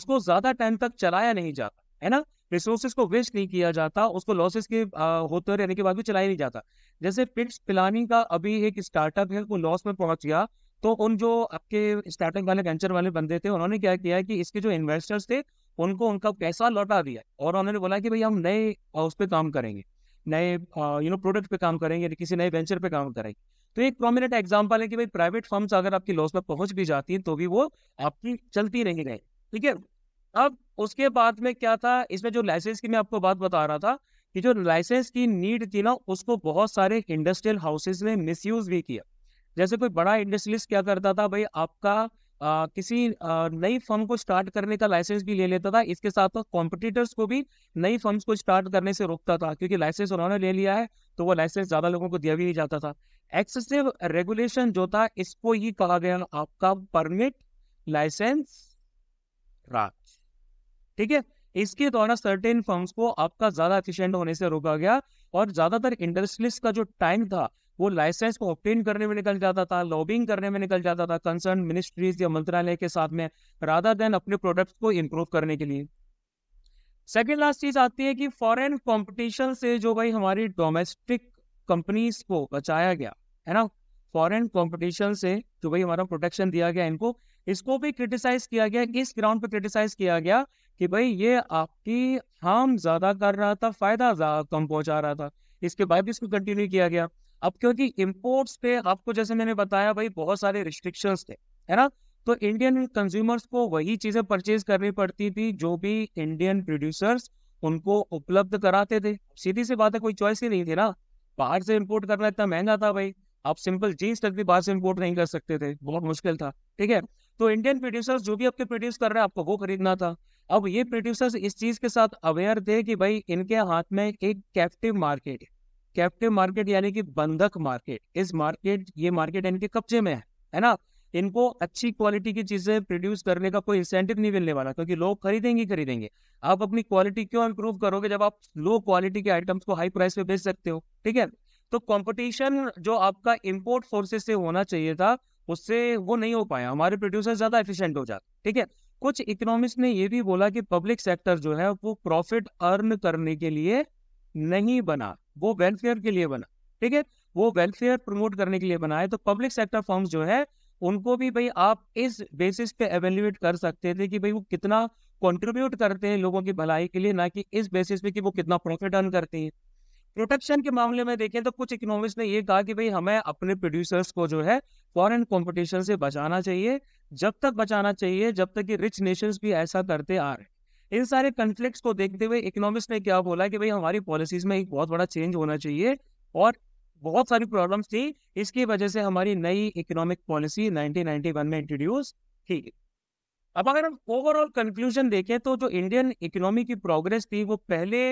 [SPEAKER 1] उसको ज्यादा टाइम तक चलाया नहीं जाता है ना रिसोर्सेज को वेस्ट नहीं किया जाता उसको लॉसेस के होते रहने के बाद भी चलाया नहीं जाता जैसे पिट्स पिलानी का अभी एक स्टार्टअप है वो लॉस में पहुंच गया तो उन जो आपके स्टार्टअप वाले वेंचर वाले बंदे थे उन्होंने क्या किया कि इसके जो इन्वेस्टर्स थे उनको उनका पैसा लौटा दिया और उन्होंने बोला कि भाई हम नए उस पर काम करेंगे नए यू नो प्रोडक्ट पे काम करेंगे किसी नए वेंचर पे काम करेंगे तो एक प्रोमिनेंट एग्जाम्पल है कि भाई प्राइवेट फर्म्स अगर आपकी लॉस में पहुंच भी जाती हैं तो भी वो आपकी चलती नहीं रहे ठीक है अब उसके बाद में क्या था इसमें जो लाइसेंस की मैं आपको बात बता रहा था कि जो लाइसेंस की नीड थी ना उसको बहुत सारे इंडस्ट्रियल हाउसेज ने मिस भी किया जैसे कोई बड़ा इंडस्ट्रियलिस्ट क्या करता था भाई आपका आ, किसी नई फर्म को स्टार्ट करने का लाइसेंस भी ले लेता था इसके साथ साथ कॉम्पिटिटर्स को भी नई फर्म्स को स्टार्ट करने से रोकता था क्योंकि लाइसेंस उन्होंने ले लिया है तो वो लाइसेंस ज़्यादा लोगों को दिया भी नहीं जाता था एक्सेसिव रेगुलेशन जो था इसको ही कहा गया आपका परमिट लाइसेंस राग ठीक है इसके द्वारा सर्टेन फर्म्स को आपका ज्यादा एफिशियंट होने से रोका गया और ज्यादातर इंडस्ट्रीज का जो टाइम था वो लाइसेंस को ऑप्टेन करने में निकल जाता था लॉबिंग करने में निकल जाता था कंसर्न मिनिस्ट्रीज या मंत्रालय के साथ में राधा देन अपने प्रोडक्ट्स को इम्प्रूव करने के लिए सेकेंड लास्ट चीज आती है कि फॉरेन कॉम्पिटिशन से जो भाई हमारी डोमेस्टिक कंपनीज को बचाया गया है ना फॉरेन कॉम्पिटिशन से जो भाई हमारा प्रोटेक्शन दिया गया इनको इसको भी क्रिटिसाइज किया गया इस ग्राउंड पे क्रिटिसाइज किया गया कि भाई ये आपकी हार्म ज्यादा कर रहा था फायदा ज्यादा कम पहुंचा रहा था इसके बाद भी इसको कंटिन्यू किया गया अब क्योंकि इम्पोर्ट्स पे आपको जैसे मैंने बताया भाई बहुत सारे रिस्ट्रिक्शंस थे है ना तो इंडियन कंज्यूमर्स को वही चीजें परचेज करनी पड़ती थी जो भी इंडियन प्रोड्यूसर्स उनको उपलब्ध कराते थे सीधी सी बात है कोई चॉइस ही नहीं थी ना बाहर से इम्पोर्ट करना इतना महंगा था भाई आप सिंपल जीन्स तक भी बाहर से इम्पोर्ट नहीं कर सकते थे बहुत मुश्किल था ठीक है तो इंडियन प्रोड्यूसर्स जो भी आपके प्रोड्यूस कर रहे हैं आपको वो खरीदना था अब ये प्रोड्यूसर्स इस चीज के साथ अवेयर थे कि भाई इनके हाथ में एक कैप्टिव मार्केट कैप्टिव मार्केट यानी कि बंधक मार्केट इस मार्केट ये मार्केट इनके कब्जे में है है ना इनको अच्छी क्वालिटी की चीजें प्रोड्यूस करने का कोई इंसेंटिव नहीं मिलने वाला क्योंकि लोग खरीदेंगे खरीदेंगे आप अपनी क्वालिटी क्यों इंप्रूव करोगे जब आप लो क्वालिटी के आइटम्स को हाई प्राइस पे बेच सकते हो ठीक है तो कंपटीशन जो आपका इंपोर्ट फोर्सेस से होना चाहिए था उससे वो नहीं हो पाया हमारे प्रोड्यूसर ज़्यादा एफिशिएंट हो जाते ठीक है कुछ इकोनॉमिस्ट ने ये भी बोला कि पब्लिक सेक्टर जो है वो प्रॉफिट अर्न करने के लिए नहीं बना वो वेलफेयर के लिए बना ठीक है वो वेलफेयर प्रमोट करने के लिए बना है तो पब्लिक सेक्टर फॉर्म्स जो है उनको भी भाई आप इस बेसिस पे एवेल्यूएट कर सकते थे कि भाई वो कितना कंट्रीब्यूट करते हैं लोगों की भलाई के लिए ना कि इस बेसिस पे कि वो कितना प्रॉफिट अर्न करते हैं प्रोटेक्शन के मामले में देखें तो कुछ इकोनॉमिस्ट ने ये कहा कि भाई हमें अपने प्रोड्यूसर्स को जो है फॉरेन कंपटीशन से बचाना चाहिए जब तक बचाना चाहिए जब तक कि रिच नेशंस भी ऐसा करते आ रहे इन सारे कन्फ्लिक्ट को देखते हुए इकोनॉमिस्ट ने क्या बोला कि भाई हमारी पॉलिसीज में एक बहुत बड़ा चेंज होना चाहिए और बहुत सारी प्रॉब्लम्स थी इसकी वजह से हमारी नई इकोनॉमिक पॉलिसी 1991 में इंट्रोड्यूस की अब अगर हम ओवरऑल कंक्लूजन देखें तो जो इंडियन इकोनॉमी की प्रोग्रेस थी वो पहले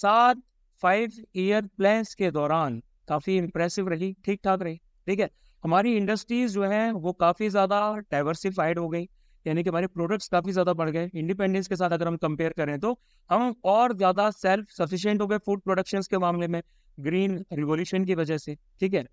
[SPEAKER 1] सात फाइव ईयर प्लान के दौरान काफ़ी इम्प्रेसिव रही ठीक ठाक रही ठीक है हमारी इंडस्ट्रीज जो है वो काफ़ी ज़्यादा डाइवर्सिफाइड हो गई यानी कि हमारे प्रोडक्ट्स काफ़ी ज़्यादा बढ़ गए इंडिपेंडेंस के साथ अगर हम कंपेयर करें तो हम और ज़्यादा सेल्फ सफिशेंट हो गए फूड प्रोडक्शन के मामले में ग्रीन रिवोल्यूशन की वजह से ठीक है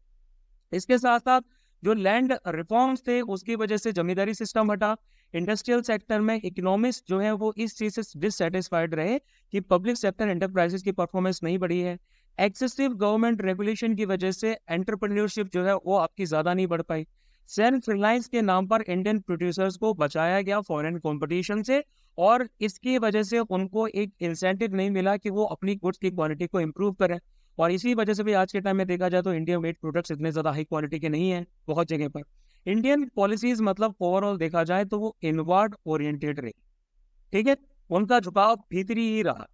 [SPEAKER 1] इसके साथ साथ जो लैंड रिफॉर्म्स थे उसकी वजह से जमींदारी सिस्टम हटा इंडस्ट्रियल सेक्टर में इकोनॉमिक्स जो है वो इस चीज से डिससेटिस्फाइड रहे कि पब्लिक सेक्टर एंटरप्राइजेस की परफॉर्मेंस नहीं बढ़ी है एक्सेसिव गवर्नमेंट रेगुलेशन की वजह से एंटरप्रेन्योरशिप जो है वो आपकी ज्यादा नहीं बढ़ पाई सेल्फ रिलायंस के नाम पर इंडियन प्रोड्यूसर्स को बचाया गया फॉरेन कॉम्पिटिशन से और इसकी वजह से उनको एक इंसेंटिव नहीं मिला कि वो अपनी गुड्स की क्वालिटी को इम्प्रूव करें और इसी वजह से भी आज के टाइम में देखा जाए तो इंडिया मेड प्रोडक्ट्स इतने ज़्यादा हाई क्वालिटी के नहीं है बहुत जगह पर इंडियन पॉलिसीज मतलब ओवरऑल देखा जाए तो वो इनवर्ड ओरिएंटेड रही ठीक है उनका झुकाव भीतरी ही रहा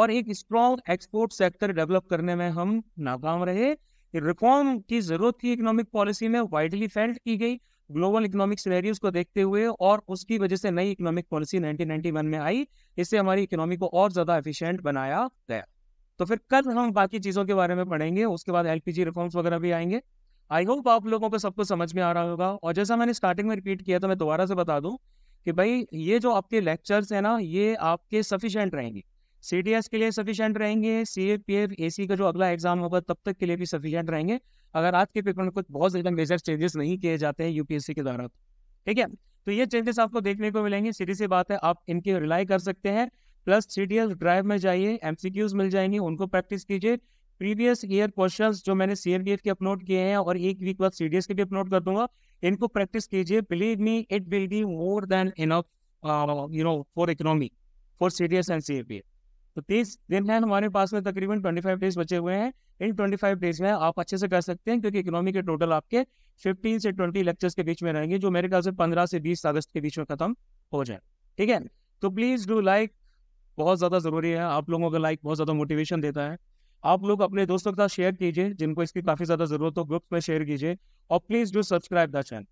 [SPEAKER 1] और एक स्ट्रॉन्ग एक्सपोर्ट सेक्टर डेवलप करने में हम नाकाम रहे रिफॉर्म की जरूरत थी इकोनॉमिक पॉलिसी में वाइडली फेल्ट की गई ग्लोबल इकोनॉमिक सिनेरियोस को देखते हुए और उसकी वजह से नई इकोनॉमिक पॉलिसी 1991 में आई इससे हमारी इकोनॉमी को और ज्यादा एफिशिएंट बनाया गया तो फिर कल हम बाकी चीजों के बारे में पढ़ेंगे उसके बाद एलपीजी रिफॉर्म्स वगैरह भी आएंगे आई होप आप लोगों को सब कुछ समझ में आ रहा होगा और जैसा मैंने स्टार्टिंग में रिपीट किया तो मैं दोबारा से बता दूं कि भाई ये जो आपके लेक्चर्स हैं ना ये आपके सफिशेंट रहेंगे सी के लिए सफिशेंट रहेंगे सी ए पी एफ ए सी का जो अगला एग्जाम होगा तब तक के लिए भी सफिशेंट रहेंगे अगर आज के पेपर में कुछ बहुत ज़्यादा मेजर चेंजेस नहीं किए जाते हैं यूपीएससी के द्वारा ठीक है तो ये चेंजेस आपको देखने को मिलेंगे सीधी सी बात है आप इनके रिलाई कर सकते हैं plus C D S drive में जाइए एम सी क्यूज मिल जाएंगे उनको प्रैक्टिस कीजिए प्रीवियस ईयर क्वेश्चन जो मैंने सी एल के अपलोड किए हैं और एक वीक बाद सी के भी अपलोड कर दूंगा इनको प्रैक्टिस कीजिए believe me it will be more than enough you know for economy for C D S and C B तो तीस दिन है हमारे पास में तकरीबन ट्वेंटी फाइव डेज बचे हुए हैं इन ट्वेंटी फाइव डेज में आप अच्छे से कर सकते हैं क्योंकि इकोनॉमी के टोटल आपके फिफ्टीन से ट्वेंटी लेक्चर्स के बीच में रहेंगे जो मेरे ख्याल से पंद्रह से बीस अगस्त के बीच में खत्म हो जाए ठीक है तो प्लीज डू लाइक बहुत ज्यादा जरूरी है आप लोगों का लाइक बहुत ज्यादा मोटिवेशन देता है आप लोग अपने दोस्तों के साथ शेयर कीजिए जिनको इसकी काफी ज्यादा जरूरत हो ग्रुप में शेयर कीजिए और please do subscribe the channel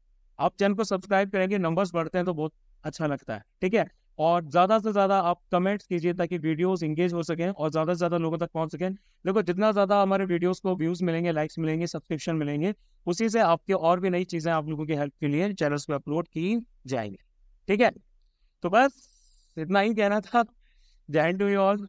[SPEAKER 1] आप चैनल को सब्सक्राइब करेंगे नंबर्स बढ़ते हैं तो बहुत अच्छा लगता है ठीक है और ज्यादा से ज्यादा आप कमेंट्स कीजिए ताकि वीडियोस इंगेज हो सकें और ज्यादा से ज्यादा लोगों तक पहुंच सकें देखो जितना ज्यादा हमारे वीडियोस को व्यूज मिलेंगे लाइक्स मिलेंगे सब्सक्रिप्शन मिलेंगे उसी से आपके और भी नई चीजें आप लोगों की हेल्प के लिए चैनल्स पे अपलोड की जाएंगी ठीक है तो बस इतना ही कहना था जैन टू यू ऑल